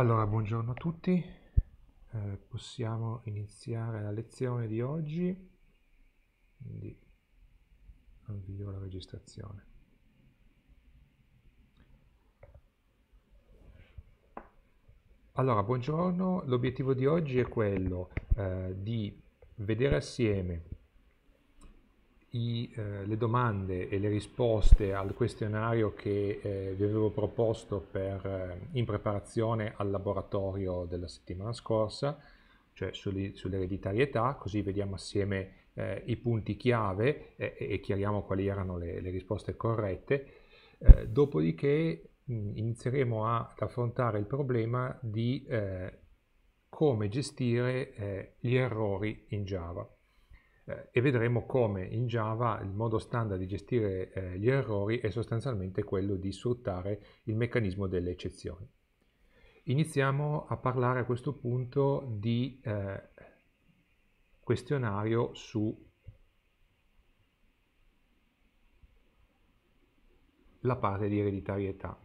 Allora, buongiorno a tutti, eh, possiamo iniziare la lezione di oggi, quindi avvio la registrazione. Allora, buongiorno, l'obiettivo di oggi è quello eh, di vedere assieme i, eh, le domande e le risposte al questionario che eh, vi avevo proposto per, eh, in preparazione al laboratorio della settimana scorsa, cioè sull'ereditarietà, così vediamo assieme eh, i punti chiave eh, e, e, chiariamo quali erano le, le risposte corrette. dopodiché mh, mm, inizieremo a, ad affrontare il problema di come gestire gli errori in Java eh, e vedremo come in Java il modo standard di gestire eh, gli errori è sostanzialmente quello di sfruttare il meccanismo delle eccezioni. Iniziamo a parlare a questo punto di eh, questionario su la parte di ereditarietà.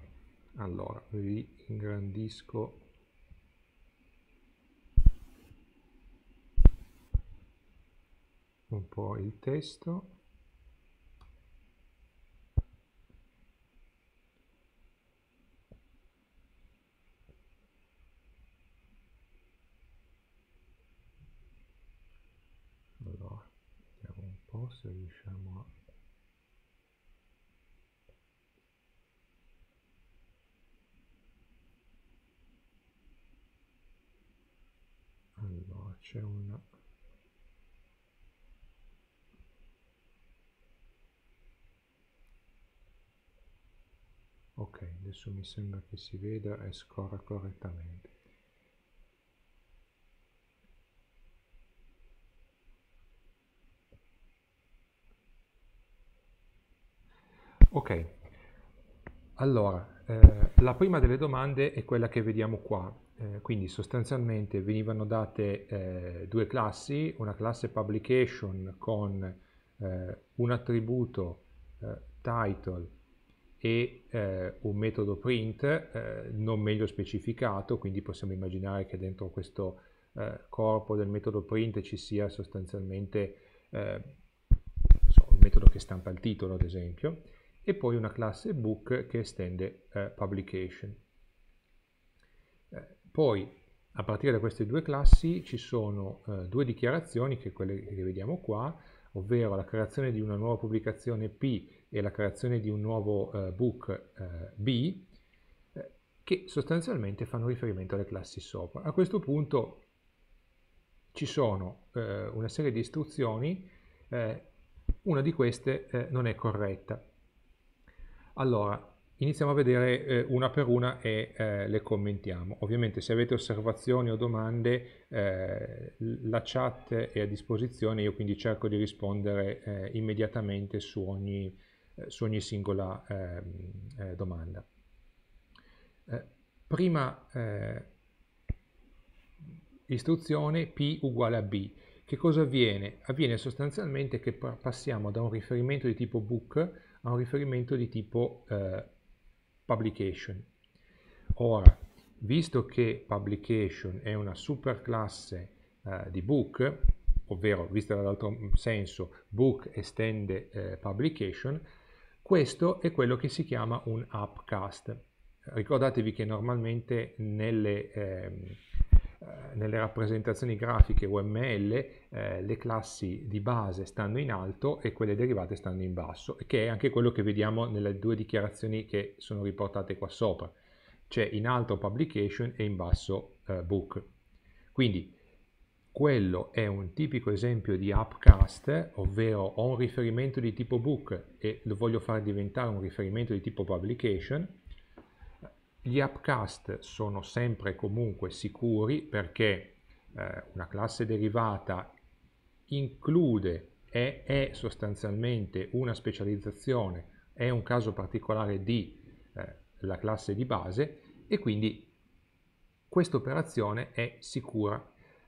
Allora, vi ingrandisco un po' il testo allora vediamo un po' se riusciamo a allora c'è una adesso mi sembra che si veda e scorra correttamente. Ok, allora, eh, la prima delle domande è quella che vediamo qua. Eh, quindi sostanzialmente venivano date eh, due classi, una classe publication con eh, un attributo eh, title e eh, un metodo print eh, non meglio specificato, quindi possiamo immaginare che dentro questo eh, corpo del metodo print ci sia sostanzialmente eh, so, un metodo che stampa il titolo, ad esempio, e poi una classe book che estende eh, publication. Eh, poi, a partire da queste due classi, ci sono due dichiarazioni, che quelle che vediamo qua, ovvero la creazione di una nuova pubblicazione P e la creazione di un nuovo eh, book eh, B eh, che sostanzialmente fanno riferimento alle classi sopra. A questo punto ci sono eh, una serie di istruzioni, eh, una di queste eh, non è corretta. Allora, iniziamo a vedere una per una e le commentiamo. Ovviamente se avete osservazioni o domande la chat è a disposizione, io quindi cerco di rispondere immediatamente su ogni eh, su ogni singola ehm, eh, domanda. Eh, prima istruzione P uguale a B. Che cosa avviene? Avviene sostanzialmente che passiamo da un riferimento di tipo book a un riferimento di tipo eh, publication. Ora, visto che publication è una superclasse eh, di book, ovvero, vista dall'altro senso, book estende eh, publication, questo è quello che si chiama un upcast. Ricordatevi che normalmente nelle, ehm, eh, nelle rappresentazioni grafiche UML eh, le classi di base stanno in alto e quelle derivate stanno in basso, che è anche quello che vediamo nelle due dichiarazioni che sono riportate qua sopra. C'è in alto publication e in basso eh, book. Quindi quello è un tipico esempio di upcast, ovvero ho un riferimento di tipo book e lo voglio far diventare un riferimento di tipo publication. Gli upcast sono sempre comunque sicuri perché eh, una classe derivata include e è, è sostanzialmente una specializzazione, è un caso particolare di eh, la classe di base e quindi questa operazione è sicura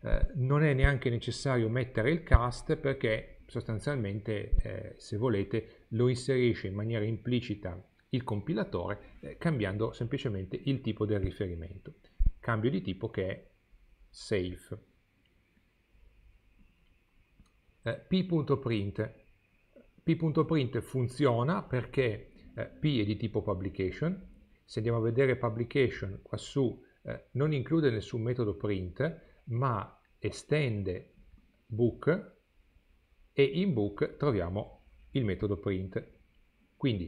eh, non è neanche necessario mettere il cast perché sostanzialmente eh, se volete lo inserisce in maniera implicita il compilatore eh, cambiando semplicemente il tipo del riferimento cambio di tipo che è safe eh, p.print p.print funziona perché eh, p è di tipo publication se andiamo a vedere publication quassù su non include nessun metodo print ma estende book e in book troviamo il metodo print. Quindi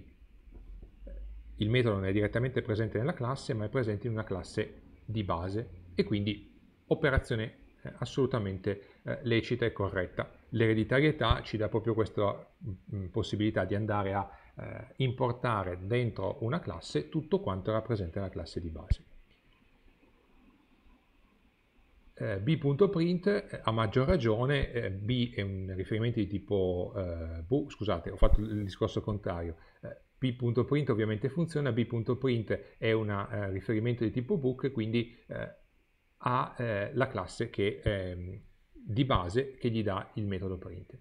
eh, il metodo non è direttamente presente nella classe, ma è presente in una classe di base e quindi operazione eh, assolutamente eh, lecita e corretta. L'ereditarietà ci dà proprio questa mh, mm, mm, possibilità di andare a eh, importare dentro una classe tutto quanto era presente nella classe di base eh, b.print eh, a maggior ragione eh, b è un riferimento di tipo eh, bu, boh, scusate ho fatto il discorso contrario eh, b.print ovviamente funziona b.print è un eh, riferimento di tipo book quindi ha la classe che, ehm, di base che gli dà il metodo print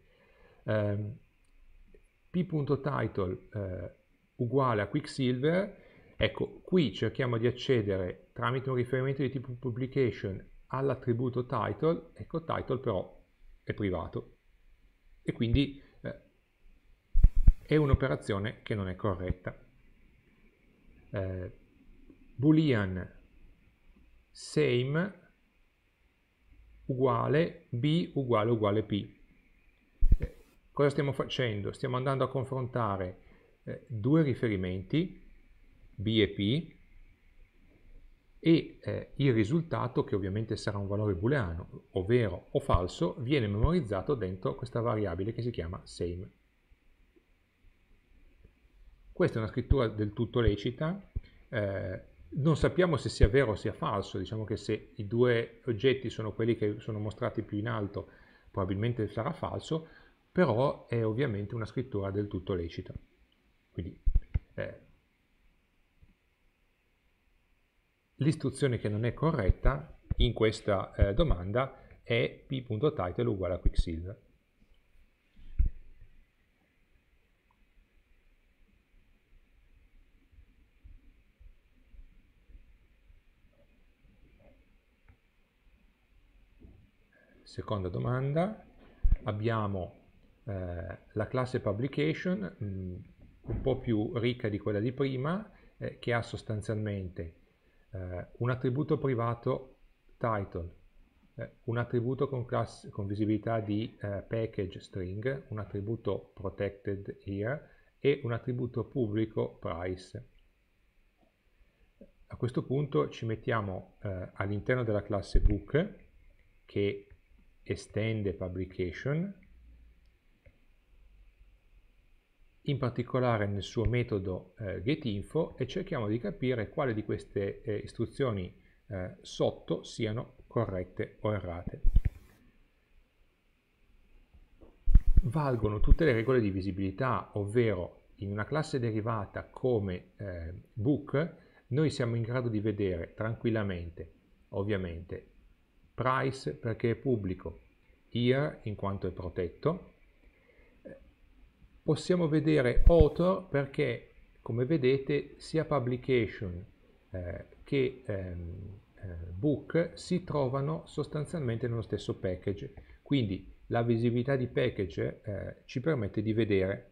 p.title ehm, uguale a quicksilver Ecco, qui cerchiamo di accedere tramite un riferimento di tipo publication all'attributo title, ecco title però è privato e quindi eh, è un'operazione che non è corretta. Eh, boolean same uguale b uguale uguale p. Eh, cosa stiamo facendo? Stiamo andando a confrontare eh, due riferimenti, b e p, e eh, il risultato, che ovviamente sarà un valore booleano, ovvero o falso, viene memorizzato dentro questa variabile che si chiama same. Questa è una scrittura del tutto lecita, eh, non sappiamo se sia vero o sia falso, diciamo che se i due oggetti sono quelli che sono mostrati più in alto probabilmente sarà falso, però è ovviamente una scrittura del tutto lecita. Quindi eh, L'istruzione che non è corretta in questa eh, domanda è p.title uguale a quicksilver. Seconda domanda, abbiamo eh, la classe publication mh, mm, un po' più ricca di quella di prima eh, che ha sostanzialmente eh, un attributo privato title, eh, un attributo con, class, con visibilità di eh, package string, un attributo protected here e un attributo pubblico price. A questo punto ci mettiamo eh, all'interno della classe book che estende publication in particolare nel suo metodo eh, getInfo e cerchiamo di capire quale di queste eh, istruzioni eh, sotto siano corrette o errate. Valgono tutte le regole di visibilità, ovvero in una classe derivata come eh, book noi siamo in grado di vedere tranquillamente, ovviamente, price perché è pubblico, year in quanto è protetto, possiamo vedere author perché come vedete sia publication eh, che ehm, eh, book si trovano sostanzialmente nello stesso package quindi la visibilità di package eh, ci permette di vedere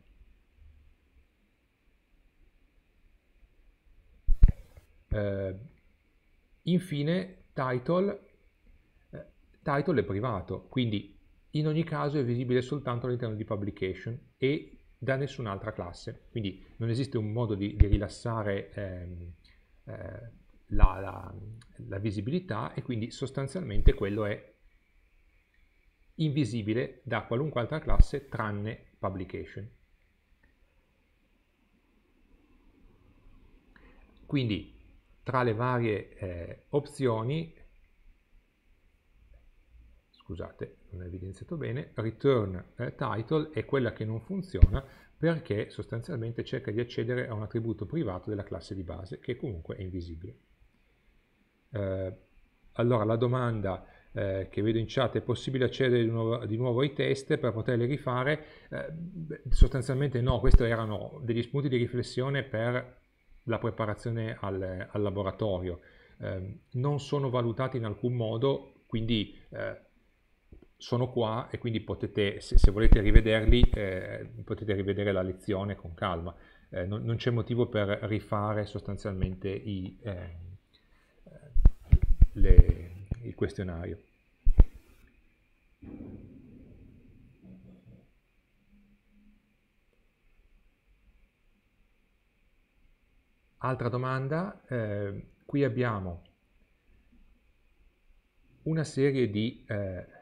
eh, infine title eh, title è privato quindi in ogni caso è visibile soltanto all'interno di publication e da nessun'altra classe. Quindi non esiste un modo di, di rilassare ehm, eh, la, la, la visibilità e quindi sostanzialmente quello è invisibile da qualunque altra classe tranne publication. Quindi tra le varie eh, opzioni, scusate, non è evidenziato bene, return eh, title è quella che non funziona perché sostanzialmente cerca di accedere a un attributo privato della classe di base che comunque è invisibile. Eh, allora la domanda eh, che vedo in chat è possibile accedere di nuovo, di nuovo ai test per poterli rifare? Eh, sostanzialmente no, questi erano degli spunti di riflessione per la preparazione al, al laboratorio. Ehm, non sono valutati in alcun modo, quindi eh, sono qua e quindi potete, se, se volete rivederli, eh, potete rivedere la lezione con calma. Eh, non, non c'è motivo per rifare sostanzialmente i, eh, le, il questionario. Altra domanda, eh, qui abbiamo una serie di eh,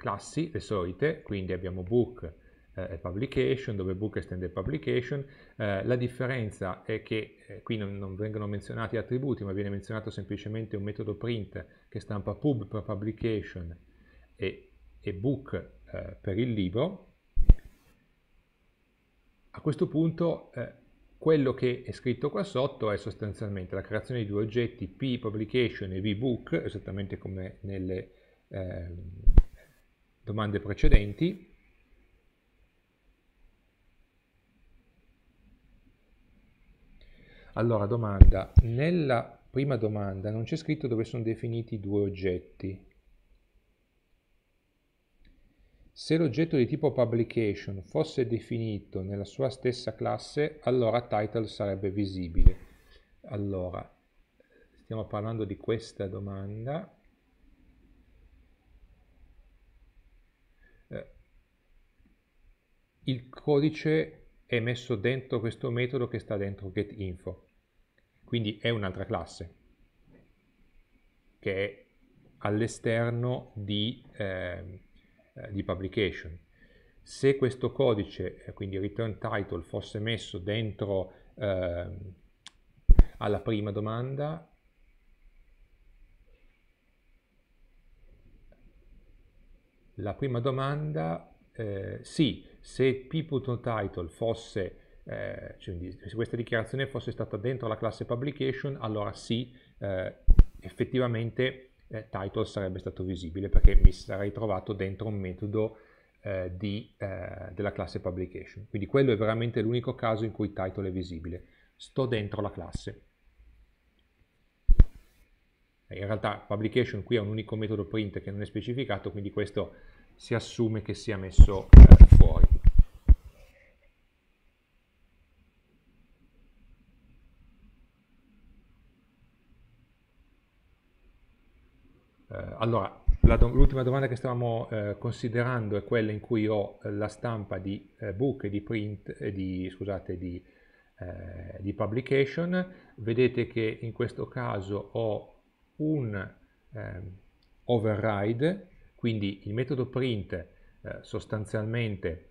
classi, le solite, quindi abbiamo book eh, e publication, dove book estende publication. Eh, la differenza è che eh, qui non, non, vengono menzionati attributi, ma viene menzionato semplicemente un metodo print che stampa pub per publication e, e book eh, per il libro. A questo punto eh, quello che è scritto qua sotto è sostanzialmente la creazione di due oggetti, p publication e v book, esattamente come nelle ehm, domande precedenti. Allora, domanda, nella prima domanda non c'è scritto dove sono definiti i due oggetti. Se l'oggetto di tipo publication fosse definito nella sua stessa classe, allora title sarebbe visibile. Allora, stiamo parlando di questa domanda, il codice è messo dentro questo metodo che sta dentro getInfo. Quindi è un'altra classe che è all'esterno di, ehm, eh, di publication. Se questo codice, eh, quindi return title, fosse messo dentro eh, alla prima domanda, la prima domanda eh, sì, se p.title fosse, eh, cioè, se questa dichiarazione fosse stata dentro la classe publication, allora sì, eh, effettivamente eh, title sarebbe stato visibile perché mi sarei trovato dentro un metodo eh, di, della classe publication. Quindi quello è veramente l'unico caso in cui title è visibile. Sto dentro la classe. In realtà publication qui ha un unico metodo print che non è specificato, quindi questo si assume che sia messo eh, fuori. Eh, allora, l'ultima domanda che stavamo eh, considerando è quella in cui ho eh, la stampa di eh, book e di print, eh, di, scusate, di, di publication. Vedete che in questo caso ho un ehm, override quindi il metodo print eh, sostanzialmente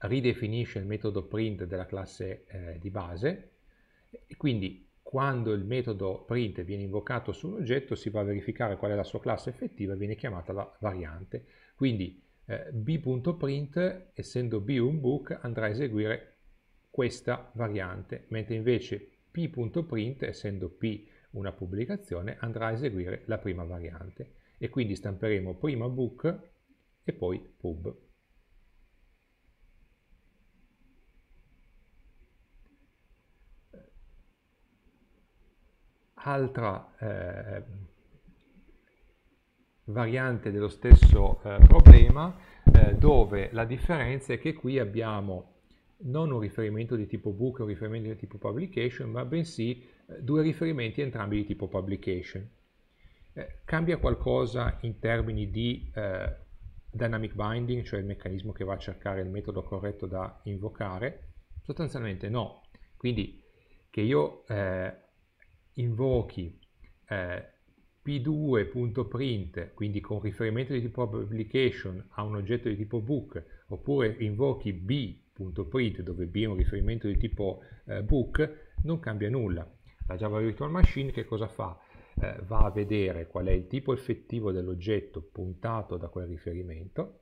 ridefinisce il metodo print della classe eh, di base e quindi quando il metodo print viene invocato su un oggetto si va a verificare qual è la sua classe effettiva e viene chiamata la variante. Quindi eh, b.print, essendo b un book, andrà a eseguire questa variante, mentre invece p.print, essendo p una pubblicazione, andrà a eseguire la prima variante e quindi stamperemo prima book e poi pub. Altra eh, variante dello stesso eh, problema eh, dove la differenza è che qui abbiamo non un riferimento di tipo book e un riferimento di tipo publication, ma bensì eh, due riferimenti entrambi di tipo publication. Eh, cambia qualcosa in termini di eh, dynamic binding, cioè il meccanismo che va a cercare il metodo corretto da invocare? Sostanzialmente no. Quindi che io eh, invochi eh, p2.print, quindi con riferimento di tipo publication a un oggetto di tipo book, oppure invochi b.print dove b è un riferimento di tipo eh, book, non cambia nulla. La Java Virtual Machine che cosa fa? eh, va a vedere qual è il tipo effettivo dell'oggetto puntato da quel riferimento,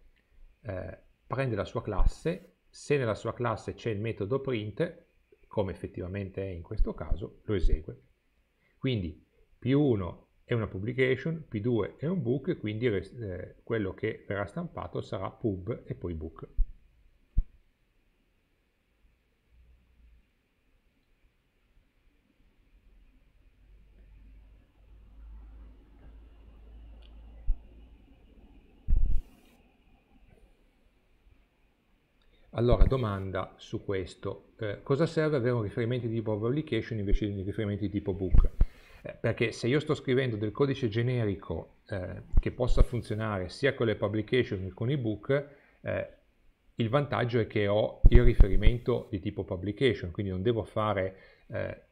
eh, prende la sua classe, se nella sua classe c'è il metodo print, come effettivamente è in questo caso, lo esegue. Quindi P1 è una publication, P2 è un book, quindi eh, quello che verrà stampato sarà pub e poi book. Allora, domanda su questo. Eh, cosa serve avere un riferimento di tipo publication invece di un riferimento di tipo book? Eh, perché se io sto scrivendo del codice generico eh, che possa funzionare sia con le publication che con i book, eh, il vantaggio è che ho il riferimento di tipo publication, quindi non devo fare eh,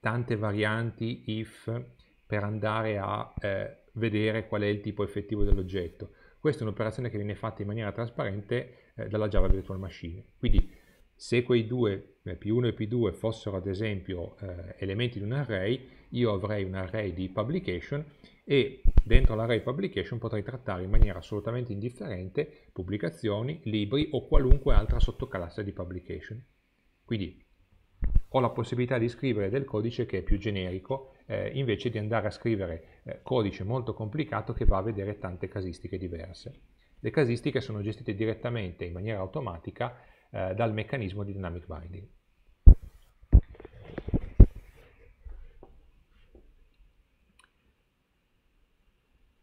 tante varianti if per andare a eh, vedere qual è il tipo effettivo dell'oggetto. Questa è un'operazione che viene fatta in maniera trasparente eh, dalla Java Virtual Machine. Quindi se quei due, eh, P1 e P2, fossero ad esempio eh, elementi di un array, io avrei un array di publication e dentro l'array publication potrei trattare in maniera assolutamente indifferente pubblicazioni, libri o qualunque altra sottoclasse di publication. Quindi ho la possibilità di scrivere del codice che è più generico eh, invece di andare a scrivere eh, codice molto complicato che va a vedere tante casistiche diverse. Le casistiche sono gestite direttamente in maniera automatica eh, dal meccanismo di dynamic binding.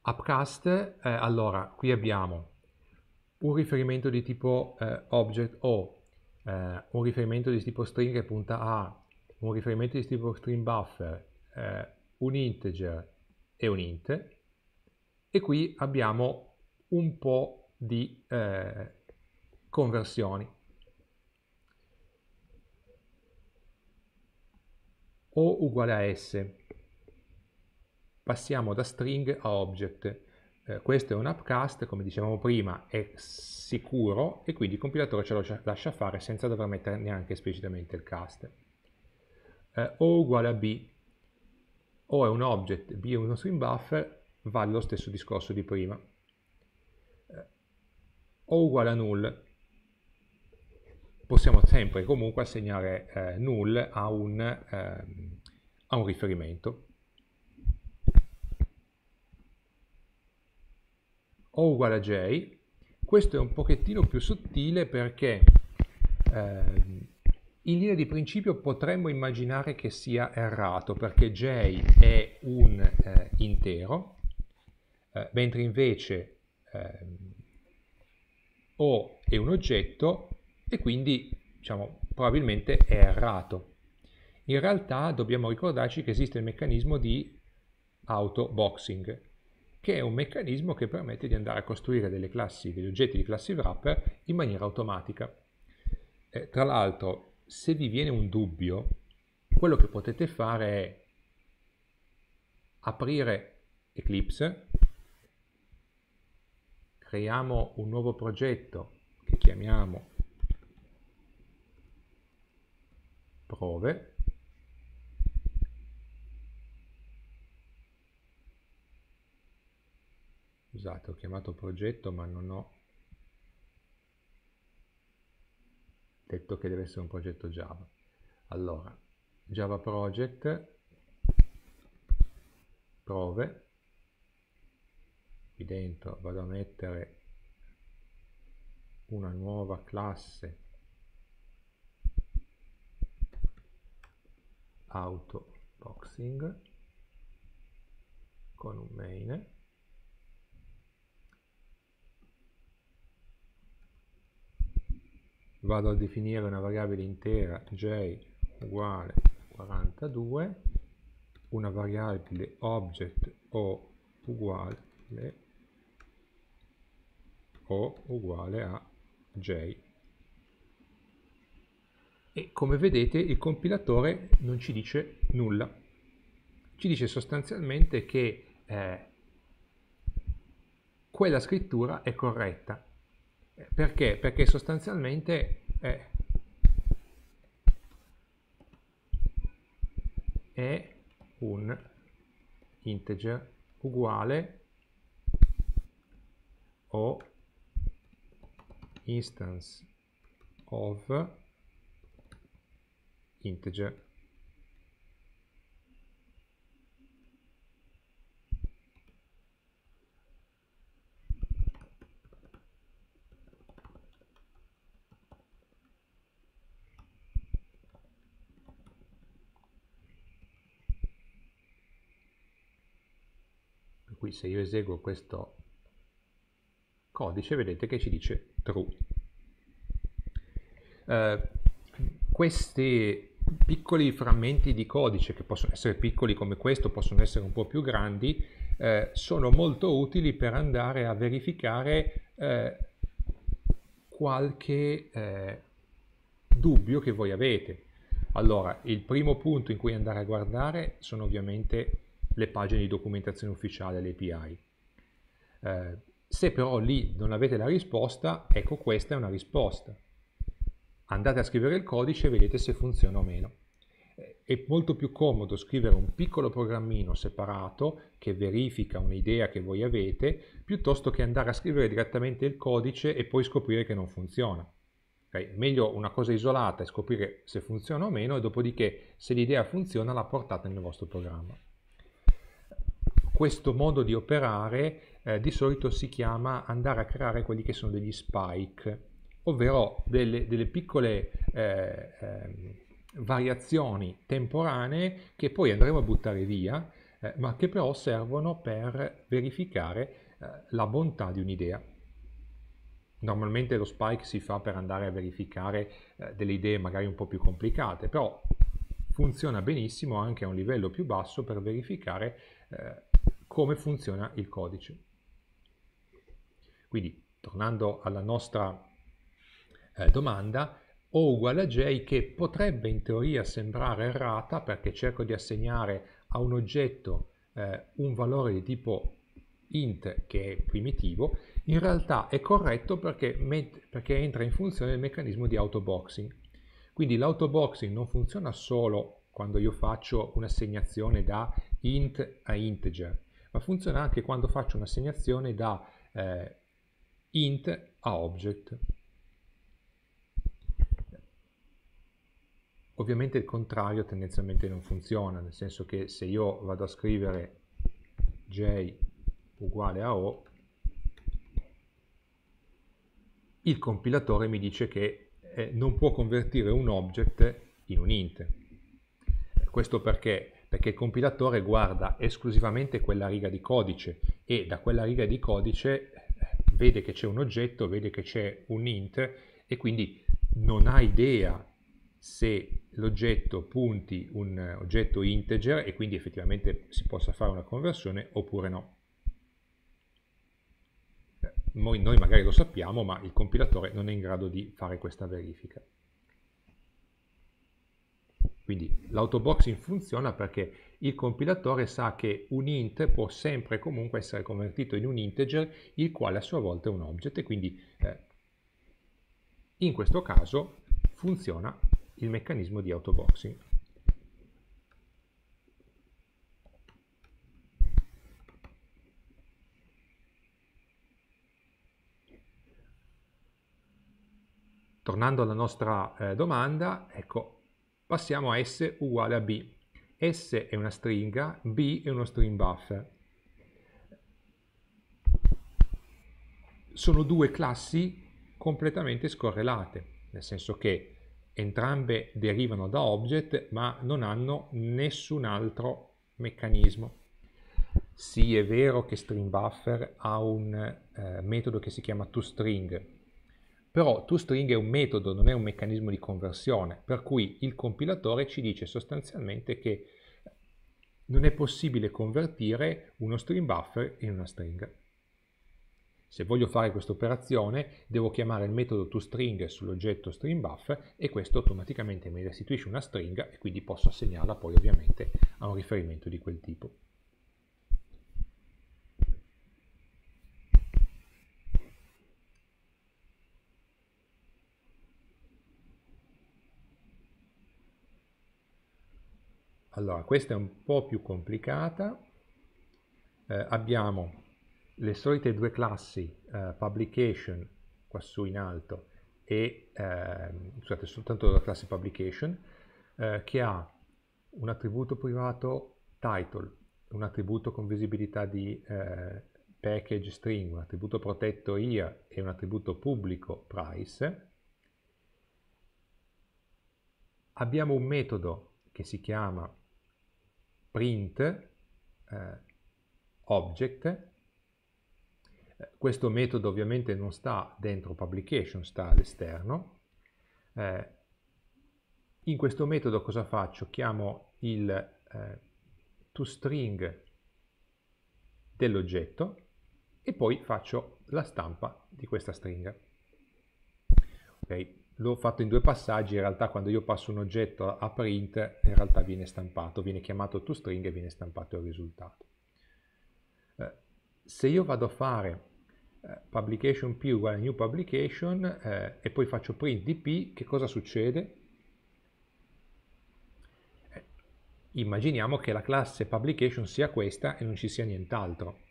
Upcast, eh, allora qui abbiamo un riferimento di tipo eh, object O, eh, un riferimento di tipo string che punta a, un riferimento di tipo string buffer, eh, un integer e un int. E qui abbiamo un po' di eh, conversioni. O uguale a S. Passiamo da string a object. Eh, questo è un upcast, come dicevamo prima, è sicuro e quindi il compilatore ce lo lascia fare senza dover mettere neanche esplicitamente il cast. Eh, o uguale a B. O è un object, B è uno string buffer, vale lo stesso discorso di prima o uguale a null possiamo sempre comunque assegnare eh, null a un, eh, a un riferimento o uguale a j questo è un pochettino più sottile perché eh, in linea di principio potremmo immaginare che sia errato perché j è un eh, intero, eh, mentre invece eh, o è un oggetto e quindi diciamo, probabilmente è errato. In realtà dobbiamo ricordarci che esiste il meccanismo di auto-boxing, che è un meccanismo che permette di andare a costruire delle classi, degli oggetti di classi wrapper in maniera automatica. Eh, tra l'altro, se vi viene un dubbio, quello che potete fare è aprire Eclipse creiamo un nuovo progetto che chiamiamo prove scusate esatto, ho chiamato progetto ma non ho detto che deve essere un progetto java allora java project prove qui dentro vado a mettere una nuova classe autoboxing con un main vado a definire una variabile intera j uguale 42 una variabile object o uguale o uguale a J. E come vedete il compilatore non ci dice nulla. Ci dice sostanzialmente che eh, quella scrittura è corretta. Eh, perché? Perché sostanzialmente è, eh, è un integer uguale o instance of integer qui se io eseguo questo codice vedete che ci dice true. Uh, questi piccoli frammenti di codice, che possono essere piccoli come questo, possono essere un po' più grandi, eh, sono molto utili per andare a verificare eh, qualche eh, dubbio che voi avete. Allora, il primo punto in cui andare a guardare sono ovviamente le pagine di documentazione ufficiale, le API. Eh, se però lì non avete la risposta, ecco questa è una risposta. Andate a scrivere il codice e vedete se funziona o meno. È molto più comodo scrivere un piccolo programmino separato che verifica un'idea che voi avete, piuttosto che andare a scrivere direttamente il codice e poi scoprire che non funziona. Okay? Meglio una cosa isolata e scoprire se funziona o meno e dopodiché se l'idea funziona la portate nel vostro programma. Questo modo di operare eh, di solito si chiama andare a creare quelli che sono degli spike, ovvero delle, delle piccole eh, eh, variazioni temporanee che poi andremo a buttare via, eh, ma che però servono per verificare eh, la bontà di un'idea. Normalmente lo spike si fa per andare a verificare delle idee magari un po' più complicate, però funziona benissimo anche a un livello più basso per verificare come funziona il codice. Quindi, tornando alla nostra eh, domanda, O uguale a J che potrebbe in teoria sembrare errata perché cerco di assegnare a un oggetto eh, un valore di tipo int che è primitivo, in realtà è corretto perché, perché entra in funzione il meccanismo di autoboxing. Quindi l'autoboxing non funziona solo quando io faccio un'assegnazione da int a integer, ma funziona anche quando faccio un'assegnazione da eh, int a object. Ovviamente il contrario tendenzialmente non funziona, nel senso che se io vado a scrivere j uguale a o, il compilatore mi dice che eh, non può convertire un object in un int. Questo perché? Perché il compilatore guarda esclusivamente quella riga di codice e da quella riga di codice vede che c'è un oggetto, vede che c'è un int e quindi non ha idea se l'oggetto punti un eh, oggetto integer e quindi effettivamente si possa fare una conversione oppure no. Noi, magari lo sappiamo, ma il compilatore non è in grado di fare questa verifica. Quindi l'autoboxing funziona perché il compilatore sa che un int può sempre e comunque essere convertito in un integer, il quale a sua volta è un object, e quindi eh, in questo caso funziona il meccanismo di autoboxing. Tornando alla nostra eh, domanda, ecco, passiamo a S uguale a B. S è una stringa, B è uno string buffer. Sono due classi completamente scorrelate, nel senso che entrambe derivano da object ma non hanno nessun altro meccanismo. Sì, è vero che string buffer ha un eh, metodo che si chiama toString, però toString è un metodo, non è un meccanismo di conversione, per cui il compilatore ci dice sostanzialmente che non è possibile convertire uno string buffer in una stringa. Se voglio fare questa operazione devo chiamare il metodo toString sull'oggetto string buffer e questo automaticamente mi restituisce una stringa e quindi posso assegnarla poi ovviamente a un riferimento di quel tipo. Allora, questa è un po' più complicata. Eh, abbiamo le solite due classi, eh, publication quassù in alto e, eh, scusate, soltanto la classe publication, eh, che ha un attributo privato title, un attributo con visibilità di eh, package string, un attributo protetto year e un attributo pubblico price. Abbiamo un metodo che si chiama print eh, object. Eh, questo metodo ovviamente non sta dentro publication, sta all'esterno. Eh, in questo metodo cosa faccio? Chiamo il eh, toString dell'oggetto e poi faccio la stampa di questa stringa. Okay l'ho fatto in due passaggi, in realtà quando io passo un oggetto a print, in realtà viene stampato, viene chiamato toString e viene stampato il risultato. Eh, se io vado a fare eh, publication p uguale new publication eh, e poi faccio print di p, che cosa succede? Eh, immaginiamo che la classe publication sia questa e non ci sia nient'altro.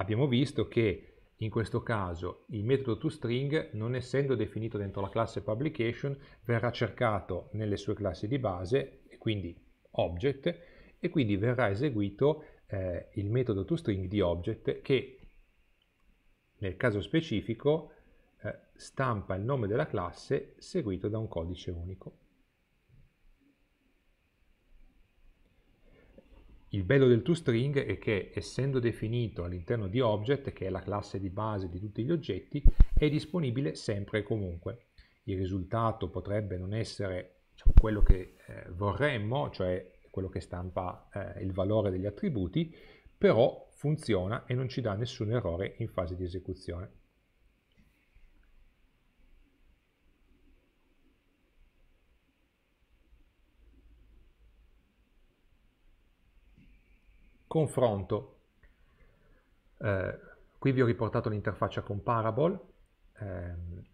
Abbiamo visto che in questo caso il metodo toString, non essendo definito dentro la classe Publication, verrà cercato nelle sue classi di base, e quindi Object, e quindi verrà eseguito eh, il metodo toString di Object che nel caso specifico eh, stampa il nome della classe seguito da un codice unico. Il bello del toString è che, essendo definito all'interno di Object, che è la classe di base di tutti gli oggetti, è disponibile sempre e comunque. Il risultato potrebbe non essere diciamo, quello che eh, vorremmo, cioè quello che stampa eh, il valore degli attributi, però funziona e non ci dà nessun errore in fase di esecuzione. confronto. Eh, qui vi ho riportato l'interfaccia comparable, ehm,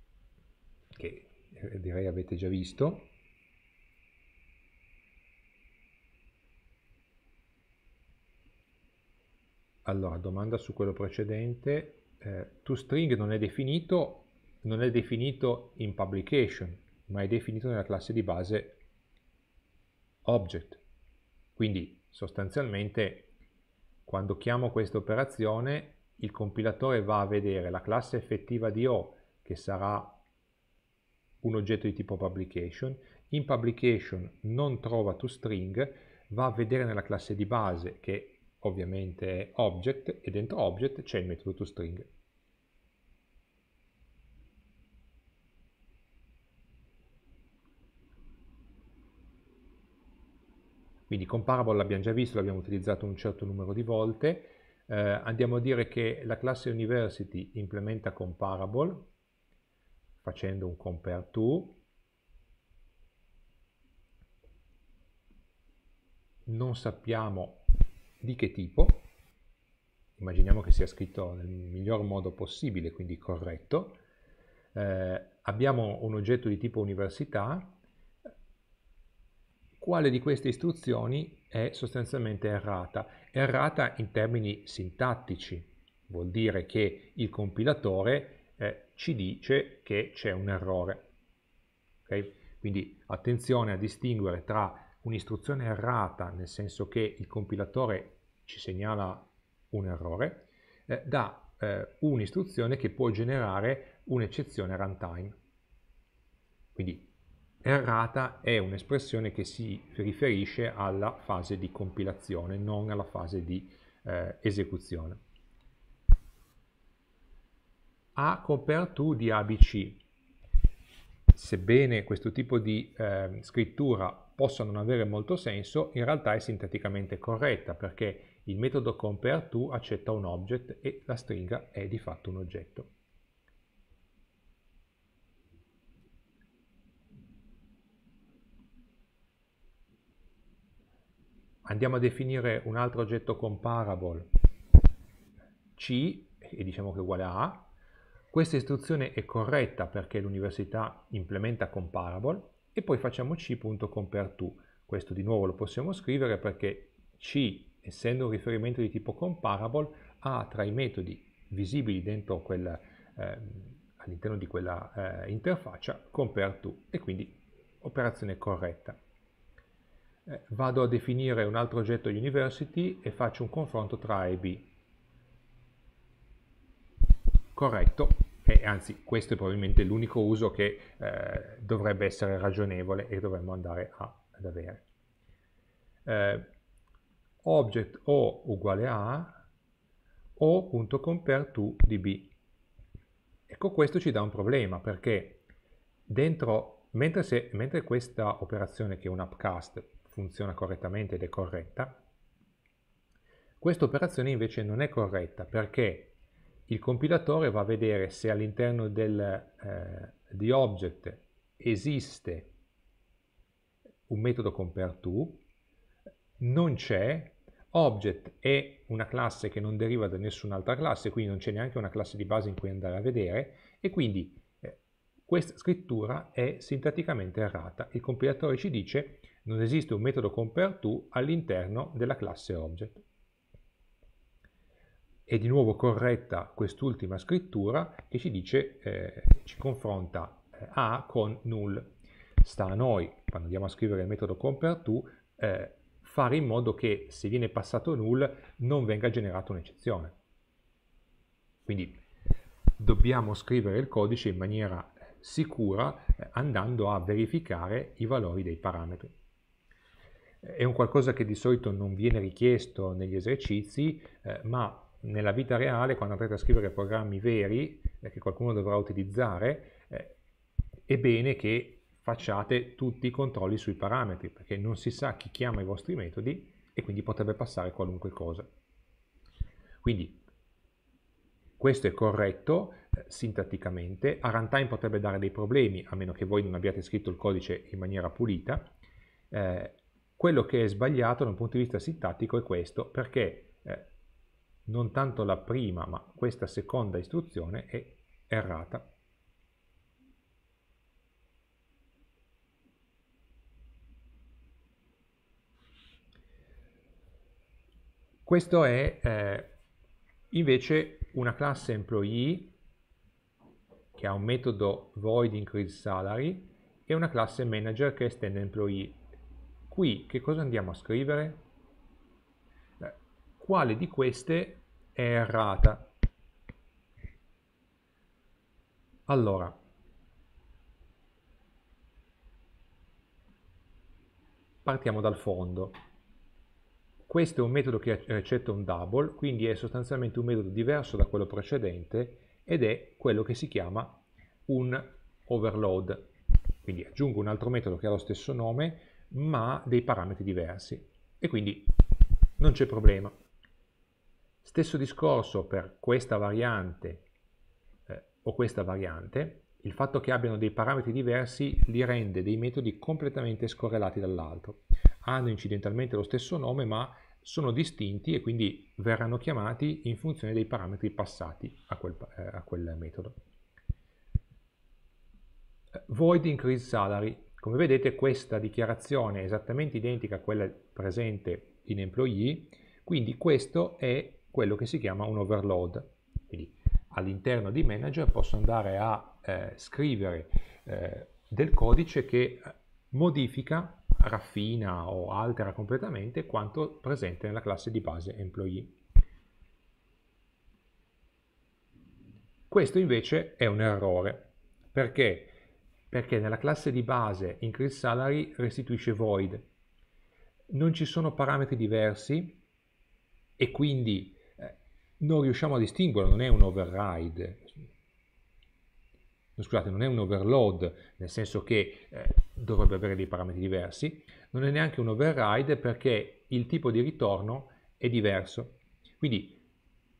che eh, direi avete già visto. Allora, domanda su quello precedente. Eh, toString non è definito, non è definito in publication, ma è definito nella classe di base object. Quindi sostanzialmente quando chiamo questa operazione, il compilatore va a vedere la classe effettiva di O, che sarà un oggetto di tipo publication, in publication non trova toString, va a vedere nella classe di base, che ovviamente è object, e dentro object c'è il metodo toString Quindi comparable l'abbiamo già visto, l'abbiamo utilizzato un certo numero di volte. Eh, andiamo a dire che la classe university implementa comparable facendo un compare to. Non sappiamo di che tipo, immaginiamo che sia scritto nel miglior modo possibile, quindi corretto. Eh, abbiamo un oggetto di tipo università quale di queste istruzioni è sostanzialmente errata. Errata in termini sintattici, vuol dire che il compilatore eh, ci dice che c'è un errore. Okay? Quindi attenzione a distinguere tra un'istruzione errata, nel senso che il compilatore ci segnala un errore, eh, da eh, un'istruzione che può generare un'eccezione runtime. Quindi errata è un'espressione che si riferisce alla fase di compilazione, non alla fase di eh, esecuzione. A copertù di ABC. Sebbene questo tipo di eh, scrittura possa non avere molto senso, in realtà è sinteticamente corretta perché il metodo compareTo accetta un object e la stringa è di fatto un oggetto. andiamo a definire un altro oggetto comparable C e diciamo che è uguale a A. Questa istruzione è corretta perché l'università implementa comparable e poi facciamo c.compareTo. Questo di nuovo lo possiamo scrivere perché C, essendo un riferimento di tipo comparable, ha tra i metodi visibili dentro quella, eh, all'interno di quella eh, interfaccia compareTo e quindi operazione corretta. Eh, vado a definire un altro oggetto university e faccio un confronto tra A e B. Corretto, e anzi questo è probabilmente l'unico uso che eh, dovrebbe essere ragionevole e dovremmo andare a, ad avere. Eh, object O uguale a O.compareTo di B. Ecco questo ci dà un problema perché dentro, mentre, se, mentre questa operazione che è un upcast funziona correttamente ed è corretta. Questa operazione invece non è corretta perché il compilatore va a vedere se all'interno del eh, the object esiste un metodo compare to, non c'è, object è una classe che non deriva da nessun'altra classe, quindi non c'è neanche una classe di base in cui andare a vedere, e quindi eh, questa scrittura è sinteticamente errata. Il compilatore ci dice non esiste un metodo compareTo all'interno della classe Object. È di nuovo corretta quest'ultima scrittura che ci dice, eh, ci confronta eh, A con null. Sta a noi, quando andiamo a scrivere il metodo compareTo, eh, fare in modo che se viene passato null non venga generata un'eccezione. Quindi dobbiamo scrivere il codice in maniera eh, sicura eh, andando a verificare i valori dei parametri è un qualcosa che di solito non viene richiesto negli esercizi, eh, ma nella vita reale, quando andrete a scrivere programmi veri, eh, che qualcuno dovrà utilizzare, eh, è bene che facciate tutti i controlli sui parametri, perché non si sa chi chiama i vostri metodi e quindi potrebbe passare qualunque cosa. Quindi questo è corretto eh, sintatticamente, a runtime potrebbe dare dei problemi, a meno che voi non abbiate scritto il codice in maniera pulita, eh, quello che è sbagliato da un punto di vista sintattico è questo, perché eh, non tanto la prima, ma questa seconda istruzione è errata. Questo è eh, invece una classe employee che ha un metodo void increase salary e una classe manager che estende employee. Qui che cosa andiamo a scrivere? Quale di queste è errata? Allora, partiamo dal fondo. Questo è un metodo che accetta un double, quindi è sostanzialmente un metodo diverso da quello precedente ed è quello che si chiama un overload. Quindi aggiungo un altro metodo che ha lo stesso nome, ma dei parametri diversi e quindi non c'è problema. Stesso discorso per questa variante eh, o questa variante, il fatto che abbiano dei parametri diversi li rende dei metodi completamente scorrelati dall'altro. Hanno incidentalmente lo stesso nome ma sono distinti e quindi verranno chiamati in funzione dei parametri passati a quel, eh, a quel metodo. Void increase salary come vedete questa dichiarazione è esattamente identica a quella presente in employee, quindi questo è quello che si chiama un overload. Quindi all'interno di manager posso andare a eh, scrivere eh, del codice che eh, modifica, raffina o altera completamente quanto presente nella classe di base employee. Questo invece è un errore, perché perché nella classe di base increase salary restituisce void. Non ci sono parametri diversi e quindi eh, non riusciamo a distinguerlo, non è un override, no, scusate, non è un overload, nel senso che eh, dovrebbe avere dei parametri diversi, non è neanche un override perché il tipo di ritorno è diverso. Quindi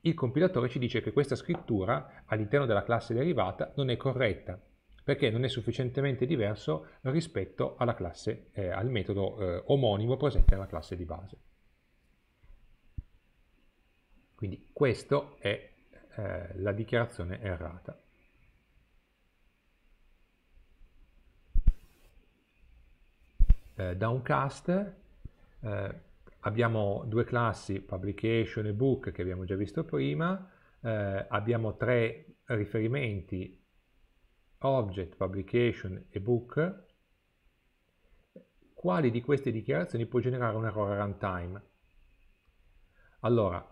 il compilatore ci dice che questa scrittura all'interno della classe derivata non è corretta, perché non è sufficientemente diverso rispetto classe, eh, al metodo eh, omonimo presente nella classe di base. Quindi questa è eh, la dichiarazione errata. Eh, downcast eh, abbiamo due classi, publication e book, che abbiamo già visto prima, eh, abbiamo tre riferimenti Object, Publication e Book, quali di queste dichiarazioni può generare un errore runtime? Allora,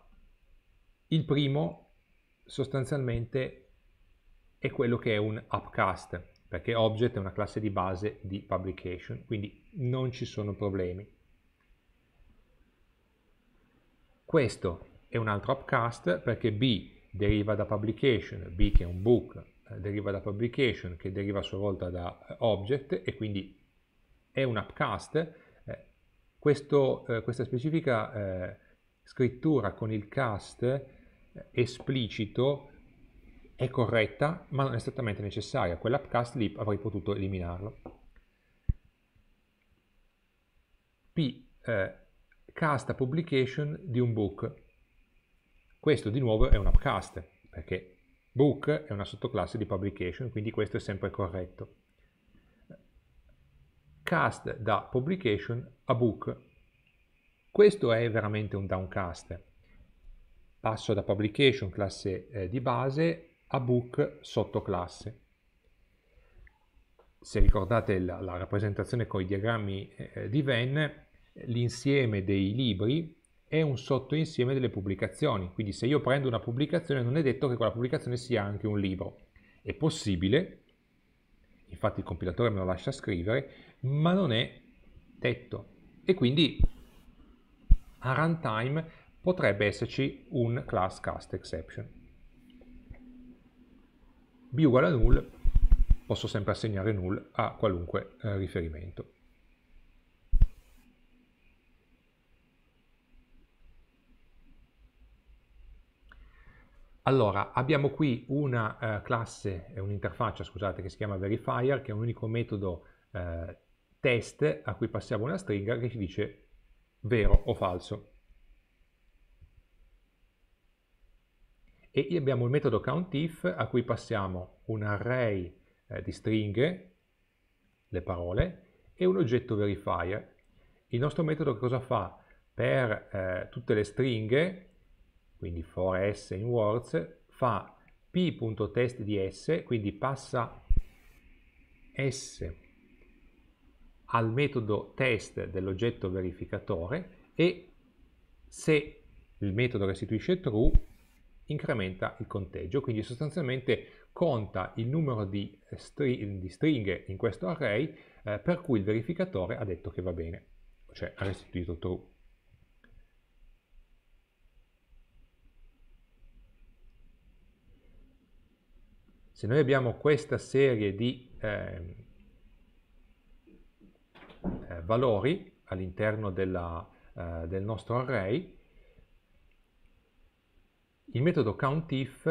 il primo sostanzialmente è quello che è un upcast, perché object è una classe di base di publication, quindi non ci sono problemi. Questo è un altro upcast perché B deriva da publication, B che è un book, eh, deriva da publication, che deriva a sua volta da eh, object e quindi è un upcast. Eh, questo, questa specifica scrittura con il cast esplicito è corretta, ma non è strettamente necessaria. Quell'upcast lì avrei potuto eliminarlo. P. Eh, cast a publication di un book. Questo di nuovo è un upcast, perché Book è una sottoclasse di publication, quindi questo è sempre corretto. Cast da publication a book. Questo è veramente un downcast. Passo da publication, classe eh, di base, a book, sottoclasse. Se ricordate la, la rappresentazione con i diagrammi eh, di Venn, l'insieme dei libri è un sottoinsieme delle pubblicazioni, quindi se io prendo una pubblicazione non è detto che quella pubblicazione sia anche un libro. È possibile, infatti il compilatore me lo lascia scrivere, ma non è detto. E quindi a runtime potrebbe esserci un class cast exception. b uguale a null, posso sempre assegnare null a qualunque eh, riferimento. Allora, abbiamo qui una eh, classe, eh, un'interfaccia, scusate, che si chiama verifier, che è un unico metodo eh, test a cui passiamo una stringa che ci dice vero o falso. E abbiamo il metodo countif a cui passiamo un array eh, di stringhe, le parole, e un oggetto verifier. Il nostro metodo cosa fa? Per eh, tutte le stringhe quindi for s in words, fa p.test di s, quindi passa s al metodo test dell'oggetto verificatore e se il metodo restituisce true incrementa il conteggio, quindi sostanzialmente conta il numero di, stri di stringhe in questo array eh, per cui il verificatore ha detto che va bene, cioè ha restituito true. se noi abbiamo questa serie di ehm, eh, valori all'interno eh, del nostro array, il metodo countif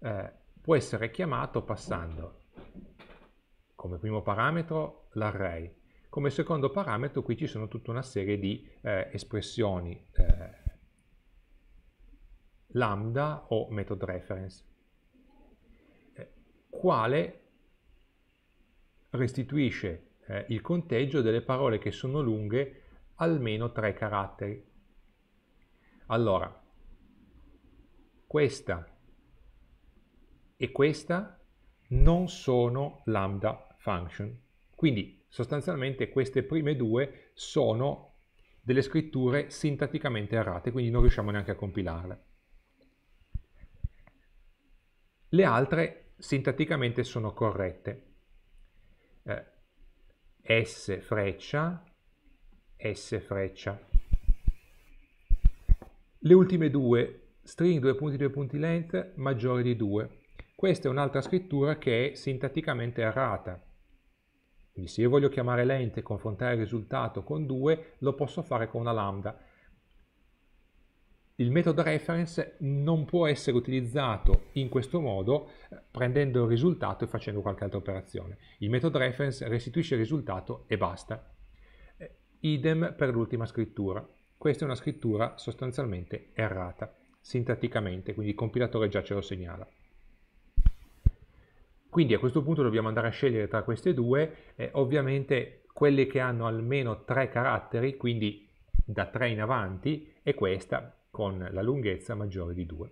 eh, può essere chiamato passando come primo parametro l'array, come secondo parametro qui ci sono tutta una serie di eh, espressioni eh, lambda o method reference quale restituisce eh, il conteggio delle parole che sono lunghe almeno tre caratteri. Allora, questa e questa non sono lambda function. Quindi sostanzialmente queste prime due sono delle scritture sintaticamente errate, quindi non riusciamo neanche a compilarle. Le altre sintatticamente sono corrette. Eh, S freccia, S freccia. Le ultime due, string due punti due punti length maggiore di 2. Questa è un'altra scrittura che è sintatticamente errata. Quindi se io voglio chiamare length e confrontare il risultato con 2, lo posso fare con una lambda il metodo reference non può essere utilizzato in questo modo eh, prendendo il risultato e facendo qualche altra operazione. Il metodo reference restituisce il risultato e basta. Eh, idem per l'ultima scrittura. Questa è una scrittura sostanzialmente errata, sintatticamente, quindi il compilatore già ce lo segnala. Quindi a questo punto dobbiamo andare a scegliere tra queste due, eh, ovviamente quelle che hanno almeno tre caratteri, quindi da tre in avanti, e questa con la lunghezza maggiore di 2.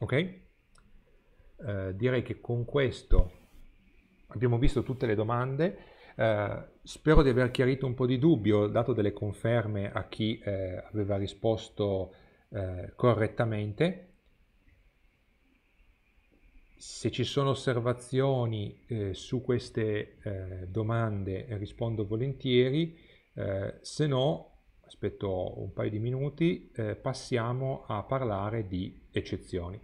Ok? Eh, direi che con questo abbiamo visto tutte le domande. Eh, spero di aver chiarito un po' di dubbio, dato delle conferme a chi eh, aveva risposto eh, correttamente se ci sono osservazioni eh, su queste eh, domande rispondo volentieri, eh, se no aspetto un paio di minuti, eh, passiamo a parlare di eccezioni.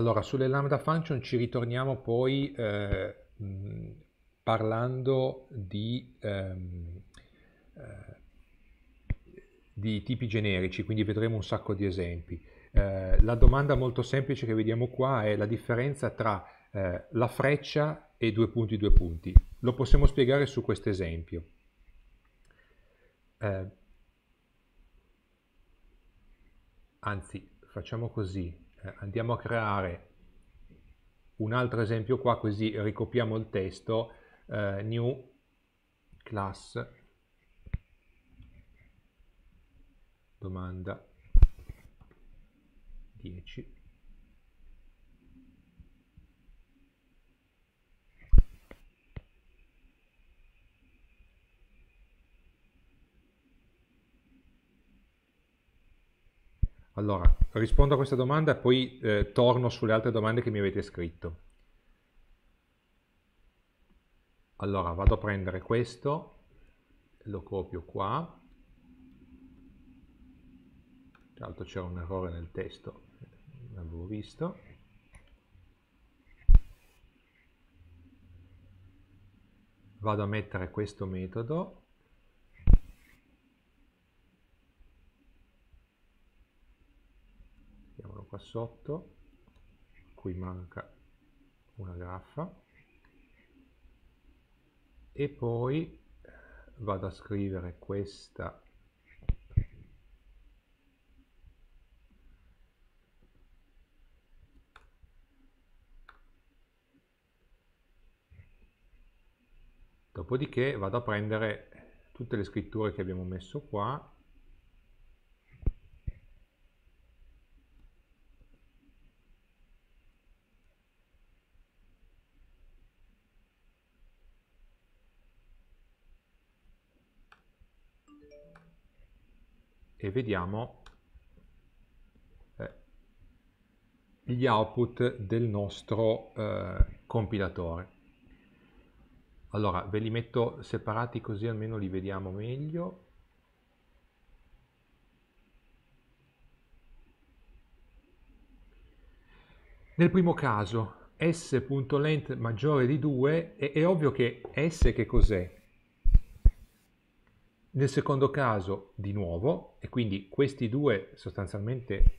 Allora, sulle lambda function ci ritorniamo poi eh, mh, parlando di, ehm, eh, di, tipi generici, quindi vedremo un sacco di esempi. Eh, la domanda molto semplice che vediamo qua è la differenza tra eh, la freccia e due punti due punti. Lo possiamo spiegare su questo esempio. Eh, anzi, facciamo così eh, andiamo a creare un altro esempio qua così ricopiamo il testo eh, new class domanda 10 Allora, rispondo a questa domanda e poi eh, torno sulle altre domande che mi avete scritto. Allora, vado a prendere questo, lo copio qua. Tra l'altro c'era un errore nel testo, l'avevo visto. Vado a mettere questo metodo qua sotto qui manca una graffa e poi vado a scrivere questa dopodiché vado a prendere tutte le scritture che abbiamo messo qua vediamo eh, gli output del nostro eh, compilatore. Allora, ve li metto separati così almeno li vediamo meglio. Nel primo caso s.length maggiore di 2 è, è ovvio che s che cos'è? Nel secondo caso, di nuovo, e quindi questi due sostanzialmente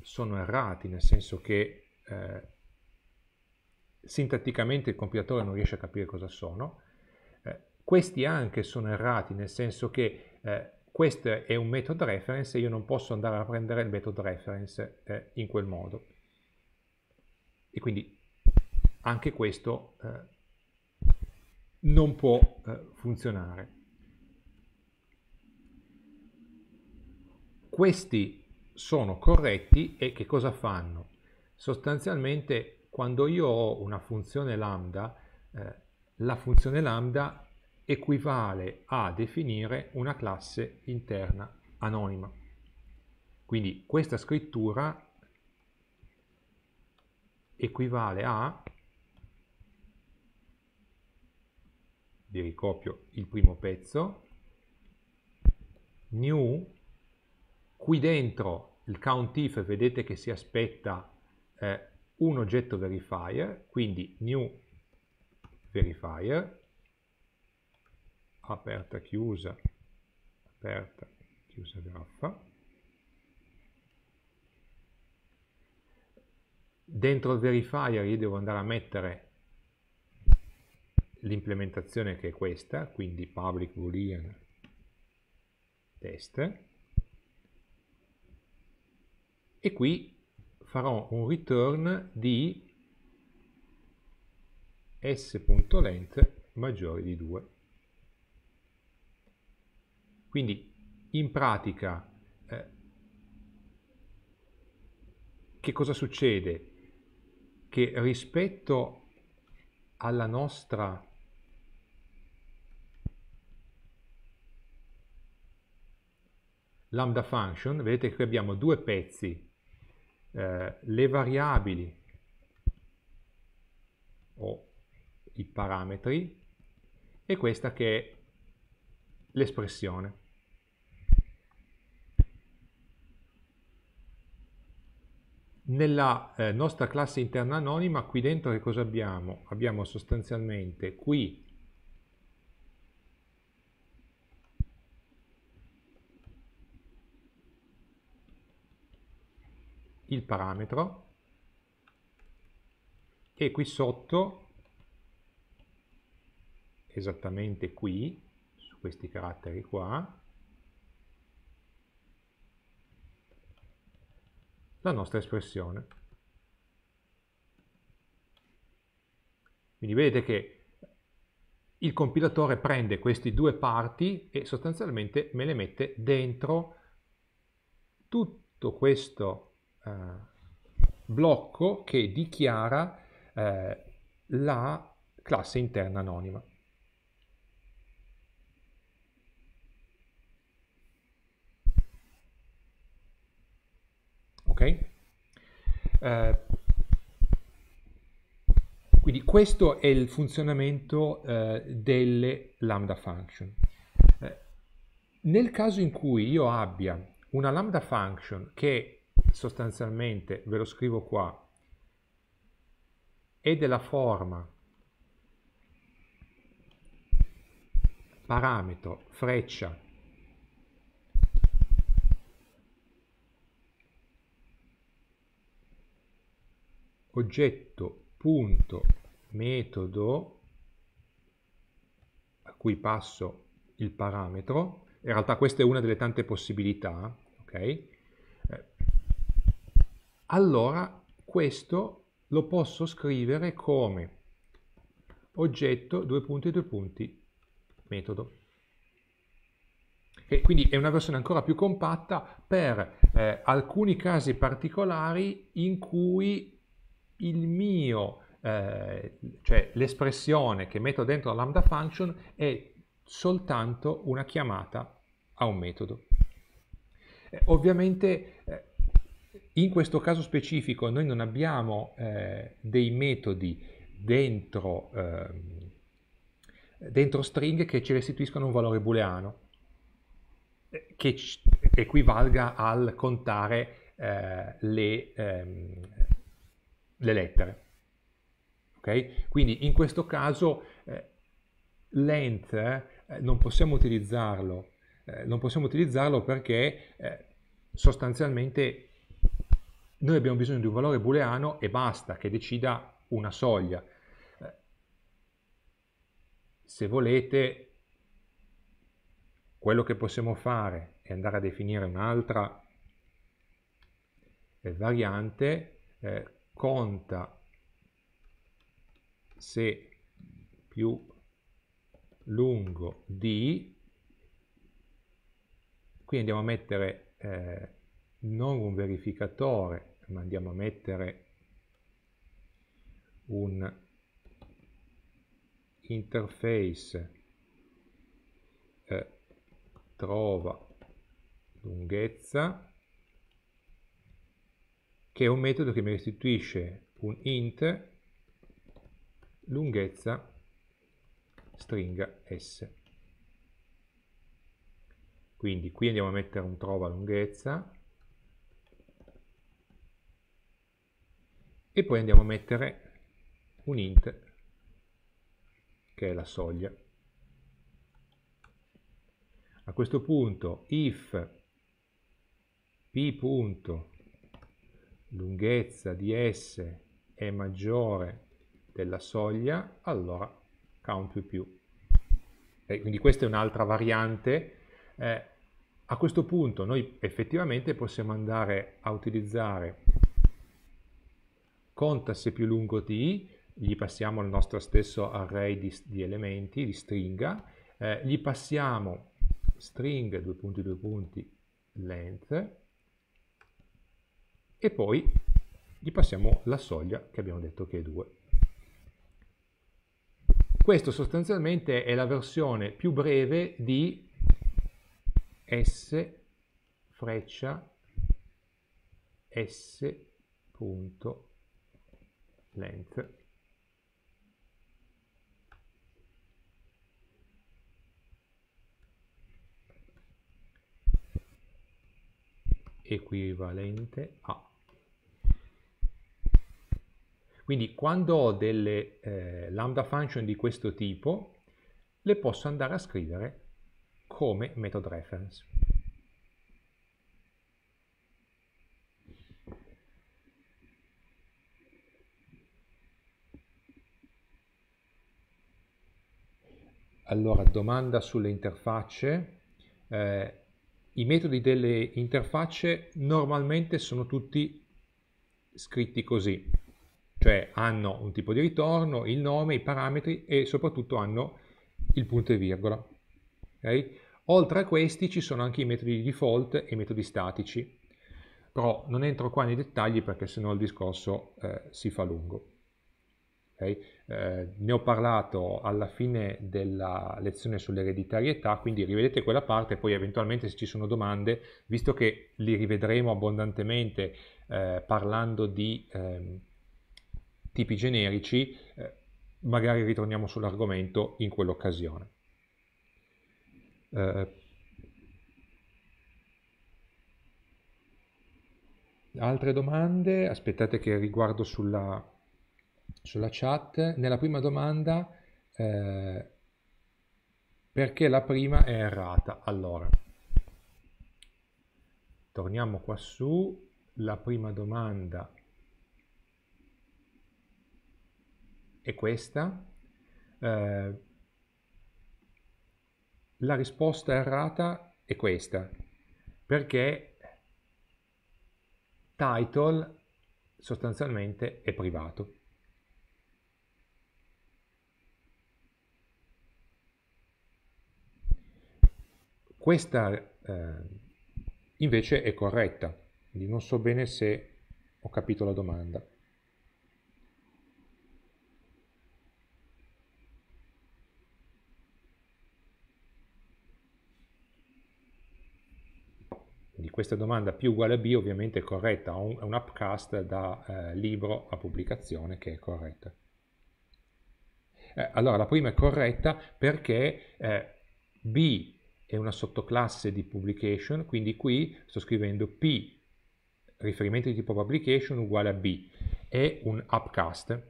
sono errati, nel senso che eh, sintatticamente il compilatore non riesce a capire cosa sono. Eh, questi anche sono errati, nel senso che eh, questo è un method reference e io non posso andare a prendere il method reference eh, in quel modo. E quindi anche questo eh, non può eh, funzionare. questi sono corretti e che cosa fanno? Sostanzialmente quando io ho una funzione lambda, eh, la funzione lambda equivale a definire una classe interna anonima. Quindi questa scrittura equivale a, vi ricopio il primo pezzo, new Qui dentro il count if vedete che si aspetta eh, un oggetto verifier, quindi new verifier, aperta, chiusa, aperta, chiusa graffa. Dentro il verifier io devo andare a mettere l'implementazione che è questa, quindi public boolean test, e qui farò un return di s.length maggiore di 2. Quindi in pratica eh, che cosa succede? Che rispetto alla nostra lambda function, vedete che abbiamo due pezzi eh, le variabili o i parametri e questa che è l'espressione. Nella eh, nostra classe interna anonima qui dentro che cosa abbiamo? Abbiamo sostanzialmente qui il parametro e qui sotto, esattamente qui, su questi caratteri qua, la nostra espressione. Quindi vedete che il compilatore prende queste due parti e sostanzialmente me le mette dentro tutto questo eh, blocco che dichiara eh, la classe interna anonima. Ok? Eh, quindi questo è il funzionamento eh, delle lambda function. Eh, nel caso in cui io abbia una lambda function che sostanzialmente, ve lo scrivo qua, è della forma parametro freccia oggetto punto metodo a cui passo il parametro in realtà questa è una delle tante possibilità ok allora questo lo posso scrivere come oggetto, due punti, due punti, metodo. E quindi è una versione ancora più compatta per eh, alcuni casi particolari in cui il mio, eh, cioè l'espressione che metto dentro la lambda function è soltanto una chiamata a un metodo. Eh, ovviamente eh, in questo caso specifico noi non abbiamo eh, dei metodi dentro, eh, dentro, string che ci restituiscono un valore booleano eh, che equivalga al contare eh, le, ehm, le, lettere. Okay? Quindi in questo caso eh, length eh, non possiamo utilizzarlo, non possiamo utilizzarlo perché sostanzialmente noi abbiamo bisogno di un valore booleano e basta che decida una soglia. Eh, se volete, quello che possiamo fare è andare a definire un'altra eh, variante, eh, conta se più lungo di, qui andiamo a mettere eh, non un verificatore, ma andiamo a mettere un interface eh, trova lunghezza che è un metodo che mi restituisce un int lunghezza stringa s quindi qui andiamo a mettere un trova lunghezza e poi andiamo a mettere un int che è la soglia. A questo punto if p.lunghezza di s è maggiore della soglia, allora count più più. E quindi questa è un'altra variante. Eh, a questo punto noi effettivamente possiamo andare a utilizzare conta se più lungo t, gli passiamo il nostro stesso array di, di elementi, di stringa, eh, gli passiamo string, due punti, due punti, length, e poi gli passiamo la soglia che abbiamo detto che è 2. Questo sostanzialmente è la versione più breve di s freccia s punto length equivalente a quindi quando ho delle eh, lambda function di questo tipo le posso andare a scrivere come method reference Allora, domanda sulle interfacce. Eh, I metodi delle interfacce normalmente sono tutti scritti così, cioè hanno un tipo di ritorno, il nome, i parametri e soprattutto hanno il punto e virgola. Okay? Oltre a questi ci sono anche i metodi default e i metodi statici, però non entro qua nei dettagli perché sennò il discorso eh, si fa lungo. Okay? Eh, ne ho parlato alla fine della lezione sull'ereditarietà, quindi rivedete quella parte, e poi eventualmente se ci sono domande, visto che li rivedremo abbondantemente eh, parlando di eh, tipi generici, eh, magari ritorniamo sull'argomento in quell'occasione. Eh, altre domande? Aspettate che riguardo sulla sulla chat, nella prima domanda eh, perché la prima è errata. Allora, torniamo qua su, la prima domanda è questa. Eh, la risposta errata è questa, perché title sostanzialmente è privato. Questa eh, invece è corretta, quindi non so bene se ho capito la domanda. Quindi questa domanda più uguale a B ovviamente è corretta, è un, un upcast da eh, libro a pubblicazione che è corretta. Eh, allora la prima è corretta perché eh, B è una sottoclasse di publication, quindi qui sto scrivendo P, riferimento di tipo publication uguale a B, è un upcast.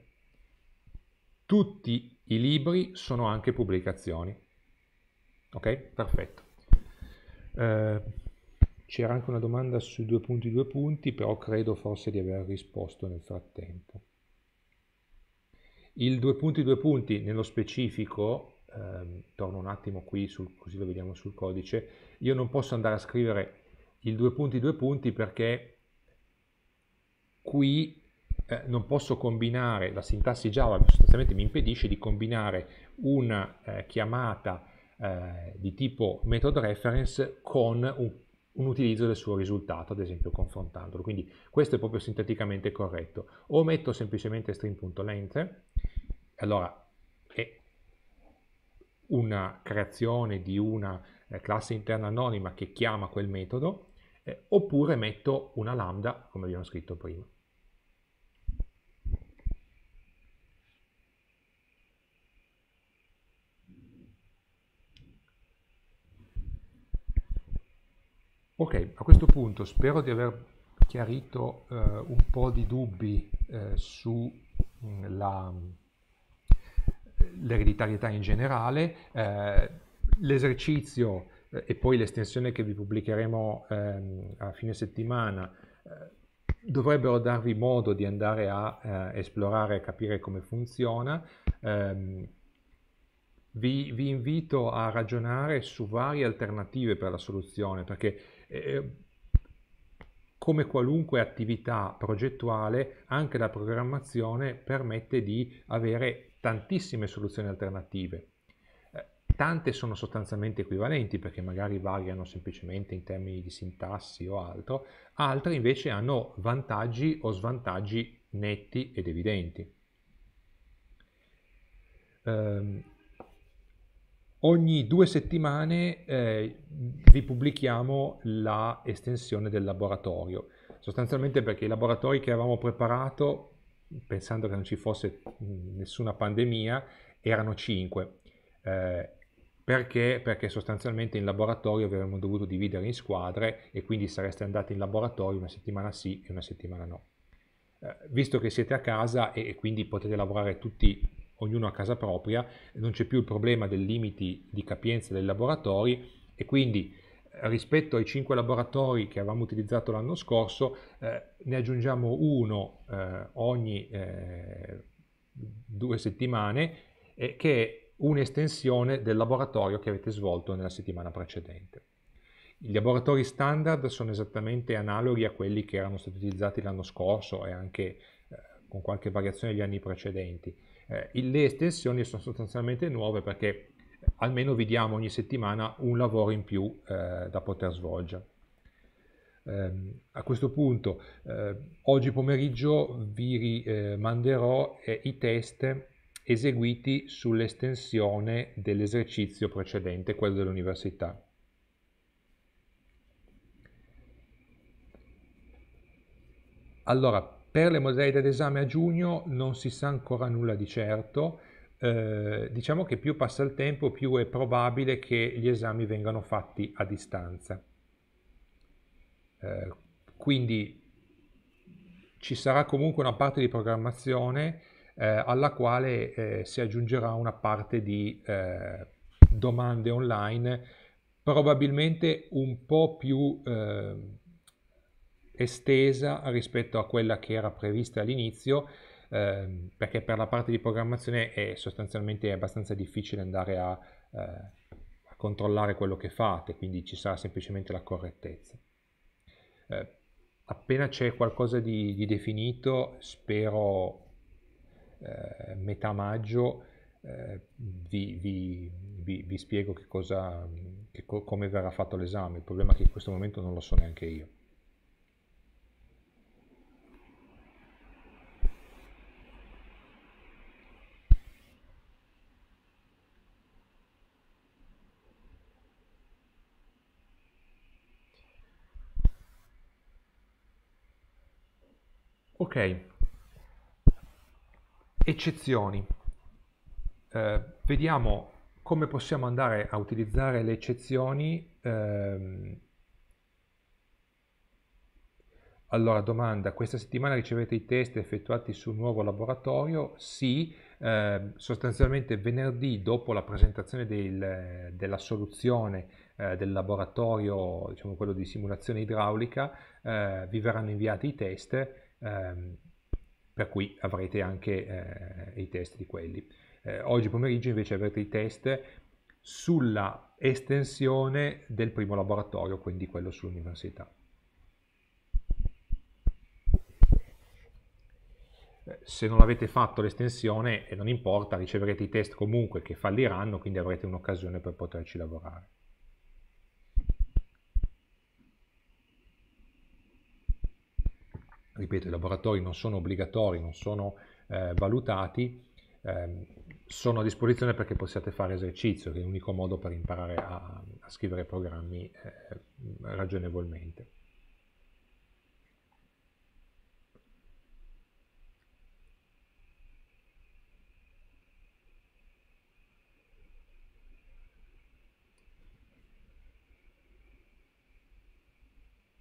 Tutti i libri sono anche pubblicazioni. Ok? Perfetto. Eh, c'era anche una domanda sui due punti, due punti, però credo forse di aver risposto nel frattempo. Il due punti, due punti nello specifico eh, torno un attimo qui sul, così lo vediamo sul codice, io non posso andare a scrivere il due punti due punti perché qui eh, non posso combinare, la sintassi Java sostanzialmente mi impedisce di combinare una eh, chiamata eh, di tipo method reference con un, un utilizzo del suo risultato, ad esempio confrontandolo. Quindi questo è proprio sinteticamente corretto. O metto semplicemente string.length, allora una creazione di una eh, classe interna anonima che chiama quel metodo, eh, oppure metto una lambda, come abbiamo scritto prima. Ok, a questo punto spero di aver chiarito eh, un po' di dubbi eh, sulla mm, l'ereditarietà in generale, eh, l'esercizio eh, e poi l'estensione che vi pubblicheremo ehm, a fine settimana eh, dovrebbero darvi modo di andare a eh, esplorare e capire come funziona. Ehm, vi, vi, invito a ragionare su varie alternative per la soluzione, perché eh, come qualunque attività progettuale, anche la programmazione permette di avere tantissime soluzioni alternative. Eh, tante sono sostanzialmente equivalenti perché magari variano semplicemente in termini di sintassi o altro, altre invece hanno vantaggi o svantaggi netti ed evidenti. Um, ogni due settimane eh, vi pubblichiamo la estensione del laboratorio, sostanzialmente perché i laboratori che avevamo preparato pensando che non ci fosse nessuna pandemia, erano 5. Eh, perché? Perché sostanzialmente in laboratorio avremmo dovuto dividere in squadre e quindi sareste andati in laboratorio una settimana sì e una settimana no. Eh, visto che siete a casa e, e, quindi potete lavorare tutti, ognuno a casa propria, non c'è più il problema dei limiti di capienza dei laboratori e quindi rispetto ai 5 laboratori che avevamo utilizzato l'anno scorso, eh, ne aggiungiamo uno eh, ogni eh, due settimane, eh, che è un'estensione del laboratorio che avete svolto nella settimana precedente. I laboratori standard sono esattamente analoghi a quelli che erano stati utilizzati l'anno scorso e anche eh, con qualche variazione gli anni precedenti. Eh, le estensioni sono sostanzialmente nuove perché almeno vi diamo ogni settimana un lavoro in più eh, da poter svolgere. Eh, a questo punto, eh, oggi pomeriggio vi eh, manderò eh, i test eseguiti sull'estensione dell'esercizio precedente, quello dell'università. Allora, per le modalità d'esame a giugno non si sa ancora nulla di certo, eh, diciamo che più passa il tempo più è probabile che gli esami vengano fatti a distanza. Eh, quindi ci sarà comunque una parte di programmazione eh, alla quale eh, si aggiungerà una parte di eh, domande online probabilmente un po' più estesa rispetto a quella che era prevista all'inizio ehm, perché per la parte di programmazione è sostanzialmente abbastanza difficile andare a, eh, a controllare quello che fate, quindi ci sarà semplicemente la correttezza. Eh, appena c'è qualcosa di, di definito, spero eh, metà maggio, eh, vi, vi, vi, vi, spiego che cosa, che co- come verrà fatto l'esame. Il problema è che in questo momento non lo so neanche io. Ok, eccezioni. Eh, vediamo come possiamo andare a utilizzare le eccezioni. Ehm... Allora, domanda, questa settimana ricevete i test effettuati sul nuovo laboratorio? Sì, eh, sostanzialmente venerdì dopo la presentazione del, della soluzione eh, del laboratorio, diciamo quello di simulazione idraulica, eh, vi verranno inviati i test ehm, per cui avrete anche eh, i test di quelli. Eh, oggi pomeriggio invece avrete i test sulla estensione del primo laboratorio, quindi quello sull'università. Se non avete fatto l'estensione, non importa, riceverete i test comunque che falliranno, quindi avrete un'occasione per poterci lavorare. ripeto, i laboratori non sono obbligatori, non sono eh, valutati, eh, sono a disposizione perché possiate fare esercizio, che è l'unico modo per imparare a, a scrivere programmi eh, ragionevolmente.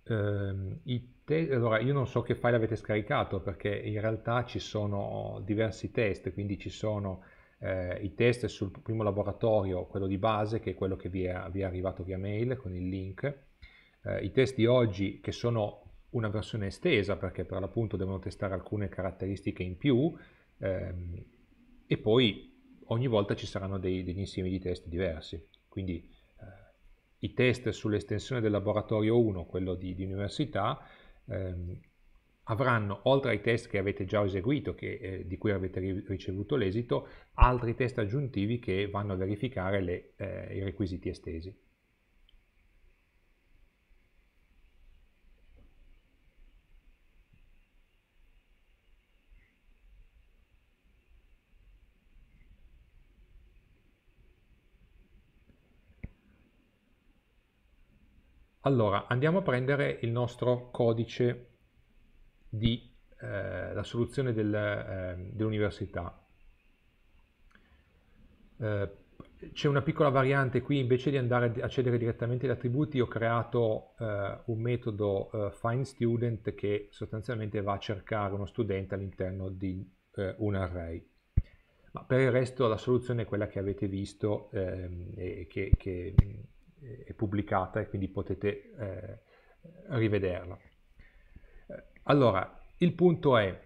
Um, te- allora, io non so che file avete scaricato perché in realtà ci sono diversi test, quindi ci sono eh, i test sul primo laboratorio, quello di base, che è quello che vi è, vi è arrivato via mail con il link, eh, i test di oggi che sono una versione estesa perché per l'appunto devono testare alcune caratteristiche in più ehm, e poi ogni volta ci saranno dei, degli insiemi di test diversi. Quindi i test sull'estensione del laboratorio 1, quello di, di università, ehm, avranno, oltre ai test che avete già eseguito, che, eh, di cui avete ri ricevuto l'esito, altri test aggiuntivi che vanno a verificare le, eh, i requisiti estesi. Allora, andiamo a prendere il nostro codice di eh, la soluzione del, eh, dell'università. Eh, c'è una piccola variante qui, invece di andare a accedere direttamente agli attributi, ho creato eh, un metodo eh, findStudent che sostanzialmente va a cercare uno studente all'interno di eh, un array. Ma per il resto la soluzione è quella che avete visto ehm, e che, che è pubblicata e quindi potete eh, rivederla. Eh, allora, il punto è,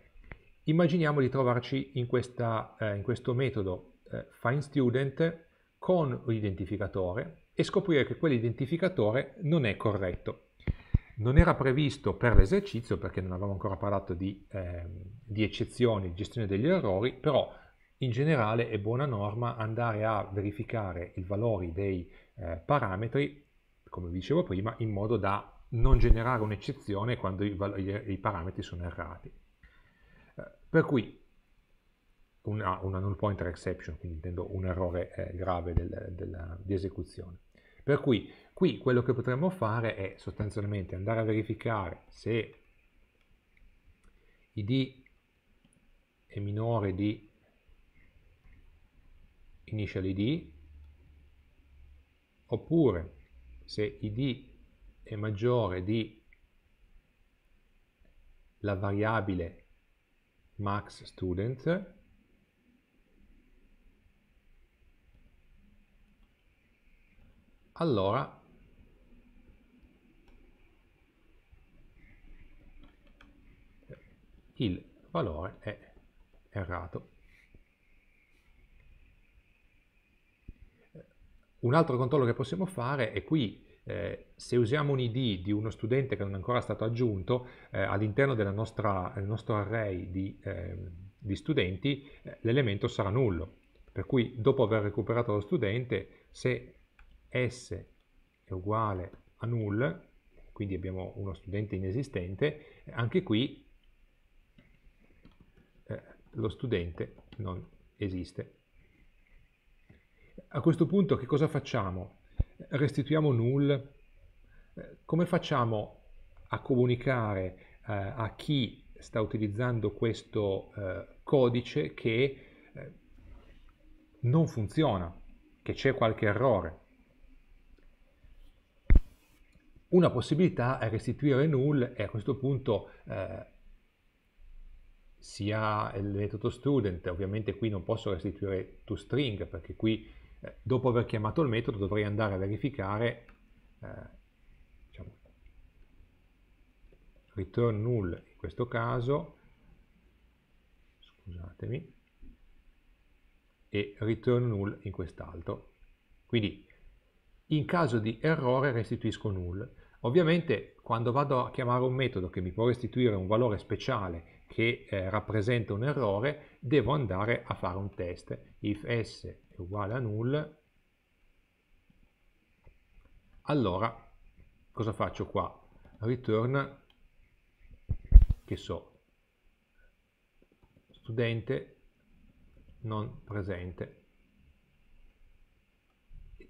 immaginiamo di trovarci in, questa, eh, in questo metodo eh, findStudent con un identificatore e scoprire che quell'identificatore non è corretto. Non era previsto per l'esercizio perché non avevamo ancora parlato di, eh, di eccezioni, di gestione degli errori, però in generale è buona norma andare a verificare i valori dei eh, parametri, come dicevo prima, in modo da non generare un'eccezione quando i, i, i, parametri sono errati. Eh, per cui una, una, null pointer exception, quindi intendo un errore eh, grave del, della, di esecuzione. Per cui qui quello che potremmo fare è sostanzialmente andare a verificare se id è minore di initial id oppure se id è maggiore di la variabile max student allora il valore è errato Un altro controllo che possiamo fare è qui eh, se usiamo un id di uno studente che non è ancora stato aggiunto eh, all'interno del nostro array di, eh, di studenti eh, l'elemento sarà nullo per cui dopo aver recuperato lo studente se s è uguale a null quindi abbiamo uno studente inesistente eh, anche qui eh, lo studente non esiste a questo punto che cosa facciamo? Restituiamo null? Eh, come facciamo a comunicare eh, a chi sta utilizzando questo eh, codice che eh, non funziona, che c'è qualche errore? Una possibilità è restituire null e a questo punto eh, sia il metodo student, ovviamente qui non posso restituire toString perché qui dopo aver chiamato il metodo dovrei andare a verificare eh, diciamo, return null in questo caso, scusatemi, e return null in quest'altro. Quindi in caso di errore restituisco null. Ovviamente quando vado a chiamare un metodo che mi può restituire un valore speciale che eh, rappresenta un errore, devo andare a fare un test. If s è uguale a null, allora cosa faccio qua? Return, che so, studente non presente.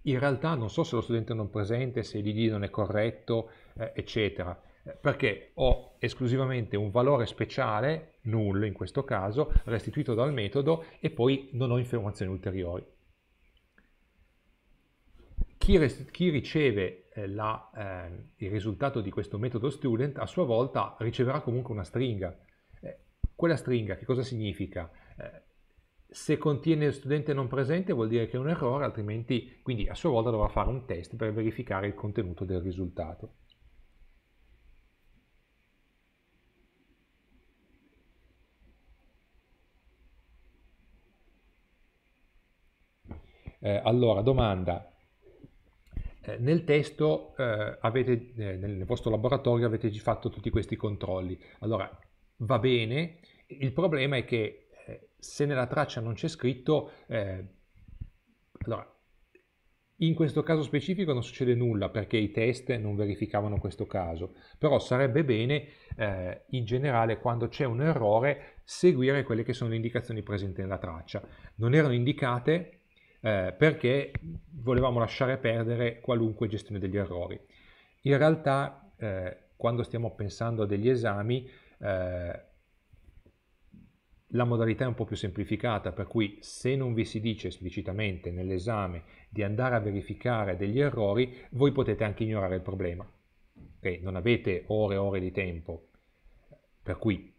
In realtà non so se lo studente non presente, se l'id non è corretto, eh, eccetera perché ho esclusivamente un valore speciale, null in questo caso, restituito dal metodo e poi non ho informazioni ulteriori. Chi, chi riceve eh, la, eh, il risultato di questo metodo student a sua volta riceverà comunque una stringa. Eh, quella stringa che cosa significa? Eh, se contiene studente non presente vuol dire che è un errore, altrimenti quindi a sua volta dovrà fare un test per verificare il contenuto del risultato. Eh, allora, domanda. Eh, nel testo eh, avete, eh, nel vostro laboratorio avete fatto tutti questi controlli. Allora, va bene, il problema è che eh, se nella traccia non c'è scritto, eh, allora, in questo caso specifico non succede nulla perché i test non verificavano questo caso, però sarebbe bene eh, in generale quando c'è un errore seguire quelle che sono le indicazioni presenti nella traccia. Non erano indicate eh, perché volevamo lasciare perdere qualunque gestione degli errori. In realtà, eh, quando stiamo pensando a degli esami, eh, la modalità è un po' più semplificata, per cui se non vi si dice esplicitamente nell'esame di andare a verificare degli errori, voi potete anche ignorare il problema. Okay? Non avete ore e ore di tempo, per cui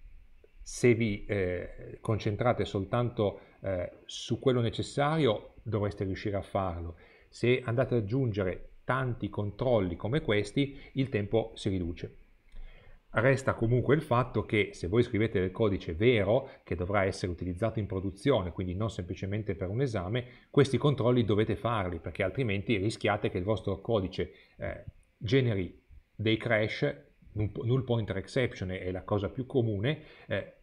se vi eh, concentrate soltanto eh, su quello necessario dovreste riuscire a farlo. Se andate ad aggiungere tanti controlli come questi, il tempo si riduce. Resta comunque il fatto che se voi scrivete del codice vero, che dovrà essere utilizzato in produzione, quindi non semplicemente per un esame, questi controlli dovete farli, perché altrimenti rischiate che il vostro codice eh, generi dei crash, null pointer exception è la cosa più comune, eh,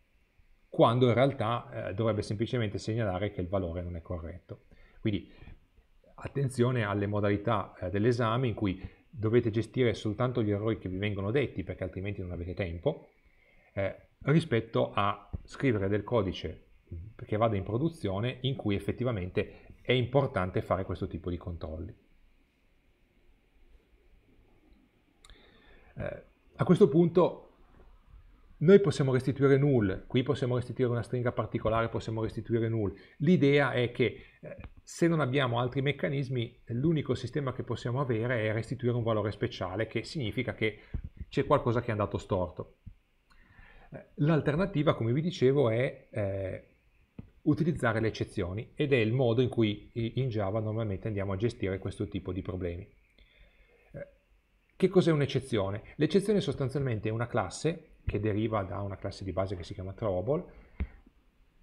quando in realtà eh, dovrebbe semplicemente segnalare che il valore non è corretto. Quindi attenzione alle modalità eh, dell'esame in cui dovete gestire soltanto gli errori che vi vengono detti perché altrimenti non avete tempo, eh, rispetto a scrivere del codice che vada in produzione in cui effettivamente è importante fare questo tipo di controlli. Eh, a questo punto noi possiamo restituire null, qui possiamo restituire una stringa particolare, possiamo restituire null. L'idea è che eh, se non abbiamo altri meccanismi, l'unico sistema che possiamo avere è restituire un valore speciale, che significa che c'è qualcosa che è andato storto. Eh, l'alternativa, come vi dicevo, è eh, utilizzare le eccezioni ed è il modo in cui in Java normalmente andiamo a gestire questo tipo di problemi. Eh, che cos'è un'eccezione? L'eccezione sostanzialmente è una classe che deriva da una classe di base che si chiama Trouble,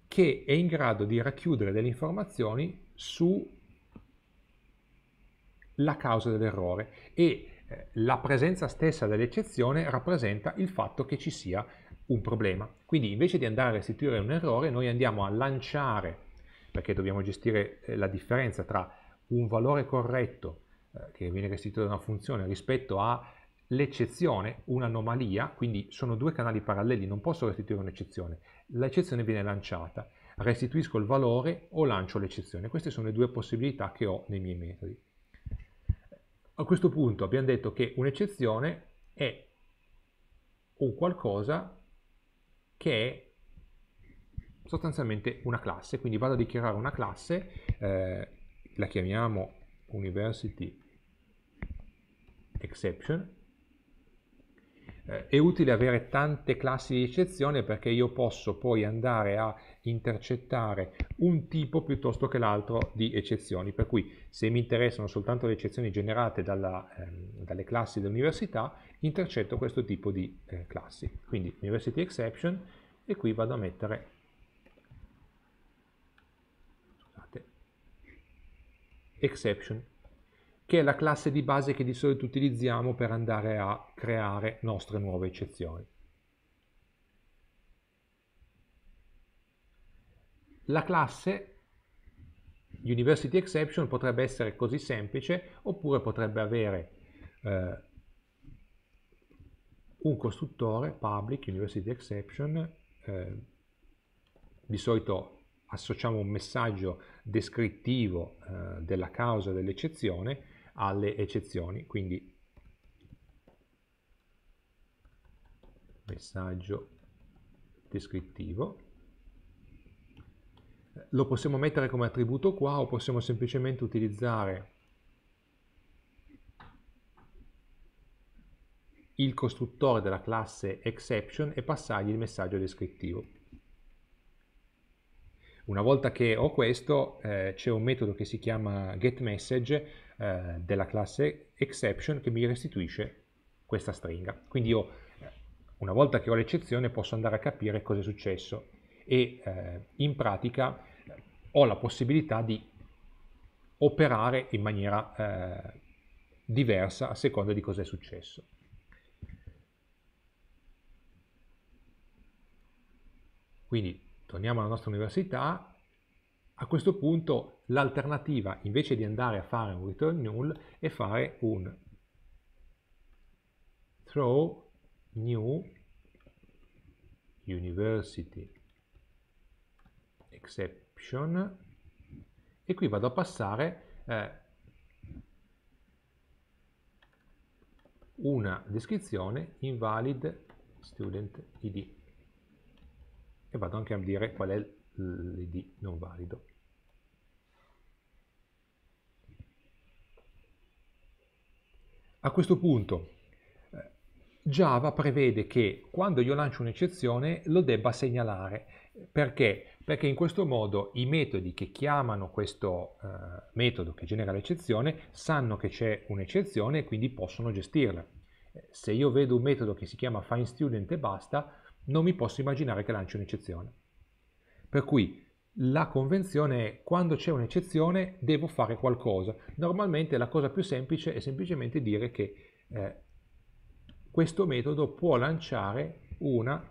che è in grado di racchiudere delle informazioni sulla causa dell'errore e eh, la presenza stessa dell'eccezione rappresenta il fatto che ci sia un problema. Quindi invece di andare a restituire un errore, noi andiamo a lanciare, perché dobbiamo gestire eh, la differenza tra un valore corretto eh, che viene restituito da una funzione rispetto a l'eccezione, un'anomalia, quindi sono due canali paralleli, non posso restituire un'eccezione, l'eccezione viene lanciata, restituisco il valore o lancio l'eccezione, queste sono le due possibilità che ho nei miei metodi. A questo punto abbiamo detto che un'eccezione è un qualcosa che è sostanzialmente una classe, quindi vado a dichiarare una classe, eh, la chiamiamo university exception eh, è utile avere tante classi di eccezione perché io posso poi andare a intercettare un tipo piuttosto che l'altro di eccezioni, per cui se mi interessano soltanto le eccezioni generate dalla, ehm, dalle classi dell'università, intercetto questo tipo di eh, classi. Quindi University Exception e qui vado a mettere scusate, Exception che è la classe di base che di solito utilizziamo per andare a creare nostre nuove eccezioni. La classe University Exception potrebbe essere così semplice oppure potrebbe avere eh, un costruttore public University Exception, eh, di solito associamo un messaggio descrittivo eh, della causa dell'eccezione alle eccezioni, quindi messaggio descrittivo. Lo possiamo mettere come attributo qua o possiamo semplicemente utilizzare il costruttore della classe exception e passargli il messaggio descrittivo. Una volta che ho questo eh, c'è un metodo che si chiama getMessage eh, della classe exception che mi restituisce questa stringa. Quindi io, eh, una volta che ho l'eccezione, posso andare a capire cosa è successo e eh, in pratica eh, ho la possibilità di operare in maniera eh, diversa a seconda di cosa è successo. Quindi torniamo alla nostra università, a questo punto L'alternativa invece di andare a fare un return null è fare un throw new university exception e qui vado a passare eh, una descrizione invalid student id e vado anche a dire qual è l'id non valido. A questo punto eh, Java prevede che quando io lancio un'eccezione lo debba segnalare. Perché? Perché in questo modo i metodi che chiamano questo eh, metodo che genera l'eccezione sanno che c'è un'eccezione e quindi possono gestirla. Eh, se io vedo un metodo che si chiama findStudent e basta, non mi posso immaginare che lanci un'eccezione. Per cui la convenzione è quando c'è un'eccezione devo fare qualcosa. Normalmente la cosa più semplice è semplicemente dire che eh, questo metodo può lanciare una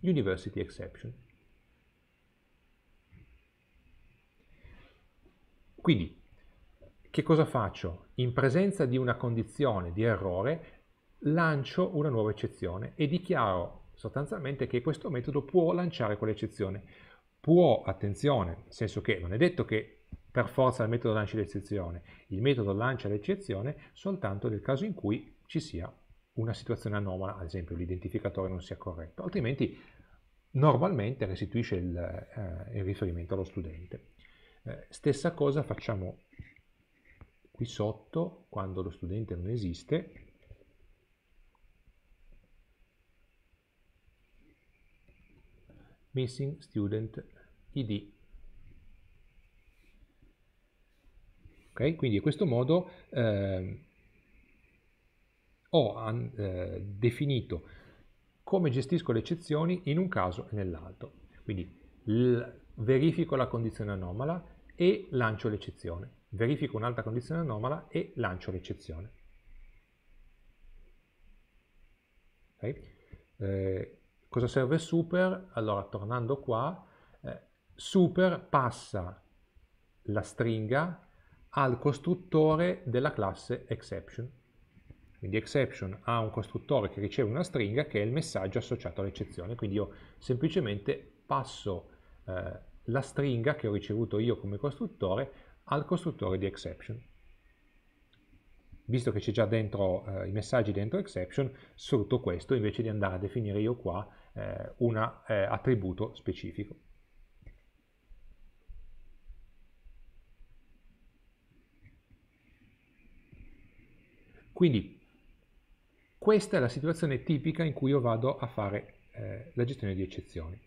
University Exception. Quindi, che cosa faccio? In presenza di una condizione di errore, lancio una nuova eccezione e dichiaro sostanzialmente che questo metodo può lanciare quell'eccezione può, attenzione, nel senso che non è detto che per forza il metodo lancia l'eccezione, il metodo lancia l'eccezione soltanto nel caso in cui ci sia una situazione anomala, ad esempio l'identificatore non sia corretto, altrimenti normalmente restituisce il, eh, il riferimento allo studente. Eh, stessa cosa facciamo qui sotto quando lo studente non esiste, missing student id. Okay? Quindi in questo modo eh, ho eh, definito come gestisco le eccezioni in un caso e nell'altro. Quindi verifico la condizione anomala e lancio l'eccezione. Verifico un'altra condizione anomala e lancio l'eccezione. Okay? Eh, cosa serve super? Allora, tornando qua, super passa la stringa al costruttore della classe exception. Quindi exception ha un costruttore che riceve una stringa che è il messaggio associato all'eccezione, quindi io semplicemente passo eh, la stringa che ho ricevuto io come costruttore al costruttore di exception. Visto che c'è già dentro eh, i messaggi dentro exception, sfrutto questo invece di andare a definire io qua eh, un eh, attributo specifico. Quindi questa è la situazione tipica in cui io vado a fare eh, la gestione di eccezioni.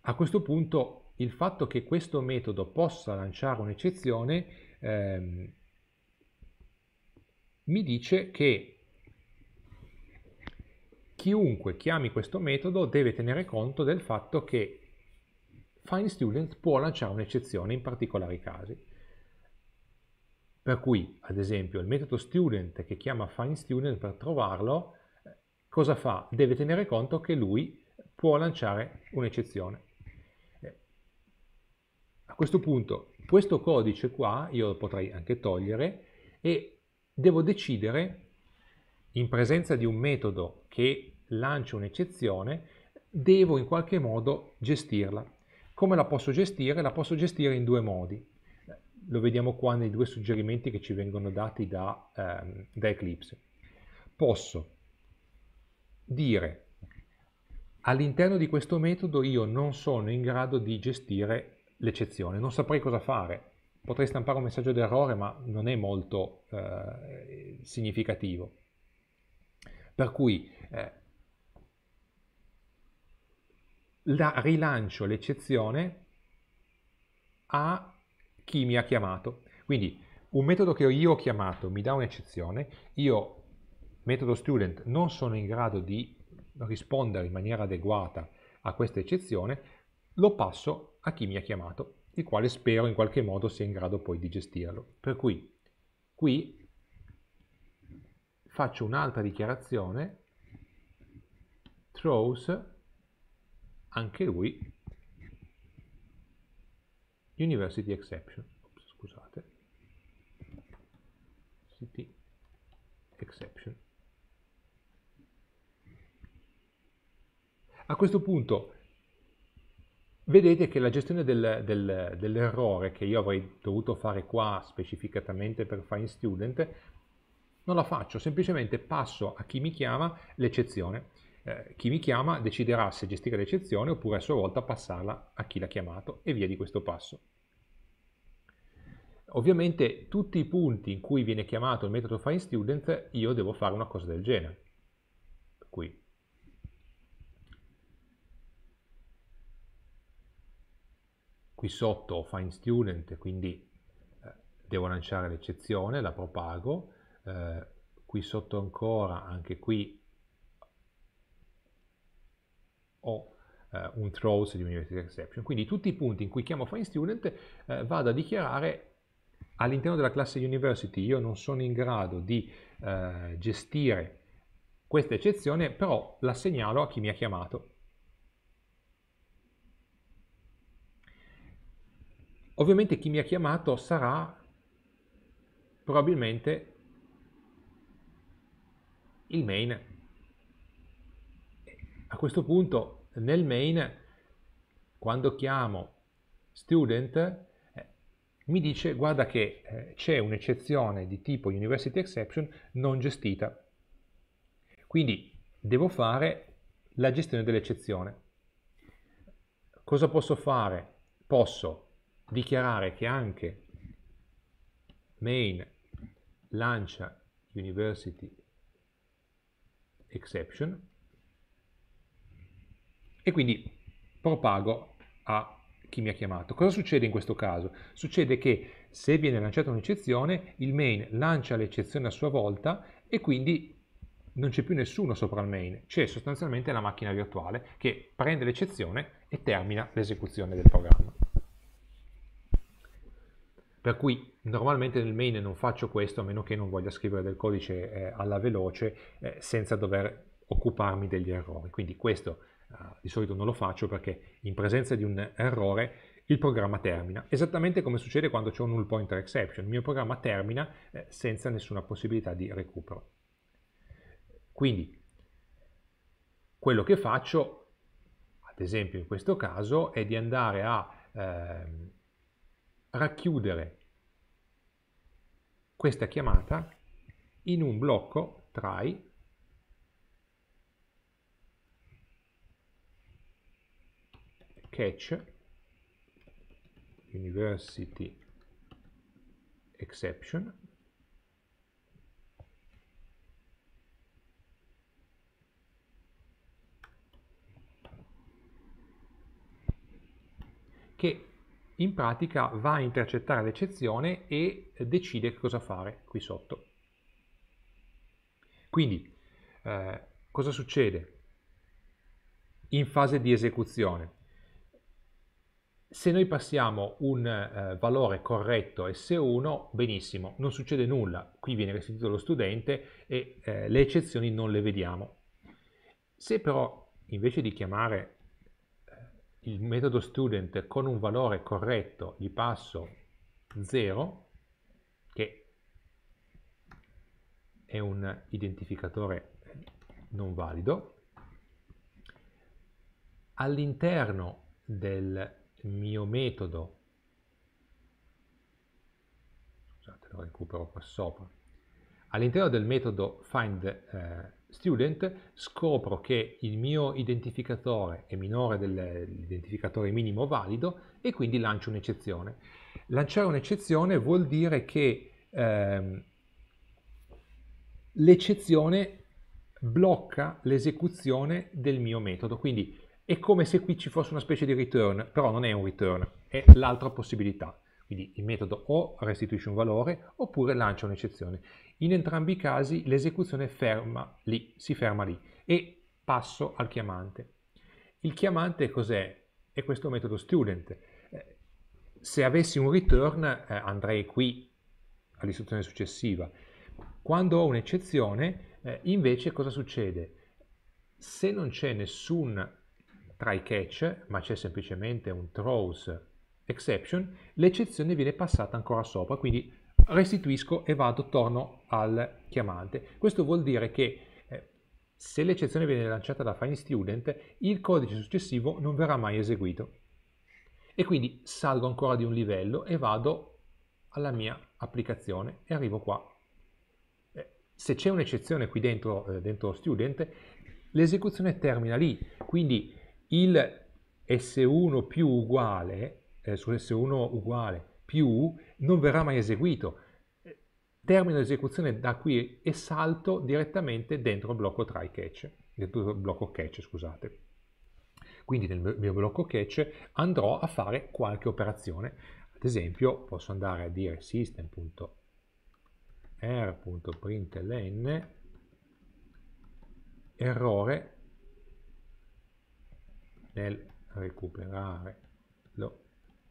A questo punto il fatto che questo metodo possa lanciare un'eccezione ehm, mi dice che chiunque chiami questo metodo deve tenere conto del fatto che FindStudent può lanciare un'eccezione in particolari casi. Per cui, ad esempio, il metodo student che chiama findStudent per trovarlo, cosa fa? Deve tenere conto che lui può lanciare un'eccezione. Eh, a questo punto, questo codice qua, io lo potrei anche togliere, e devo decidere, in presenza di un metodo che lancia un'eccezione, devo in qualche modo gestirla. Come la posso gestire? La posso gestire in due modi lo vediamo qua nei due suggerimenti che ci vengono dati da, ehm, da Eclipse. Posso dire all'interno di questo metodo io non sono in grado di gestire l'eccezione, non saprei cosa fare. Potrei stampare un messaggio d'errore, ma non è molto eh, significativo. Per cui eh, la, rilancio l'eccezione a chi mi ha chiamato. Quindi un metodo che io ho chiamato mi dà un'eccezione, io metodo student non sono in grado di rispondere in maniera adeguata a questa eccezione, lo passo a chi mi ha chiamato, il quale spero in qualche modo sia in grado poi di gestirlo. Per cui qui faccio un'altra dichiarazione, throws, anche lui University Exception. Ops, scusate. City Exception. A questo punto vedete che la gestione del, del, dell'errore che io avrei dovuto fare qua specificatamente per Student non la faccio, semplicemente passo a chi mi chiama l'eccezione. Eh, chi mi chiama deciderà se gestire l'eccezione oppure a sua volta passarla a chi l'ha chiamato e via di questo passo. Ovviamente tutti i punti in cui viene chiamato il metodo findStudent io devo fare una cosa del genere. Qui. Qui sotto ho findStudent, quindi eh, devo lanciare l'eccezione, la propago. Eh, qui sotto ancora, anche qui, ho eh, un throws di university exception. Quindi tutti i punti in cui chiamo findStudent eh, vado a dichiarare all'interno della classe university io non sono in grado di eh, gestire questa eccezione, però la segnalo a chi mi ha chiamato. Ovviamente chi mi ha chiamato sarà probabilmente il main. A questo punto nel main, quando chiamo student, mi dice guarda che eh, c'è un'eccezione di tipo University Exception non gestita. Quindi devo fare la gestione dell'eccezione. Cosa posso fare? Posso dichiarare che anche main lancia University Exception e quindi propago a chi mi ha chiamato. Cosa succede in questo caso? Succede che se viene lanciata un'eccezione, il main lancia l'eccezione a sua volta e quindi non c'è più nessuno sopra il main, c'è sostanzialmente la macchina virtuale che prende l'eccezione e termina l'esecuzione del programma. Per cui normalmente nel main non faccio questo a meno che non voglia scrivere del codice eh, alla veloce eh, senza dover occuparmi degli errori. Quindi questo Ah, di solito non lo faccio perché in presenza di un errore il programma termina, esattamente come succede quando c'è un null pointer exception, il mio programma termina eh, senza nessuna possibilità di recupero. Quindi quello che faccio, ad esempio in questo caso, è di andare a eh, racchiudere questa chiamata in un blocco try catch university exception che in pratica va a intercettare l'eccezione e decide cosa fare qui sotto. Quindi eh, cosa succede? In fase di esecuzione se noi passiamo un eh, valore corretto S1, benissimo, non succede nulla, qui viene restituito lo studente e eh, le eccezioni non le vediamo. Se però invece di chiamare eh, il metodo student con un valore corretto gli passo 0, che è un identificatore non valido, all'interno del mio metodo scusate lo recupero qua sopra all'interno del metodo find eh, student scopro che il mio identificatore è minore dell'identificatore minimo valido e quindi lancio un'eccezione lanciare un'eccezione vuol dire che ehm, l'eccezione blocca l'esecuzione del mio metodo quindi è come se qui ci fosse una specie di return, però non è un return, è l'altra possibilità. Quindi il metodo o restituisce un valore oppure lancia un'eccezione. In entrambi i casi l'esecuzione ferma lì, si ferma lì e passo al chiamante. Il chiamante cos'è? È questo metodo student. Eh, se avessi un return eh, andrei qui all'istruzione successiva. Quando ho un'eccezione eh, invece cosa succede? Se non c'è nessun try catch, ma c'è semplicemente un throws exception, l'eccezione viene passata ancora sopra, quindi restituisco e vado, torno al chiamante. Questo vuol dire che eh, se l'eccezione viene lanciata da Fine Student, il codice successivo non verrà mai eseguito. E quindi salgo ancora di un livello e vado alla mia applicazione e arrivo qua. Eh, se c'è un'eccezione qui dentro, eh, dentro student, l'esecuzione termina lì, quindi il S1 più uguale, eh, su S1 uguale più, non verrà mai eseguito. Termino l'esecuzione da qui e salto direttamente dentro il blocco try catch, dentro il blocco catch, scusate. Quindi nel mio blocco catch andrò a fare qualche operazione. Ad esempio posso andare a dire system.r.println errore nel recuperare lo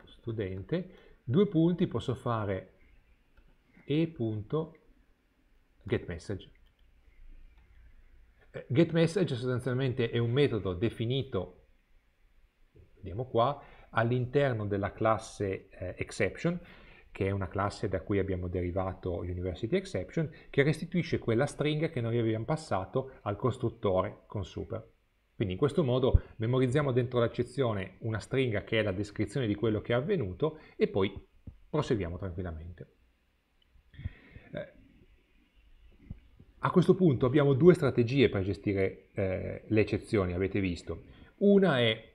studente, due punti posso fare e.getMessage. Eh, GetMessage sostanzialmente è un metodo definito, vediamo qua, all'interno della classe eh, exception, che è una classe da cui abbiamo derivato University Exception, che restituisce quella stringa che noi abbiamo passato al costruttore con super. Quindi in questo modo memorizziamo dentro l'accezione una stringa che è la descrizione di quello che è avvenuto e poi proseguiamo tranquillamente. Eh, a questo punto abbiamo due strategie per gestire eh, le eccezioni, avete visto. Una è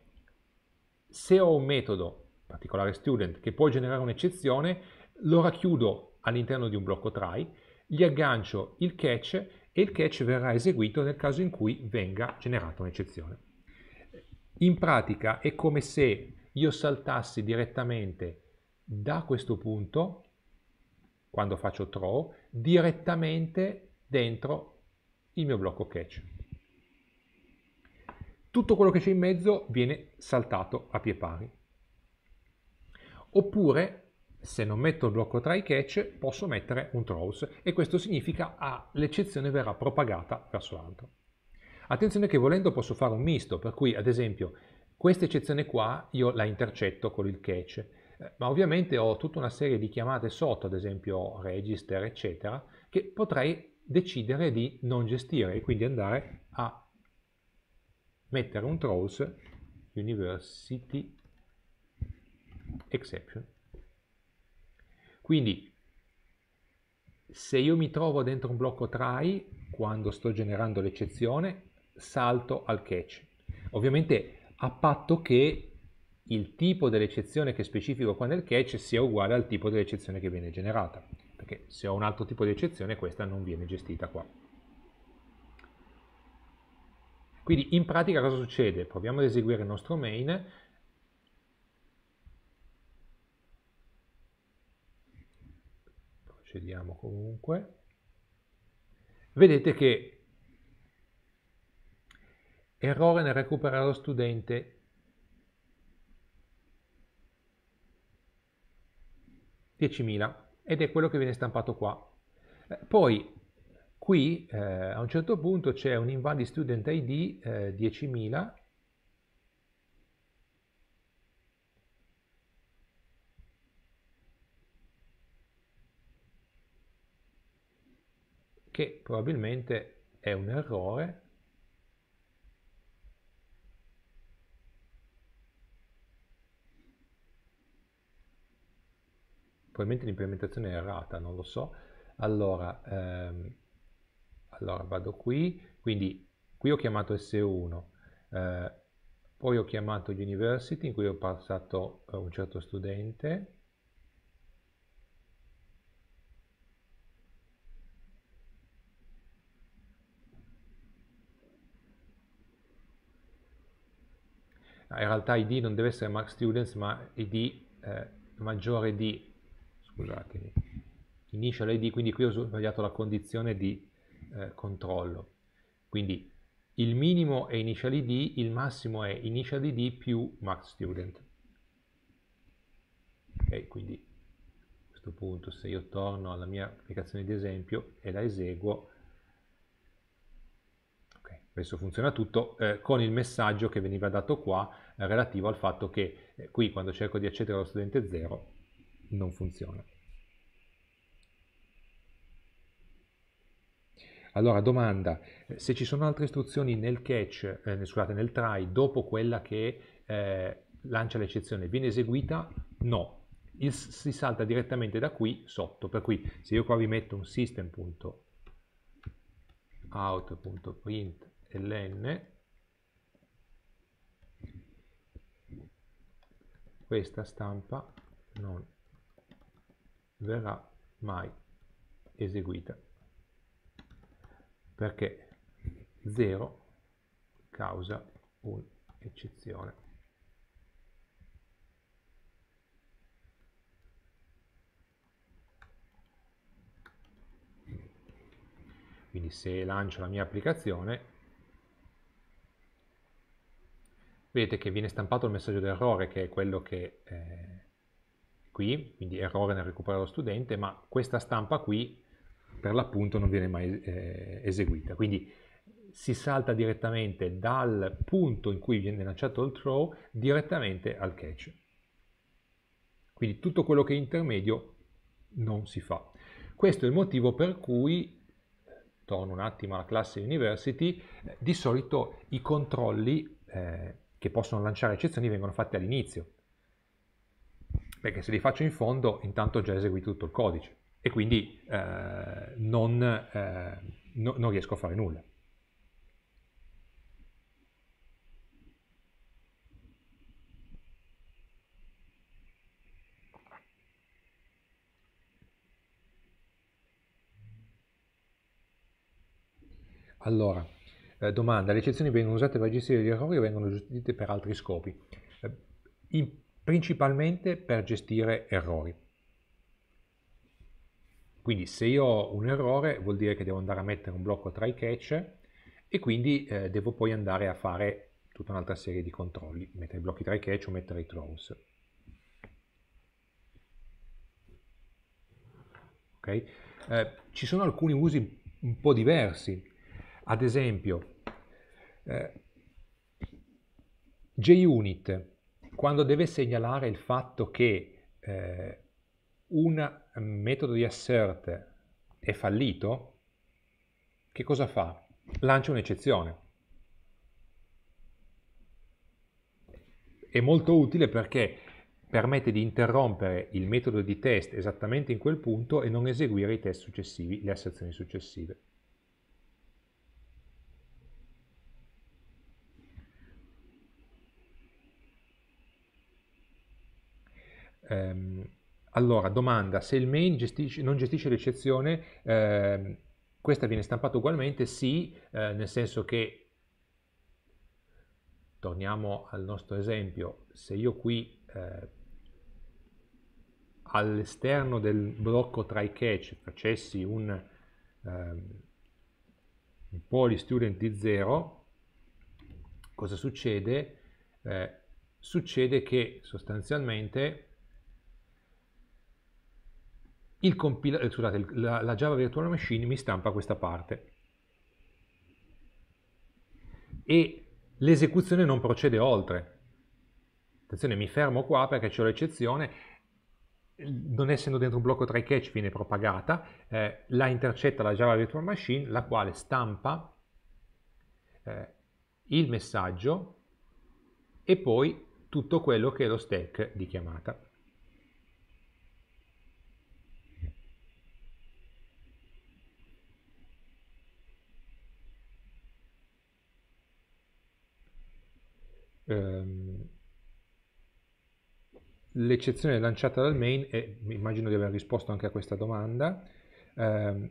se ho un metodo, in particolare student, che può generare un'eccezione, lo racchiudo all'interno di un blocco try, gli aggancio il catch e il catch verrà eseguito nel caso in cui venga generata un'eccezione. In pratica è come se io saltassi direttamente da questo punto, quando faccio throw, direttamente dentro il mio blocco catch. Tutto quello che c'è in mezzo viene saltato a pie pari. Oppure se non metto il blocco try catch posso mettere un throws e questo significa ah, l'eccezione verrà propagata verso l'altro. Attenzione che volendo posso fare un misto, per cui ad esempio questa eccezione qua io la intercetto con il catch, eh, ma ovviamente ho tutta una serie di chiamate sotto, ad esempio register eccetera, che potrei decidere di non gestire e quindi andare a mettere un throws university exception quindi se io mi trovo dentro un blocco try, quando sto generando l'eccezione, salto al catch. Ovviamente a patto che il tipo dell'eccezione che specifico qua nel catch sia uguale al tipo dell'eccezione che viene generata, perché se ho un altro tipo di eccezione questa non viene gestita qua. Quindi in pratica cosa succede? Proviamo ad eseguire il nostro main, Chiudiamo comunque. Vedete che errore nel recuperare lo studente ed è quello che viene stampato qua. Eh, poi qui eh, a un certo punto c'è un invalid student ID eh, 10.000 che probabilmente è un errore probabilmente l'implementazione è errata, non lo so. Allora, ehm, allora, vado qui, quindi qui ho chiamato S1, eh, poi ho chiamato University in cui ho passato eh, un certo studente, in realtà id non deve essere max students ma id eh, maggiore di, scusatemi, initial id, quindi qui ho sbagliato la condizione di eh, controllo. Quindi il minimo è initial id, il massimo è initial id più max student. Ok, quindi a questo punto se io torno alla mia applicazione di esempio e la eseguo, adesso funziona tutto, eh, con il messaggio che veniva dato qua eh, relativo al fatto che eh, qui quando cerco di accedere allo studente 0 non funziona. Allora, domanda, eh, se ci sono altre istruzioni nel catch, eh, scusate, nel try, dopo quella che eh, lancia l'eccezione, viene eseguita? No, il, si salta direttamente da qui sotto, per cui se io qua vi metto un system.out.print ln questa stampa non verrà mai eseguita perché 0 causa un'eccezione. Quindi se lancio la mia applicazione vedete che viene stampato il messaggio d'errore che è quello che è eh, qui, quindi errore nel recuperare lo studente, ma questa stampa qui per l'appunto non viene mai eh, eseguita. Quindi si salta direttamente dal punto in cui viene lanciato il throw direttamente al catch. Quindi tutto quello che è intermedio non si fa. Questo è il motivo per cui, torno un attimo alla classe University, di solito i controlli eh, che possono lanciare eccezioni vengono fatte all'inizio, perché se li faccio in fondo intanto ho già eseguito tutto il codice e quindi eh, non, eh, no, non riesco a fare nulla. Allora, eh, domanda, le eccezioni vengono usate per gestire gli errori o vengono gestite per altri scopi? Eh, in, principalmente per gestire errori. Quindi se io ho un errore vuol dire che devo andare a mettere un blocco try catch e quindi eh, devo poi andare a fare tutta un'altra serie di controlli, mettere i blocchi try catch o mettere i throws. Okay? Eh, ci sono alcuni usi un po' diversi ad esempio, eh, JUnit, quando deve segnalare il fatto che eh, un metodo di assert è fallito, che cosa fa? Lancia un'eccezione. È molto utile perché permette di interrompere il metodo di test esattamente in quel punto e non eseguire i test successivi, le asserzioni successive. Ehm, allora, domanda, se il main gestisce, non gestisce l'eccezione, ehm, questa viene stampata ugualmente? Sì, eh, nel senso che, torniamo al nostro esempio, se io qui eh, all'esterno del blocco try catch facessi un, ehm, un poly student di 0, cosa succede? Eh, succede che sostanzialmente il compila- eh, scusate, la, la Java Virtual Machine mi stampa questa parte e l'esecuzione non procede oltre. Attenzione, mi fermo qua perché c'è l'eccezione non essendo dentro un blocco try catch viene propagata, eh, la intercetta la Java Virtual Machine, la quale stampa eh, il messaggio e poi tutto quello che è lo stack di chiamata. l'eccezione lanciata dal main, e immagino di aver risposto anche a questa domanda, eh,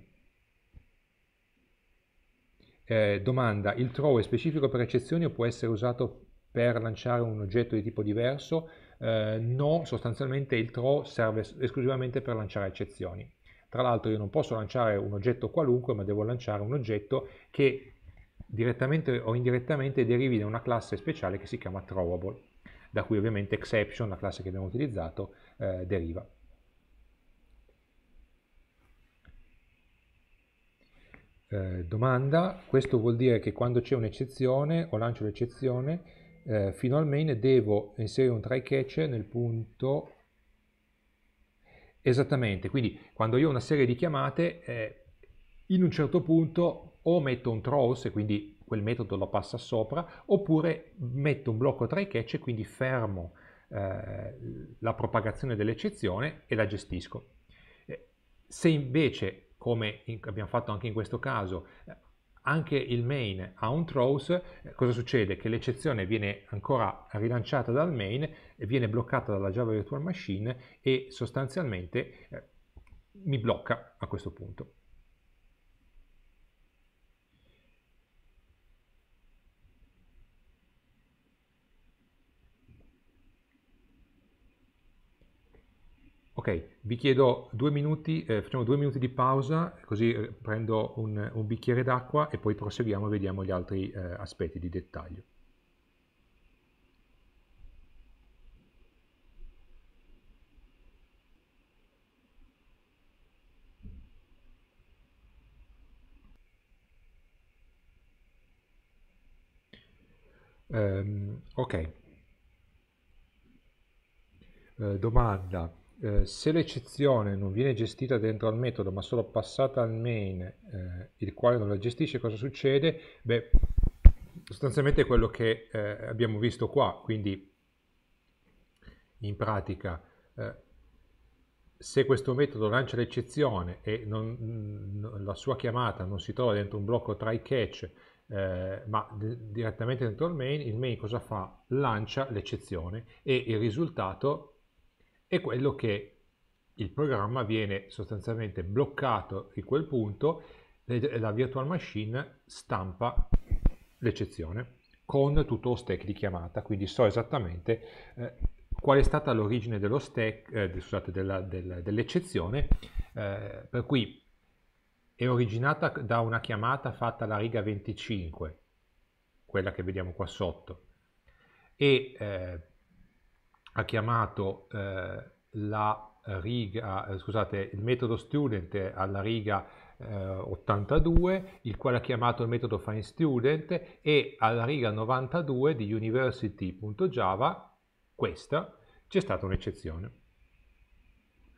eh, domanda, il throw è specifico per eccezioni o può essere usato per lanciare un oggetto di tipo diverso? Eh, no, sostanzialmente il throw serve esclusivamente per lanciare eccezioni. Tra l'altro io non posso lanciare un oggetto qualunque, ma devo lanciare un oggetto che direttamente o indirettamente derivi da una classe speciale che si chiama throwable da cui ovviamente exception, la classe che abbiamo utilizzato, eh, deriva. Eh, domanda, questo vuol dire che quando c'è un'eccezione o lancio l'eccezione, eh, fino al main devo inserire un try catch nel punto esattamente, quindi quando io ho una serie di chiamate, eh, in un certo punto o metto un throws e quindi quel metodo lo passa sopra, oppure metto un blocco tra i catch e quindi fermo eh, la propagazione dell'eccezione e la gestisco. Eh, se invece, come in, abbiamo fatto anche in questo caso, eh, anche il main ha un throws, eh, cosa succede? Che l'eccezione viene ancora rilanciata dal main, viene bloccata dalla Java Virtual Machine e sostanzialmente eh, mi blocca a questo punto. Ok, vi chiedo due minuti, eh, facciamo due minuti di pausa, così eh, prendo un, un bicchiere d'acqua e poi proseguiamo e vediamo gli altri eh, aspetti di dettaglio. Um, ok, eh, domanda. Eh, se l'eccezione non viene gestita dentro al metodo ma solo passata al main eh, il quale non la gestisce cosa succede? Beh, sostanzialmente è quello che eh, abbiamo visto qua quindi in pratica eh, se questo metodo lancia l'eccezione e non, mm, la sua chiamata non si trova dentro un blocco try catch eh, ma direttamente dentro il main, il main cosa fa? Lancia l'eccezione e il risultato è quello che il programma viene sostanzialmente bloccato in quel punto e la virtual machine stampa l'eccezione con tutto lo stack di chiamata, quindi so esattamente eh, qual è stata l'origine dello stack, eh, scusate, dell'eccezione, eh, per cui è originata da una chiamata fatta alla riga 25, quella che vediamo qua sotto, e eh, ha chiamato eh, la riga, eh, scusate, il metodo student alla riga eh, 82, il quale ha chiamato il metodo find student e alla riga 92 di university.java, questa, c'è stata un'eccezione.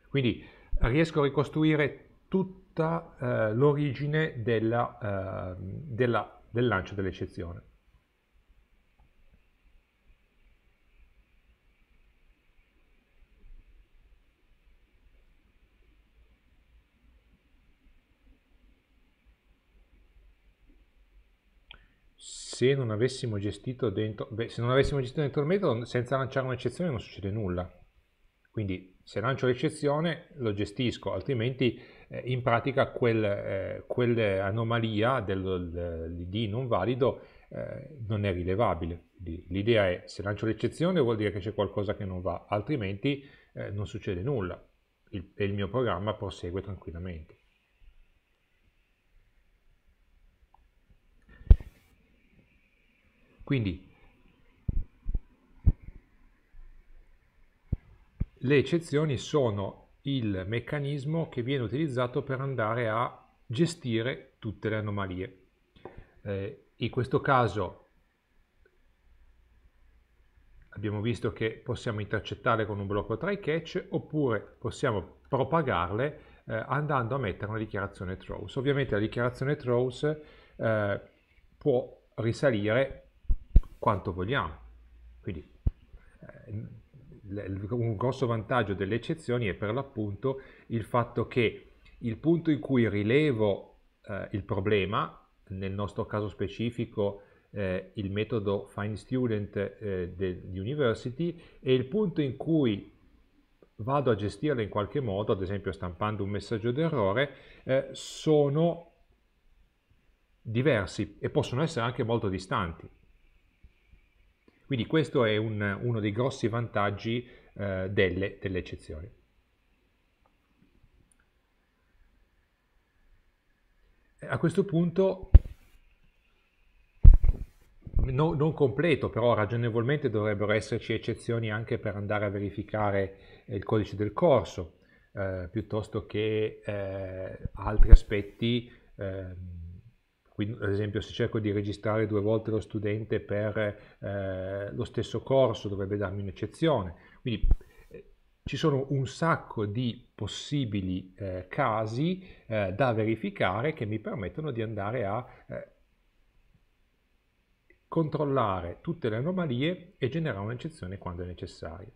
Quindi riesco a ricostruire tutta eh, l'origine della, ehm, della, del lancio dell'eccezione. se non avessimo gestito dentro, beh, se non avessimo gestito dentro il metodo senza lanciare un'eccezione non succede nulla. Quindi se lancio l'eccezione lo gestisco, altrimenti eh, in pratica quel, eh, quell'anomalia dell'ID non valido eh, non è rilevabile. L'idea è se lancio l'eccezione vuol dire che c'è qualcosa che non va, altrimenti eh, non succede nulla e il, il mio programma prosegue tranquillamente. Quindi le eccezioni sono il meccanismo che viene utilizzato per andare a gestire tutte le anomalie. Eh, in questo caso abbiamo visto che possiamo intercettarle con un blocco try catch oppure possiamo propagarle eh, andando a mettere una dichiarazione throws. Ovviamente la dichiarazione throws eh, può risalire quanto vogliamo. Quindi eh, un grosso vantaggio delle eccezioni è per l'appunto il fatto che il punto in cui rilevo eh, il problema, nel nostro caso specifico eh, il metodo find student eh, di university, e il punto in cui vado a gestirlo in qualche modo, ad esempio stampando un messaggio d'errore, eh, sono diversi e possono essere anche molto distanti. Quindi questo è un, uno dei grossi vantaggi eh, delle, delle eccezioni. A questo punto No, non completo, però ragionevolmente dovrebbero esserci eccezioni anche per andare a verificare eh, il codice del corso, eh, piuttosto che eh, altri aspetti eh, quindi, ad esempio se cerco di registrare due volte lo studente per eh, lo stesso corso dovrebbe darmi un'eccezione. Quindi eh, ci sono un sacco di possibili eh, casi eh, da verificare che mi permettono di andare a eh, controllare tutte le anomalie e generare un'eccezione quando è necessario.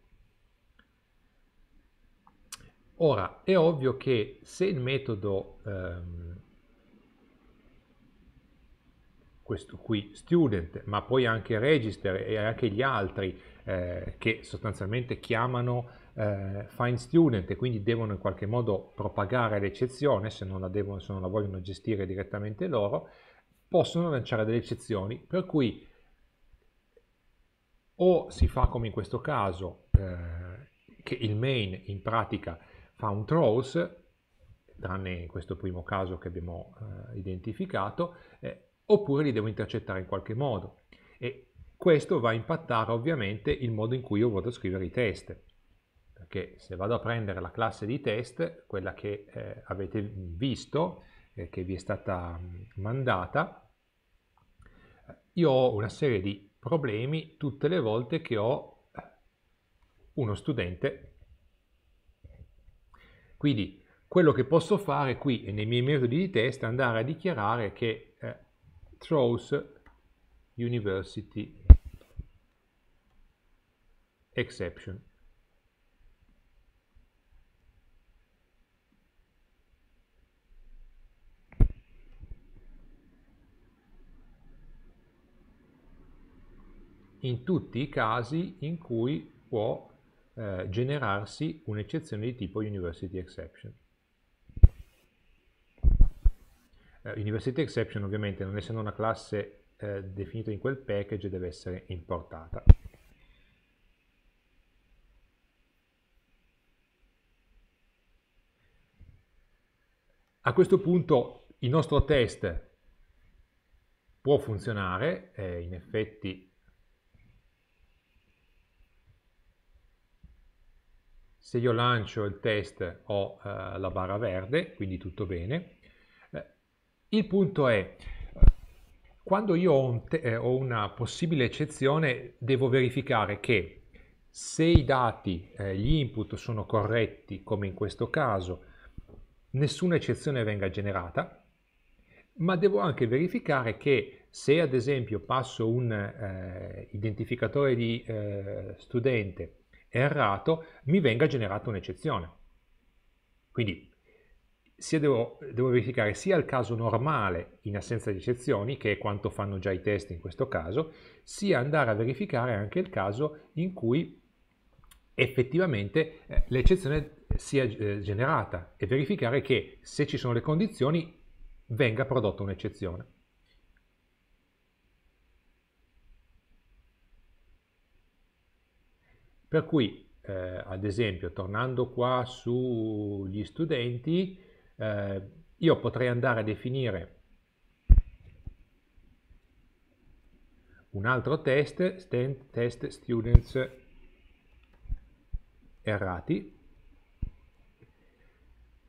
Ora, è ovvio che se il metodo ehm, questo qui student, ma poi anche register e anche gli altri eh, che sostanzialmente chiamano eh, find student e quindi devono in qualche modo propagare l'eccezione se, se non la vogliono gestire direttamente loro, possono lanciare delle eccezioni per cui o si fa come in questo caso eh, che il main in pratica fa un throws tranne in questo primo caso che abbiamo eh, identificato, eh, oppure li devo intercettare in qualche modo e questo va a impattare ovviamente il modo in cui io vado a scrivere i test perché se vado a prendere la classe di test, quella che eh, avete visto, eh, che vi è stata mm, mandata, io ho una serie di problemi tutte le volte che ho eh, uno studente. Quindi quello che posso fare qui nei miei metodi di test è andare a dichiarare che Trowse University Exception. in tutti i casi in cui può eh, generarsi un'eccezione di tipo University Exception. Eh, University Exception ovviamente non essendo una classe eh, definita in quel package deve essere importata. A questo punto il nostro test può funzionare, eh, in effetti se io lancio il test ho eh, la barra verde, quindi tutto bene. Il punto è, quando io ho, un te- eh, ho una possibile eccezione, devo verificare che se i dati, eh, gli input sono corretti, come in questo caso, nessuna eccezione venga generata, ma devo anche verificare che se ad esempio passo un eh, identificatore di eh, studente errato, mi venga generata un'eccezione. Quindi devo, devo, verificare sia il caso normale in assenza di eccezioni, che è quanto fanno già i test in questo caso, sia andare a verificare anche il caso in cui effettivamente eh, l'eccezione sia eh, generata e verificare che se ci sono le condizioni venga prodotta un'eccezione. Per cui, eh, ad esempio, tornando qua sugli studenti, eh, io potrei andare a definire un altro test, stand, test students errati,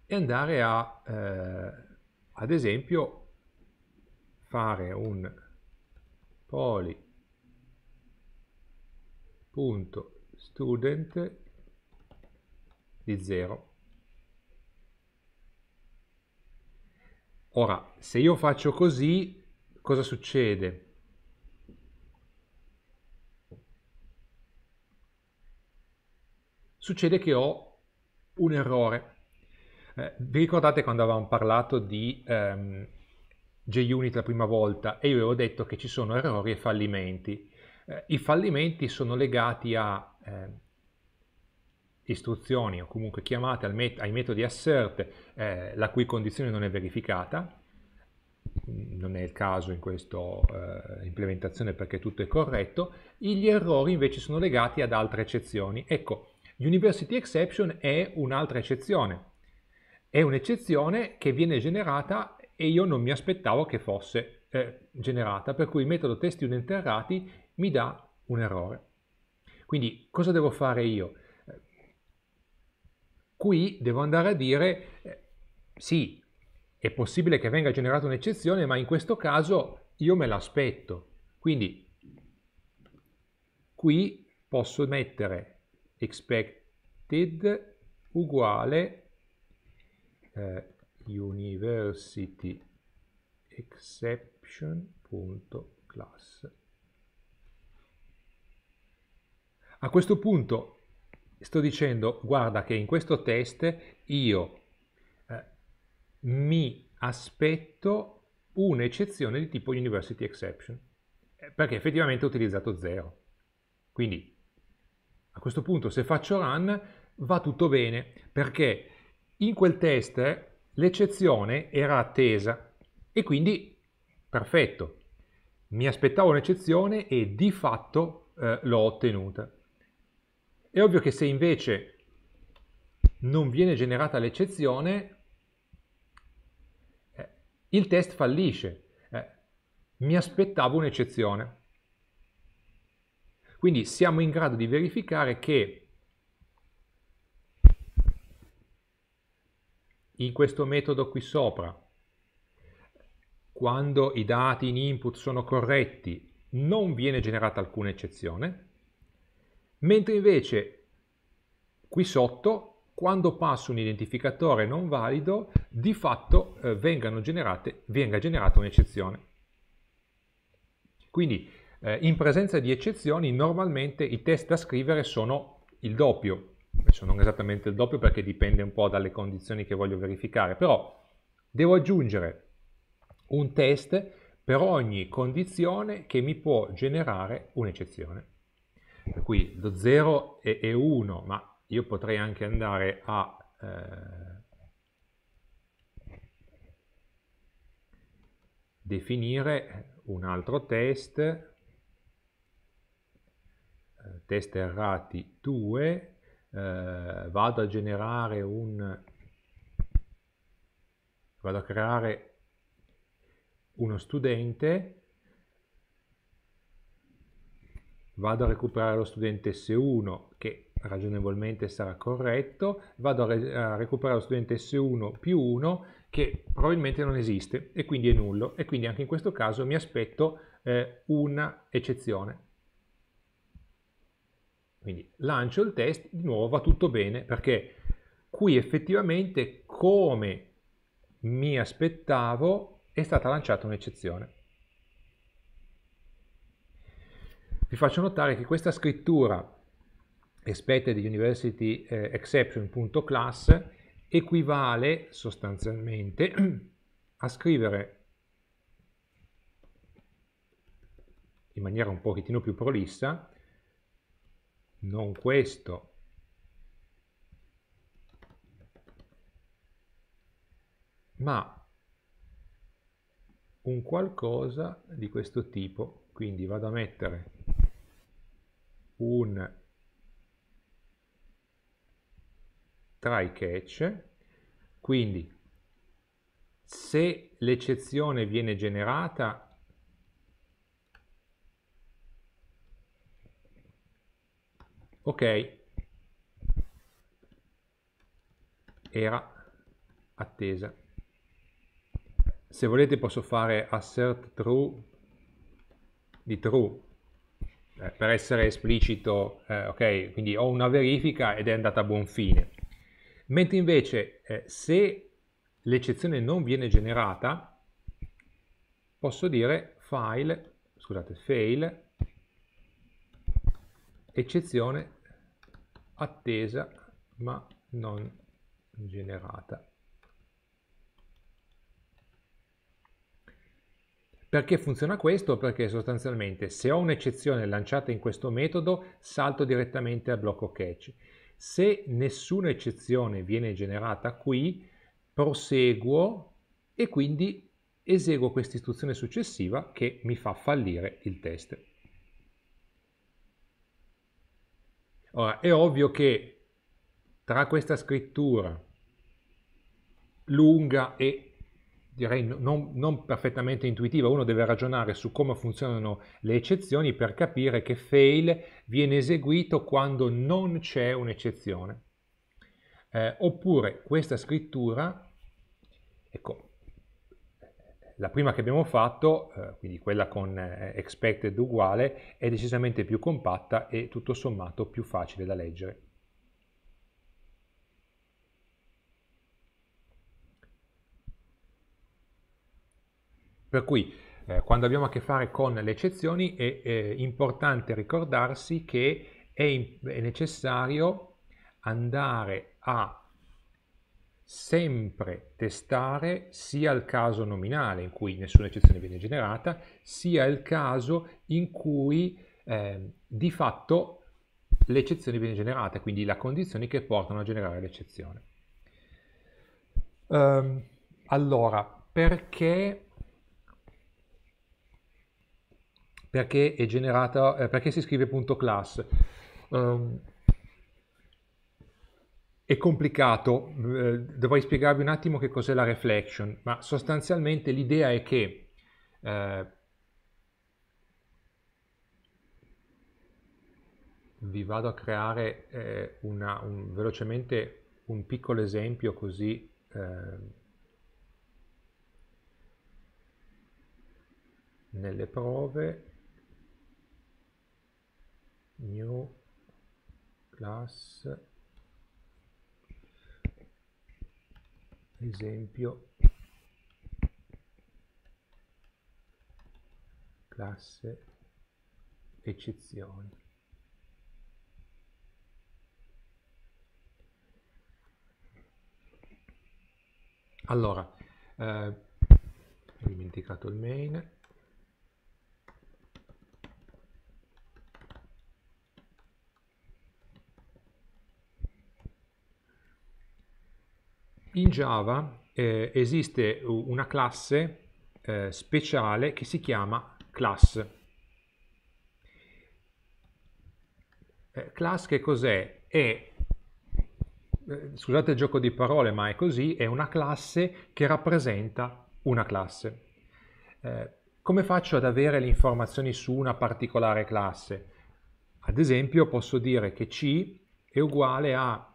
e andare a, eh, ad esempio, fare un poli punto student di 0 Ora, se io faccio così, cosa succede? Succede che ho un errore. Eh, vi ricordate quando avevamo parlato di ehm, JUnit la prima volta e io avevo detto che ci sono errori e fallimenti. Eh, I fallimenti sono legati a eh, istruzioni o comunque chiamate met ai metodi assert eh, la cui condizione non è verificata, mm, non è il caso in questa eh, implementazione perché tutto è corretto, gli errori invece sono legati ad altre eccezioni. Ecco, University Exception è un'altra eccezione, è un'eccezione che viene generata e io non mi aspettavo che fosse eh, generata, per cui il metodo test student errati mi dà un errore. Quindi cosa devo fare io? qui devo andare a dire eh, sì, è possibile che venga generata un'eccezione, ma in questo caso io me l'aspetto. Quindi qui posso mettere expected uguale eh, university exception.class. A questo punto sto dicendo guarda che in questo test io eh, mi aspetto un'eccezione di tipo University Exception, eh, perché effettivamente ho utilizzato 0. Quindi a questo punto se faccio run va tutto bene, perché in quel test l'eccezione era attesa e quindi perfetto, mi aspettavo un'eccezione e di fatto eh, l'ho ottenuta. È ovvio che se invece non viene generata l'eccezione, eh, il test fallisce. Eh, mi aspettavo un'eccezione. Quindi siamo in grado di verificare che in questo metodo qui sopra, quando i dati in input sono corretti, non viene generata alcuna eccezione, Mentre invece qui sotto, quando passo un identificatore non valido, di fatto eh, generate, venga generata un'eccezione. Quindi eh, in presenza di eccezioni normalmente i test da scrivere sono il doppio, adesso non esattamente il doppio perché dipende un po' dalle condizioni che voglio verificare, però devo aggiungere un test per ogni condizione che mi può generare un'eccezione. Per cui lo 0 è, è 1, ma io potrei anche andare a... Eh, definire un altro test, eh, test errati 2, eh, vado a generare un, vado a creare uno studente vado a recuperare lo studente S1 che ragionevolmente sarà corretto, vado a, a recuperare lo studente S1 più 1 che probabilmente non esiste e quindi è nullo e quindi anche in questo caso mi aspetto eh, una Quindi lancio il test, di nuovo va tutto bene perché qui effettivamente come mi aspettavo è stata lanciata un'eccezione. vi faccio notare che questa scrittura expected university eh, exception.class equivale sostanzialmente a scrivere in maniera un pochettino più prolissa non questo ma un qualcosa di questo tipo quindi vado a mettere un try catch quindi se l'eccezione viene generata ok era attesa se volete posso fare assert true di true eh, per essere esplicito, eh, ok, quindi ho una verifica ed è andata a buon fine. Mentre invece eh, se l'eccezione non viene generata, posso dire file, scusate, fail, eccezione attesa ma non generata. Perché funziona questo? Perché sostanzialmente se ho un'eccezione lanciata in questo metodo salto direttamente al blocco catch. Se nessuna eccezione viene generata qui proseguo e quindi eseguo questa istruzione successiva che mi fa fallire il test. Ora è ovvio che tra questa scrittura lunga e direi non, non, perfettamente intuitiva, uno deve ragionare su come funzionano le eccezioni per capire che fail viene eseguito quando non c'è un'eccezione. Eh, oppure questa scrittura, ecco, la prima che abbiamo fatto, eh, quindi quella con eh, expected uguale, è decisamente più compatta e tutto sommato più facile da leggere. Per cui eh, quando abbiamo a che fare con le eccezioni è, è importante ricordarsi che è, è necessario andare a sempre testare sia il caso nominale in cui nessuna eccezione viene generata, sia il caso in cui eh, di fatto l'eccezione viene generata, quindi le condizioni che portano a generare l'eccezione. Um, allora, perché perché è generata, eh, perché si scrive punto class. Um, è complicato, eh, dovrei spiegarvi un attimo che cos'è la reflection, ma sostanzialmente l'idea è che eh, vi vado a creare eh, una, un, velocemente un piccolo esempio così ehm, nelle prove new class esempio classe eccezioni allora eh, ho dimenticato il main in Java eh, esiste una classe eh, speciale che si chiama class. Eh, class che cos'è? È, eh, scusate il gioco di parole ma è così, è una classe che rappresenta una classe. Eh, come faccio ad avere le informazioni su una particolare classe? Ad esempio posso dire che C è uguale a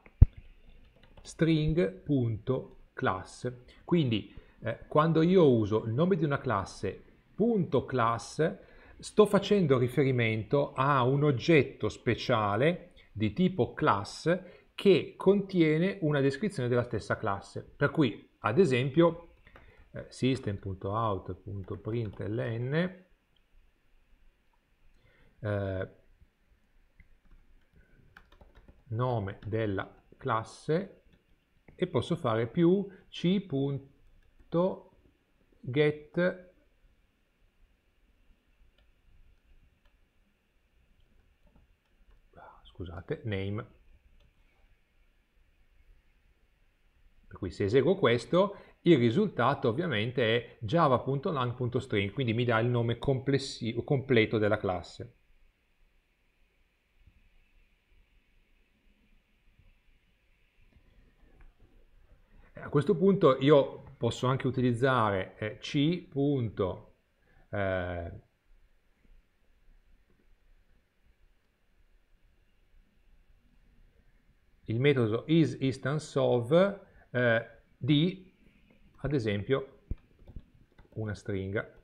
string.class. Quindi eh, quando io uso il nome di una classe punto class sto facendo riferimento a un oggetto speciale di tipo class che contiene una descrizione della stessa classe. Per cui, ad esempio, eh, system.out.println eh, nome della classe e posso fare più c.get ah, scusate, name. Per cui se eseguo questo, il risultato ovviamente è java.lang.string, quindi mi dà il nome complessivo, completo della classe. a questo punto io posso anche utilizzare eh, c. Eh, il metodo is instance of eh, di ad esempio una stringa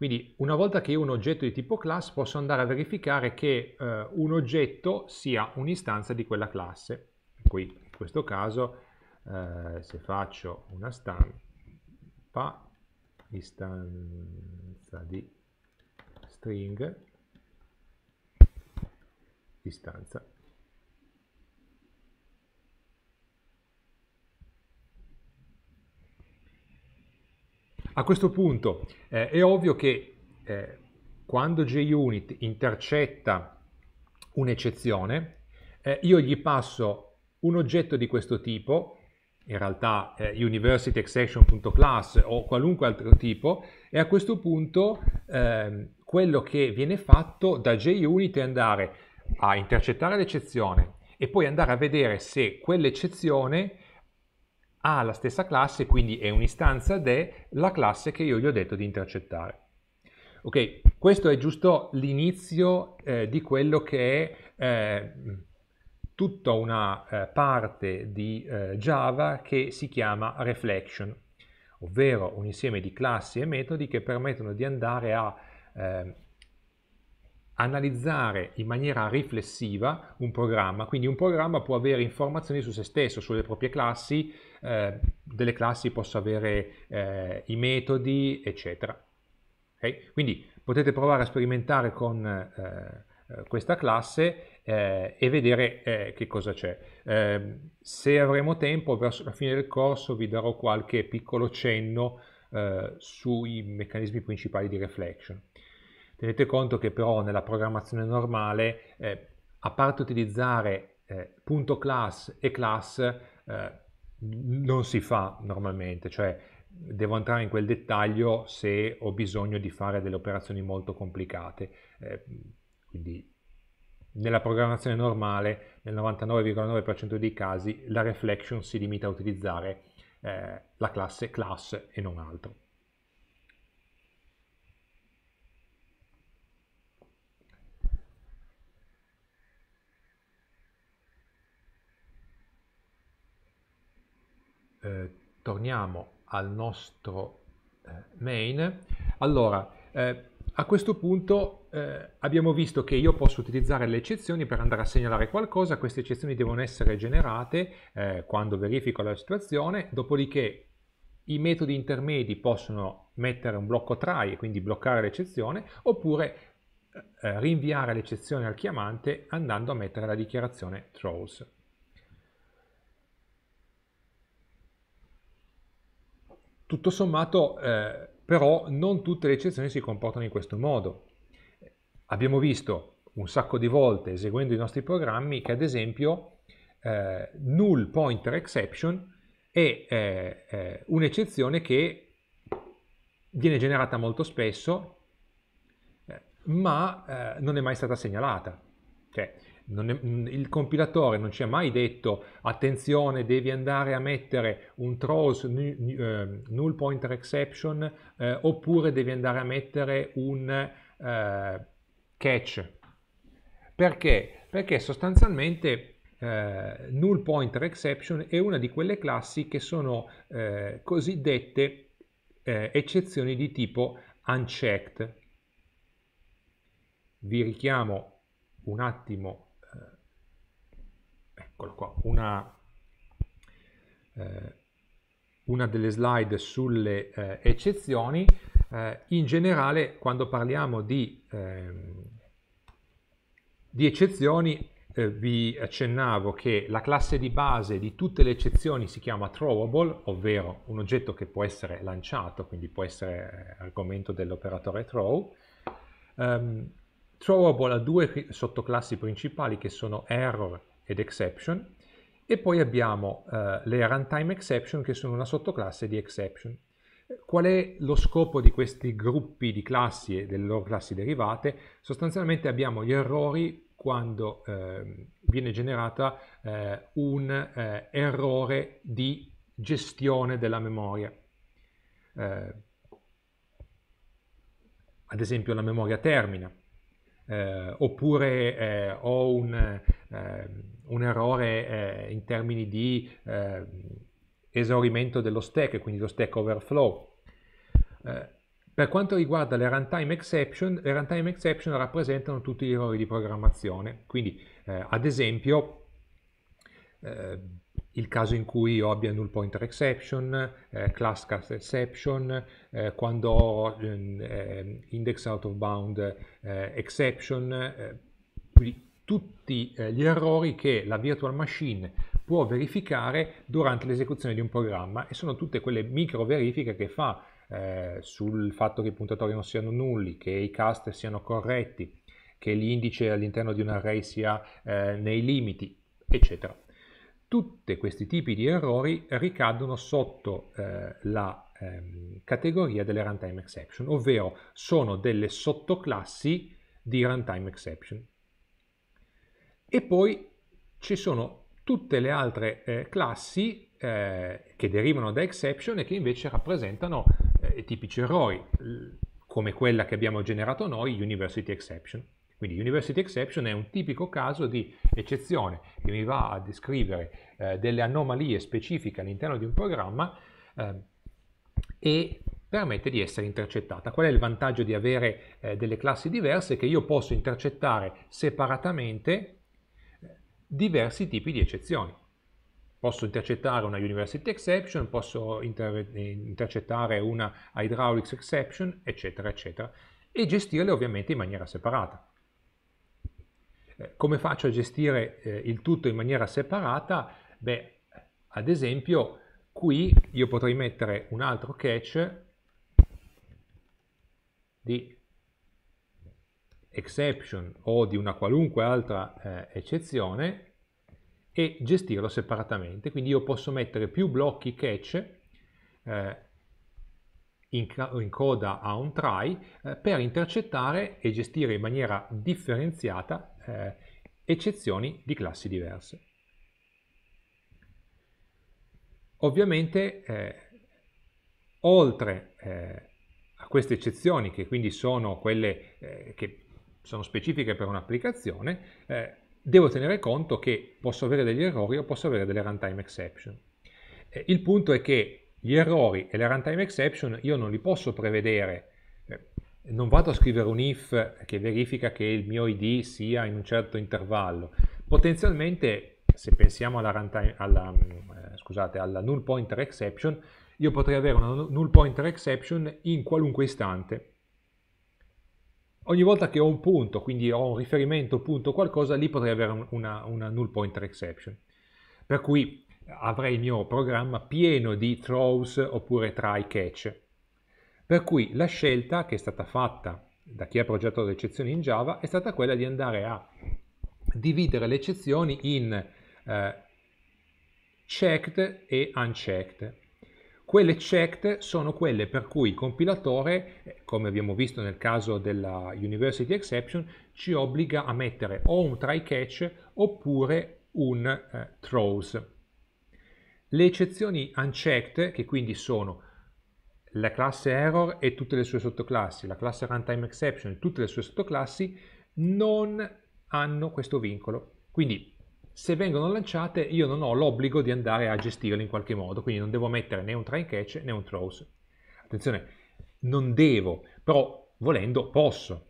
Quindi una volta che io ho un oggetto di tipo class posso andare a verificare che eh, un oggetto sia un'istanza di quella classe. Qui in questo caso eh, se faccio una stampa istanza di string istanza A questo punto eh, è ovvio che eh, quando JUnit intercetta un'eccezione, eh, io gli passo un oggetto di questo tipo, in realtà eh, universityexception.class o qualunque altro tipo, e a questo punto ehm, quello che viene fatto da JUnit è andare a intercettare l'eccezione e poi andare a vedere se quell'eccezione ha la stessa classe, quindi è un'istanza della classe che io gli ho detto di intercettare. Ok, questo è giusto l'inizio eh, di quello che è eh, tutta una eh, parte di eh, Java che si chiama reflection, ovvero un insieme di classi e metodi che permettono di andare a ehm, analizzare in maniera riflessiva un programma. Quindi un programma può avere informazioni su se stesso, sulle proprie classi, eh, delle classi posso avere eh, i metodi, eccetera. Okay? Quindi potete provare a sperimentare con eh, eh questa classe eh, e vedere che cosa c'è. Ehm, se avremo tempo, verso la fine del corso vi darò qualche piccolo cenno sui meccanismi principali di reflection. Tenete conto che però nella programmazione normale, a parte utilizzare eh, punto class e class eh, non si fa normalmente, cioè devo entrare in quel dettaglio se ho bisogno di fare delle operazioni molto complicate. Eh, quindi nella programmazione normale, nel 99,9% dei casi, la reflection si limita a utilizzare eh, la classe class e non altro. Eh, torniamo al nostro eh, main. Allora, eh, a questo punto eh, abbiamo visto che io posso utilizzare le eccezioni per andare a segnalare qualcosa, queste eccezioni devono essere generate eh, quando verifico la situazione, dopodiché i metodi intermedi possono mettere un blocco try e quindi bloccare l'eccezione oppure eh, rinviare l'eccezione al chiamante andando a mettere la dichiarazione throws. Tutto sommato, eh, però, non tutte le eccezioni si comportano in questo modo. Abbiamo visto un sacco di volte, eseguendo i nostri programmi, che ad esempio eh, null pointer exception è eh, eh un'eccezione che viene generata molto spesso, eh, ma eh, non è mai stata segnalata. Cioè, è, mm, il compilatore non ci ha mai detto attenzione devi andare a mettere un throws ehm, null pointer exception eh, oppure devi andare a mettere un eh, catch. Perché? Perché sostanzialmente eh, null pointer exception è una di quelle classi che sono eh, cosiddette eh, eccezioni di tipo unchecked. Vi richiamo un attimo eccolo qua, una, eh, una delle slide sulle eh, eccezioni. Eh, in generale, quando parliamo di, ehm, di eccezioni, eh, vi accennavo che la classe di base di tutte le eccezioni si chiama throwable, ovvero un oggetto che può essere lanciato, quindi può essere argomento dell'operatore throw. Um, throwable ha due sottoclassi principali che sono error ed exception e poi abbiamo eh, le runtime exception che sono una sottoclasse di exception. Qual è lo scopo di questi gruppi di classi e delle loro classi derivate? Sostanzialmente abbiamo gli errori quando eh, viene generata eh, un eh, errore di gestione della memoria. Eh, ad esempio la memoria termina, eh, oppure ho un ehm, un errore eh, in termini di eh, esaurimento dello stack, quindi lo stack overflow. Eh, per quanto riguarda le runtime exception, le runtime exception rappresentano tutti gli errori di programmazione, quindi eh, ad esempio eh, il caso in cui io abbia null pointer exception, eh, class cast exception, eh, quando ho eh, index out of bound eh, exception, quindi tutti eh, gli errori che la virtual machine può verificare durante l'esecuzione di un programma e sono tutte quelle micro verifiche che fa eh, sul fatto che i puntatori non siano nulli, che i cast siano corretti, che l'indice all'interno di un array sia eh, nei limiti, eccetera. Tutti questi tipi di errori ricadono sotto eh, la ehm, categoria delle runtime exception, ovvero sono delle sottoclassi di runtime exception. E poi ci sono tutte le altre eh, classi eh, che derivano da exception e che invece rappresentano eh, tipici errori, come quella che abbiamo generato noi, University Exception. Quindi University Exception è un tipico caso di eccezione che mi va a descrivere eh, delle anomalie specifiche all'interno di un programma eh, e permette di essere intercettata. Qual è il vantaggio di avere eh, delle classi diverse? Che io posso intercettare separatamente diversi tipi di eccezioni. Posso intercettare una University Exception, posso inter eh, intercettare una Hydraulics Exception, eccetera, eccetera, e gestirle ovviamente in maniera separata. Eh, come faccio a gestire eh, il tutto in maniera separata? Beh, ad esempio, qui io potrei mettere un altro catch di exception o di una qualunque altra eh, eccezione e gestirlo separatamente. Quindi io posso mettere più blocchi catch eh, in, in, coda a un try eh, per intercettare e gestire in maniera differenziata eh, eccezioni di classi diverse. Ovviamente eh, oltre eh, a queste eccezioni, che quindi sono quelle eh, che sono specifiche per un'applicazione, eh, devo tenere conto che posso avere degli errori o posso avere delle runtime exception. Eh, il punto è che gli errori e le runtime exception io non li posso prevedere, eh, non vado a scrivere un if che verifica che il mio id sia in un certo intervallo. Potenzialmente, se pensiamo alla, runtime, alla, eh, scusate, alla null pointer exception, io potrei avere una null pointer exception in qualunque istante ogni volta che ho un punto, quindi ho un riferimento, punto, qualcosa, lì potrei avere una, una null pointer exception. Per cui avrei il mio programma pieno di throws oppure try catch. Per cui la scelta che è stata fatta da chi ha progettato le eccezioni in Java è stata quella di andare a dividere le eccezioni in eh, checked e unchecked. Quelle checked sono quelle per cui il compilatore, come abbiamo visto nel caso della University Exception, ci obbliga a mettere o un try catch oppure un eh, throws. Le eccezioni unchecked, che quindi sono la classe error e tutte le sue sottoclassi, la classe runtime exception e tutte le sue sottoclassi, non hanno questo vincolo. Quindi se vengono lanciate io non ho l'obbligo di andare a gestirle in qualche modo, quindi non devo mettere né un try catch né un throws. Attenzione, non devo, però volendo posso.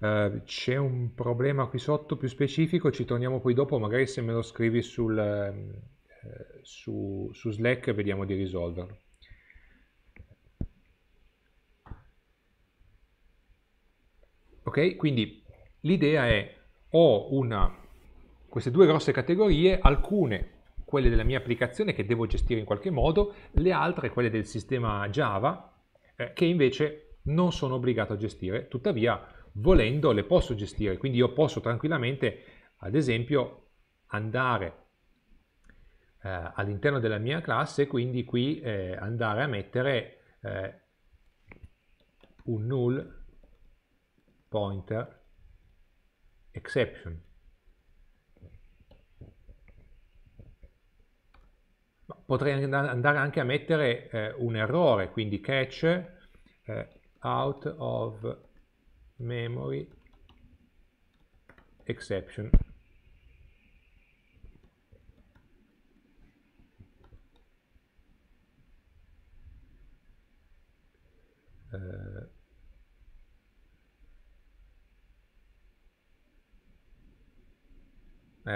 Uh, c'è un problema qui sotto più specifico, ci torniamo poi dopo, magari se me lo scrivi sul, uh, su, su Slack vediamo di risolverlo. Ok? Quindi l'idea è ho una, queste due grosse categorie, alcune quelle della mia applicazione che devo gestire in qualche modo, le altre quelle del sistema Java eh, che invece non sono obbligato a gestire, tuttavia volendo le posso gestire, quindi io posso tranquillamente ad esempio andare eh, all'interno della mia classe, quindi qui eh, andare a mettere eh, un null pointer exception. Ma potrei andare anche a mettere eh, un errore, quindi catch eh, out of memory exception.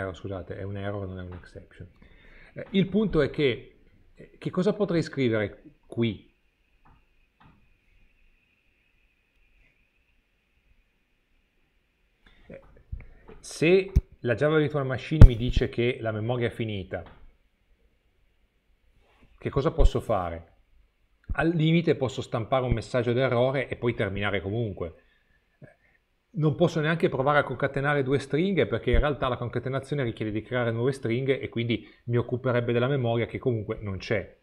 error, scusate, è un error, non è un'exception. Eh, il punto è che, eh, che cosa potrei scrivere qui? Eh, se la Java Virtual Machine mi dice che la memoria è finita, che cosa posso fare? Al limite posso stampare un messaggio d'errore e poi terminare comunque non posso neanche provare a concatenare due stringhe perché in realtà la concatenazione richiede di creare nuove stringhe e quindi mi occuperebbe della memoria che comunque non c'è.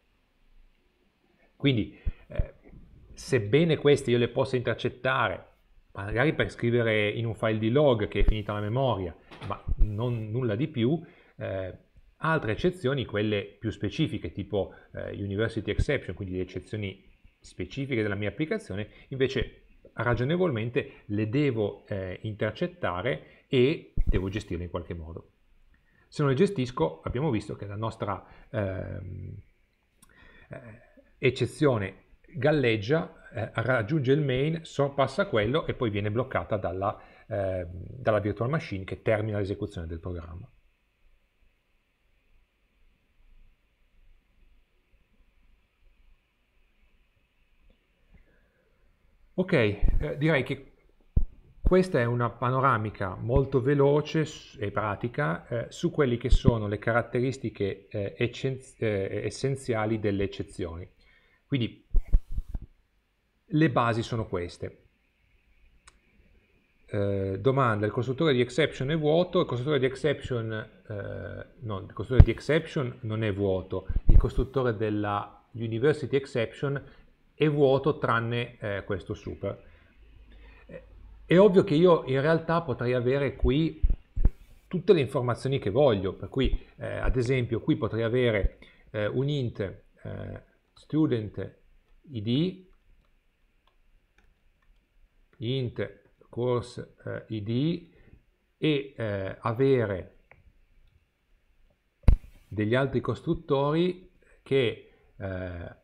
Quindi eh, sebbene queste io le possa intercettare, magari per scrivere in un file di log che è finita la memoria, ma non, nulla di più, eh, altre eccezioni, quelle più specifiche, tipo eh, University Exception, quindi le eccezioni specifiche della mia applicazione, invece ragionevolmente le devo eh, intercettare e devo gestirle in qualche modo. Se non le gestisco, abbiamo visto che la nostra ehm, eh, eccezione galleggia, eh, raggiunge il main, sorpassa quello e poi viene bloccata dalla, ehm, dalla virtual machine che termina l'esecuzione del programma. Ok, eh, direi che questa è una panoramica molto veloce e pratica eh, su quelle che sono le caratteristiche eh, eh essenziali delle eccezioni. Quindi le basi sono queste. Eh, domanda, il costruttore di exception è vuoto, il costruttore di exception, eh, no, il costruttore di exception non è vuoto, il costruttore della university exception è vuoto tranne eh, questo super. Eh, è ovvio che io in realtà potrei avere qui tutte le informazioni che voglio, per cui eh, ad esempio qui potrei avere eh, un int eh, student id, int course eh, id e avere degli altri costruttori che eh,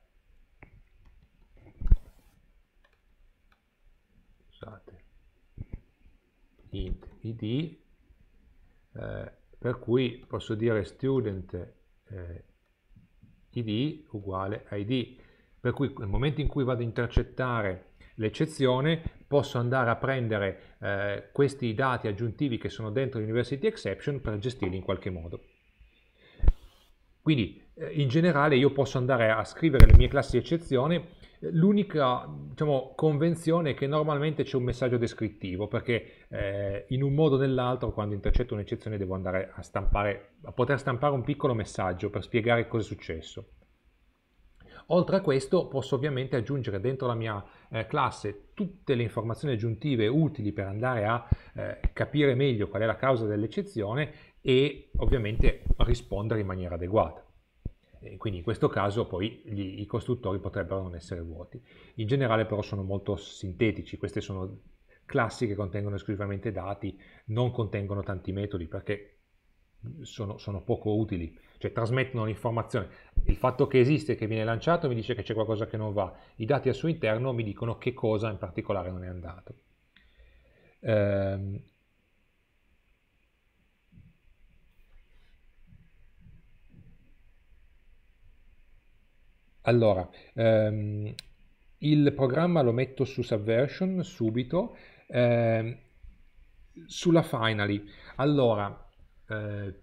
int id, eh, per cui posso dire student eh, id uguale id, per cui nel momento in cui vado a intercettare l'eccezione posso andare a prendere eh, questi dati aggiuntivi che sono dentro l'university exception per gestirli in qualche modo. Quindi eh, in generale io posso andare a scrivere le mie classi di eccezione L'unica diciamo, convenzione è che normalmente c'è un messaggio descrittivo, perché eh, in un modo o nell'altro quando intercetto un'eccezione devo andare a, stampare, a poter stampare un piccolo messaggio per spiegare cosa è successo. Oltre a questo posso ovviamente aggiungere dentro la mia eh, classe tutte le informazioni aggiuntive utili per andare a eh, capire meglio qual è la causa dell'eccezione e ovviamente rispondere in maniera adeguata quindi in questo caso poi gli, i costruttori potrebbero non essere vuoti. In generale però sono molto sintetici, queste sono classi che contengono esclusivamente dati, non contengono tanti metodi perché sono, sono poco utili, cioè trasmettono l'informazione. Il fatto che esiste, che viene lanciato, mi dice che c'è qualcosa che non va. I dati al suo interno mi dicono che cosa in particolare non è andato. Ehm, Allora, ehm, il programma lo metto su Subversion subito. Eh, sulla Finally, allora, eh,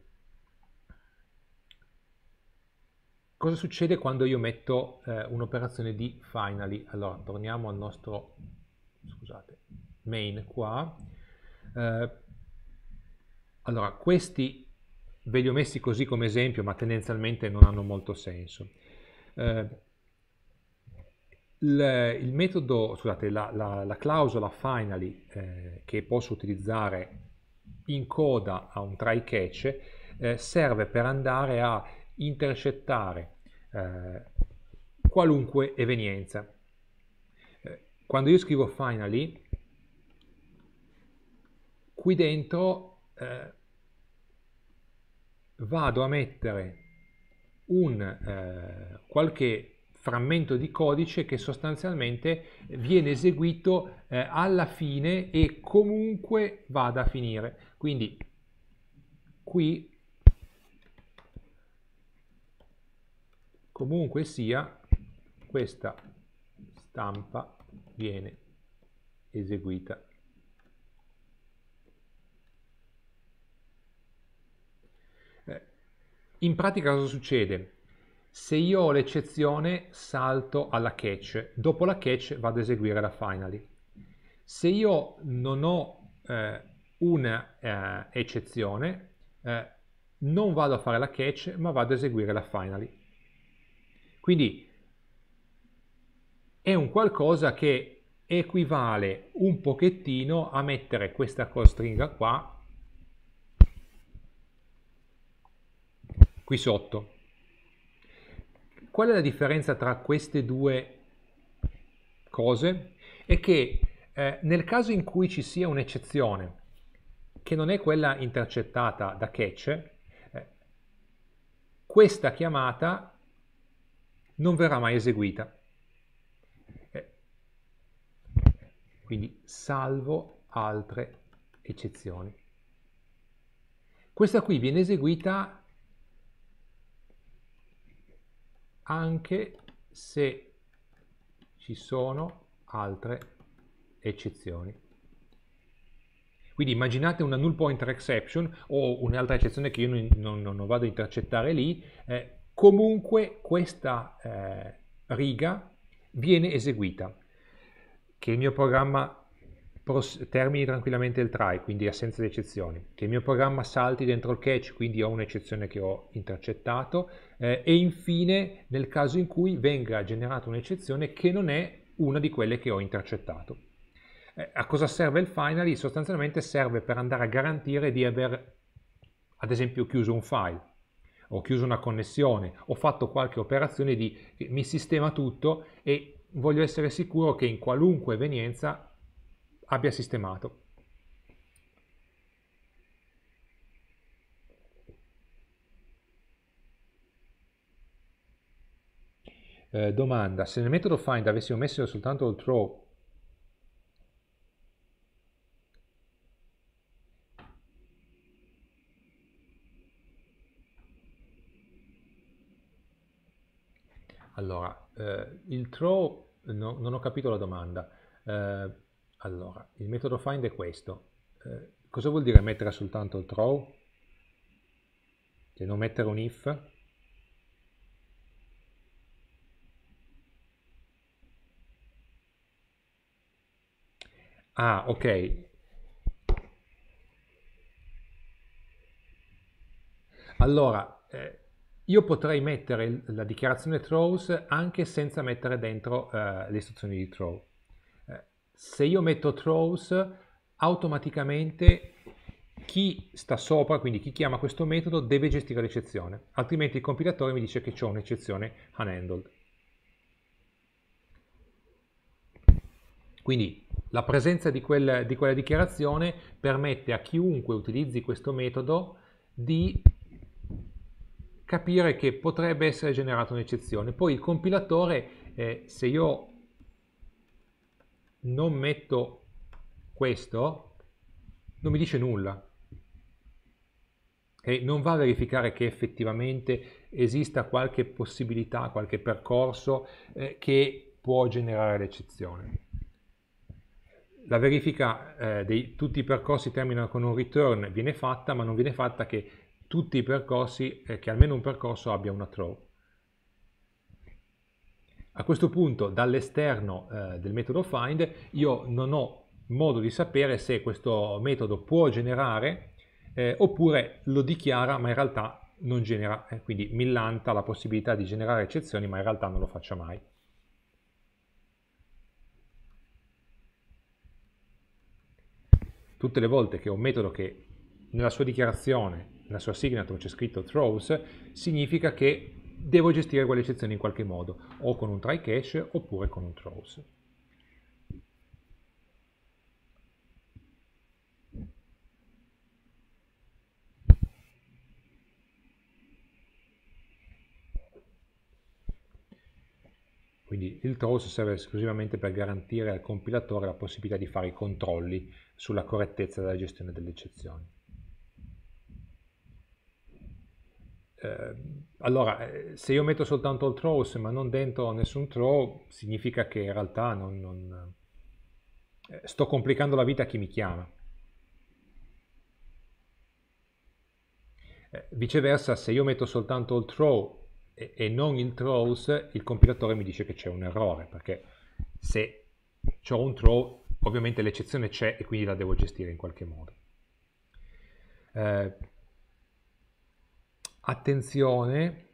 cosa succede quando io metto eh, un'operazione di Finally? Allora, torniamo al nostro, scusate, main qua. Eh, allora, questi ve li ho messi così come esempio, ma tendenzialmente non hanno molto senso il, eh, il, metodo, scusate, la, la, la clausola finally eh, che posso utilizzare in coda a un try catch eh, serve per andare a intercettare eh, qualunque evenienza. Eh, quando io scrivo finally, qui dentro vado a mettere un eh, qualche frammento di codice che sostanzialmente viene eseguito eh, alla fine e comunque vada a finire. Quindi qui comunque sia questa stampa viene eseguita. In pratica cosa succede? Se io ho l'eccezione salto alla catch, dopo la catch vado ad eseguire la finally. Se io non ho eh, un'eccezione, eh, eh, non vado a fare la catch ma vado ad eseguire la finally. Quindi è un qualcosa che equivale un pochettino a mettere questa costringa qua qui sotto. Qual è la differenza tra queste due cose? È che eh, nel caso in cui ci sia un'eccezione, che non è quella intercettata da catch, eh, questa chiamata non verrà mai eseguita. Eh, quindi salvo altre eccezioni. Questa qui viene eseguita anche se ci sono altre eccezioni. Quindi immaginate una null pointer exception o un'altra eccezione che io non, non, non, vado a intercettare lì, eh, comunque questa eh, riga viene eseguita, che il mio programma termini tranquillamente il try, quindi assenza di eccezioni, che il mio programma salti dentro il catch, quindi ho un'eccezione che ho intercettato, eh, e infine nel caso in cui venga generata un'eccezione che non è una di quelle che ho intercettato. Eh, a cosa serve il finally? Sostanzialmente serve per andare a garantire di aver, ad esempio, chiuso un file, ho chiuso una connessione, ho fatto qualche operazione di mi sistema tutto e voglio essere sicuro che in qualunque evenienza abbia sistemato. Eh, domanda, se nel metodo find avessimo messo soltanto il throw Allora, eh, il throw, no, non ho capito la domanda, eh, allora, il metodo find è questo. Eh, cosa vuol dire mettere soltanto il throw? Cioè non mettere un if? Ah, ok. Allora, eh, io potrei mettere la dichiarazione throws anche senza mettere dentro eh, le istruzioni di throw se io metto throws, automaticamente chi sta sopra, quindi chi chiama questo metodo, deve gestire l'eccezione, altrimenti il compilatore mi dice che ho un'eccezione unhandled. Quindi la presenza di, quel, di, quella dichiarazione permette a chiunque utilizzi questo metodo di capire che potrebbe essere generata un'eccezione. Poi il compilatore, eh, se io non metto questo, non mi dice nulla. E non va a verificare che effettivamente esista qualche possibilità, qualche percorso eh, che può generare l'eccezione. La verifica eh, di tutti i percorsi terminano con un return viene fatta, ma non viene fatta che tutti i percorsi, eh, che almeno un percorso abbia una throw. A questo punto dall'esterno eh, del metodo find io non ho modo di sapere se questo metodo può generare eh, oppure lo dichiara ma in realtà non genera, eh, quindi millanta la possibilità di generare eccezioni ma in realtà non lo faccia mai. Tutte le volte che ho un metodo che nella sua dichiarazione, nella sua signature c'è scritto throws, significa che devo gestire quelle eccezioni in qualche modo, o con un try cache oppure con un throws. Quindi il throws serve esclusivamente per garantire al compilatore la possibilità di fare i controlli sulla correttezza della gestione delle eccezioni. Ehm, eh, allora, se io metto soltanto il throws ma non dentro nessun throw, significa che in realtà non, non... Eh, sto complicando la vita a chi mi chiama. Eh, viceversa, se io metto soltanto il throw e, e non il throws, il compilatore mi dice che c'è un errore, perché se ho un throw, ovviamente l'eccezione c'è e quindi la devo gestire in qualche modo. Eh, attenzione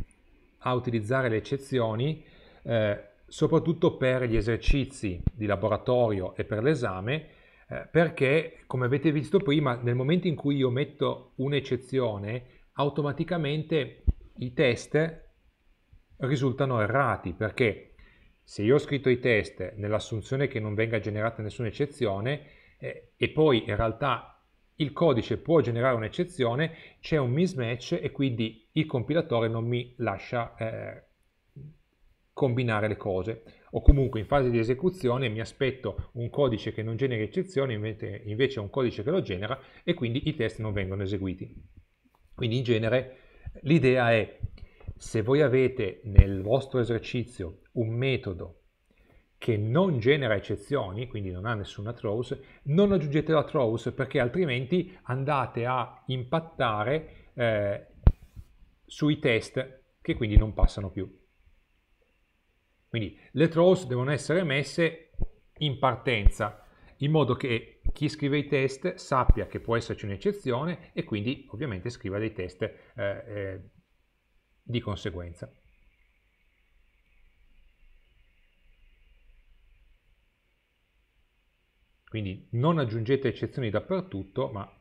a utilizzare le eccezioni eh, soprattutto per gli esercizi di laboratorio e per l'esame eh, perché come avete visto prima nel momento in cui io metto un'eccezione automaticamente i test risultano errati perché se io ho scritto i test nell'assunzione che non venga generata nessuna eccezione eh, e poi in realtà il codice può generare un'eccezione, c'è un mismatch e quindi il compilatore non mi lascia eh, combinare le cose. O comunque in fase di esecuzione mi aspetto un codice che non genera eccezioni, invece un codice che lo genera e quindi i test non vengono eseguiti. Quindi in genere l'idea è se voi avete nel vostro esercizio un metodo che non genera eccezioni, quindi non ha nessuna trose, non aggiungete la trose perché altrimenti andate a impattare eh, sui test che quindi non passano più. Quindi le trose devono essere messe in partenza, in modo che chi scrive i test sappia che può esserci un'eccezione e quindi ovviamente scriva dei test eh, eh, di conseguenza. Quindi non aggiungete eccezioni dappertutto, ma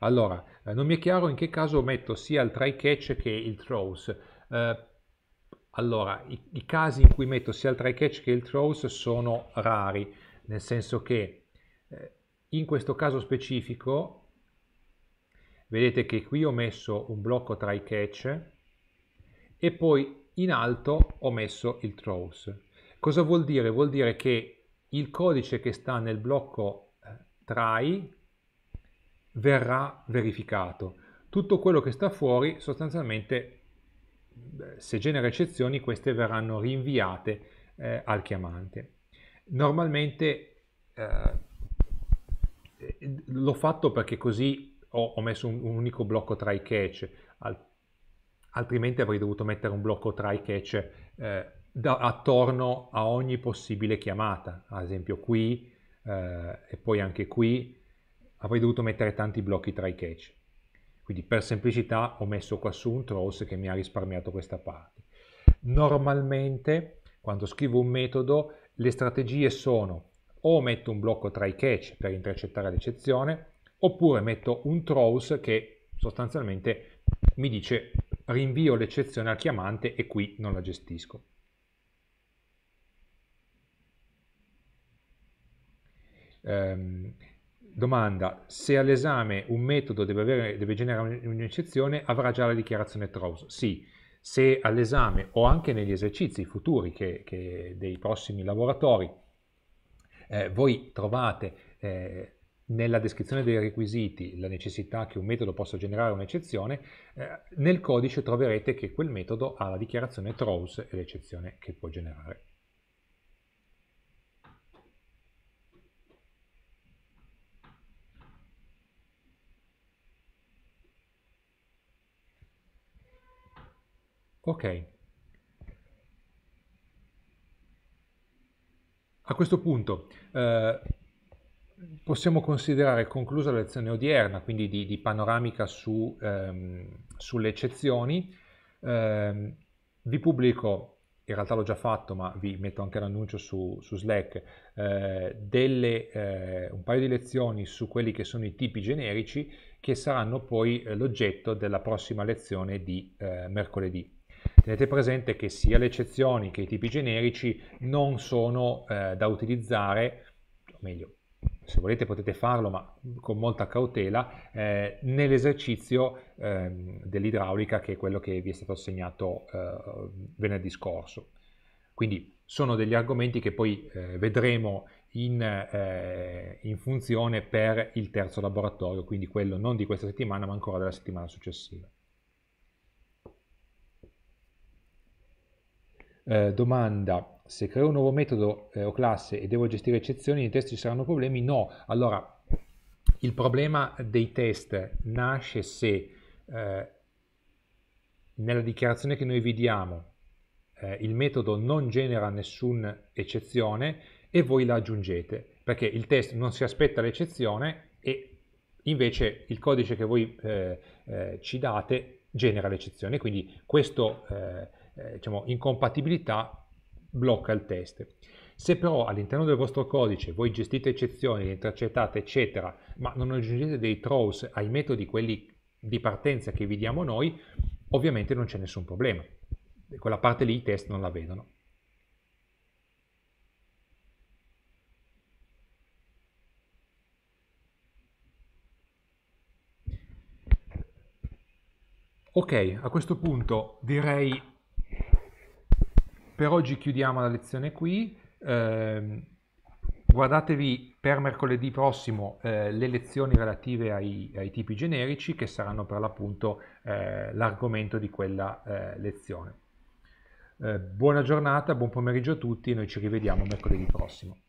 Allora, eh, non mi è chiaro in che caso metto sia il try catch che il throws. Eh, allora, i, i, casi in cui metto sia il try catch che il throws sono rari, nel senso che eh, in questo caso specifico vedete che qui ho messo un blocco try catch e poi in alto ho messo il trolls. Cosa vuol dire? Vuol dire che il codice che sta nel blocco eh, try verrà verificato. Tutto quello che sta fuori sostanzialmente se genera eccezioni queste verranno rinviate eh, al chiamante. Normalmente eh, eh, l'ho fatto perché così ho, ho messo un, un, unico blocco try catch altrimenti avrei dovuto mettere un blocco try catch eh, da, attorno a ogni possibile chiamata, ad esempio qui eh, e poi anche qui avrei dovuto mettere tanti blocchi try catch. Quindi per semplicità ho messo qua su un trolls che mi ha risparmiato questa parte. Normalmente quando scrivo un metodo le strategie sono o metto un blocco try catch per intercettare l'eccezione oppure metto un trolls che sostanzialmente mi dice rinvio l'eccezione al chiamante e qui non la gestisco. Ehm, domanda, se all'esame un metodo deve, avere, deve generare un'eccezione avrà già la dichiarazione trose? Sì, se all'esame o anche negli esercizi futuri che, che dei prossimi lavoratori eh, voi trovate eh, nella descrizione dei requisiti la necessità che un metodo possa generare un'eccezione, eh, nel codice troverete che quel metodo ha la dichiarazione trose e l'eccezione che può generare. Ok. A questo punto eh, possiamo considerare conclusa la lezione odierna, quindi di, di panoramica su, ehm, sulle eccezioni. Eh, vi pubblico, in realtà l'ho già fatto, ma vi metto anche l'annuncio su, su, Slack, eh, delle, eh, un paio di lezioni su quelli che sono i tipi generici che saranno poi eh, l'oggetto della prossima lezione di eh, mercoledì. Tenete presente che sia le eccezioni che i tipi generici non sono eh, da utilizzare, o meglio, se volete potete farlo ma con molta cautela, eh, nell'esercizio eh, dell'idraulica che è quello che vi è stato assegnato eh, venerdì scorso. Quindi sono degli argomenti che poi eh, vedremo in, eh, in funzione per il terzo laboratorio, quindi quello non di questa settimana ma ancora della settimana successiva. Eh, domanda, se creo un nuovo metodo eh, o classe e devo gestire eccezioni, nei test ci saranno problemi? No. Allora, il problema dei test nasce se eh, nella dichiarazione che noi vi diamo eh, il metodo non genera nessuna eccezione e voi la aggiungete, perché il test non si aspetta l'eccezione e invece il codice che voi eh, eh, ci date genera l'eccezione, quindi questo eh, diciamo, incompatibilità blocca il test. Se però all'interno del vostro codice voi gestite eccezioni, le intercettate, eccetera, ma non aggiungete dei trolls ai metodi, quelli di partenza che vi diamo noi, ovviamente non c'è nessun problema. Quella parte lì i test non la vedono. Ok, a questo punto direi per oggi chiudiamo la lezione qui. Eh, guardatevi per mercoledì prossimo eh, le lezioni relative ai, ai, tipi generici che saranno per l'appunto eh, l'argomento di quella eh, lezione. Eh, buona giornata, buon pomeriggio a tutti, noi ci rivediamo mercoledì prossimo.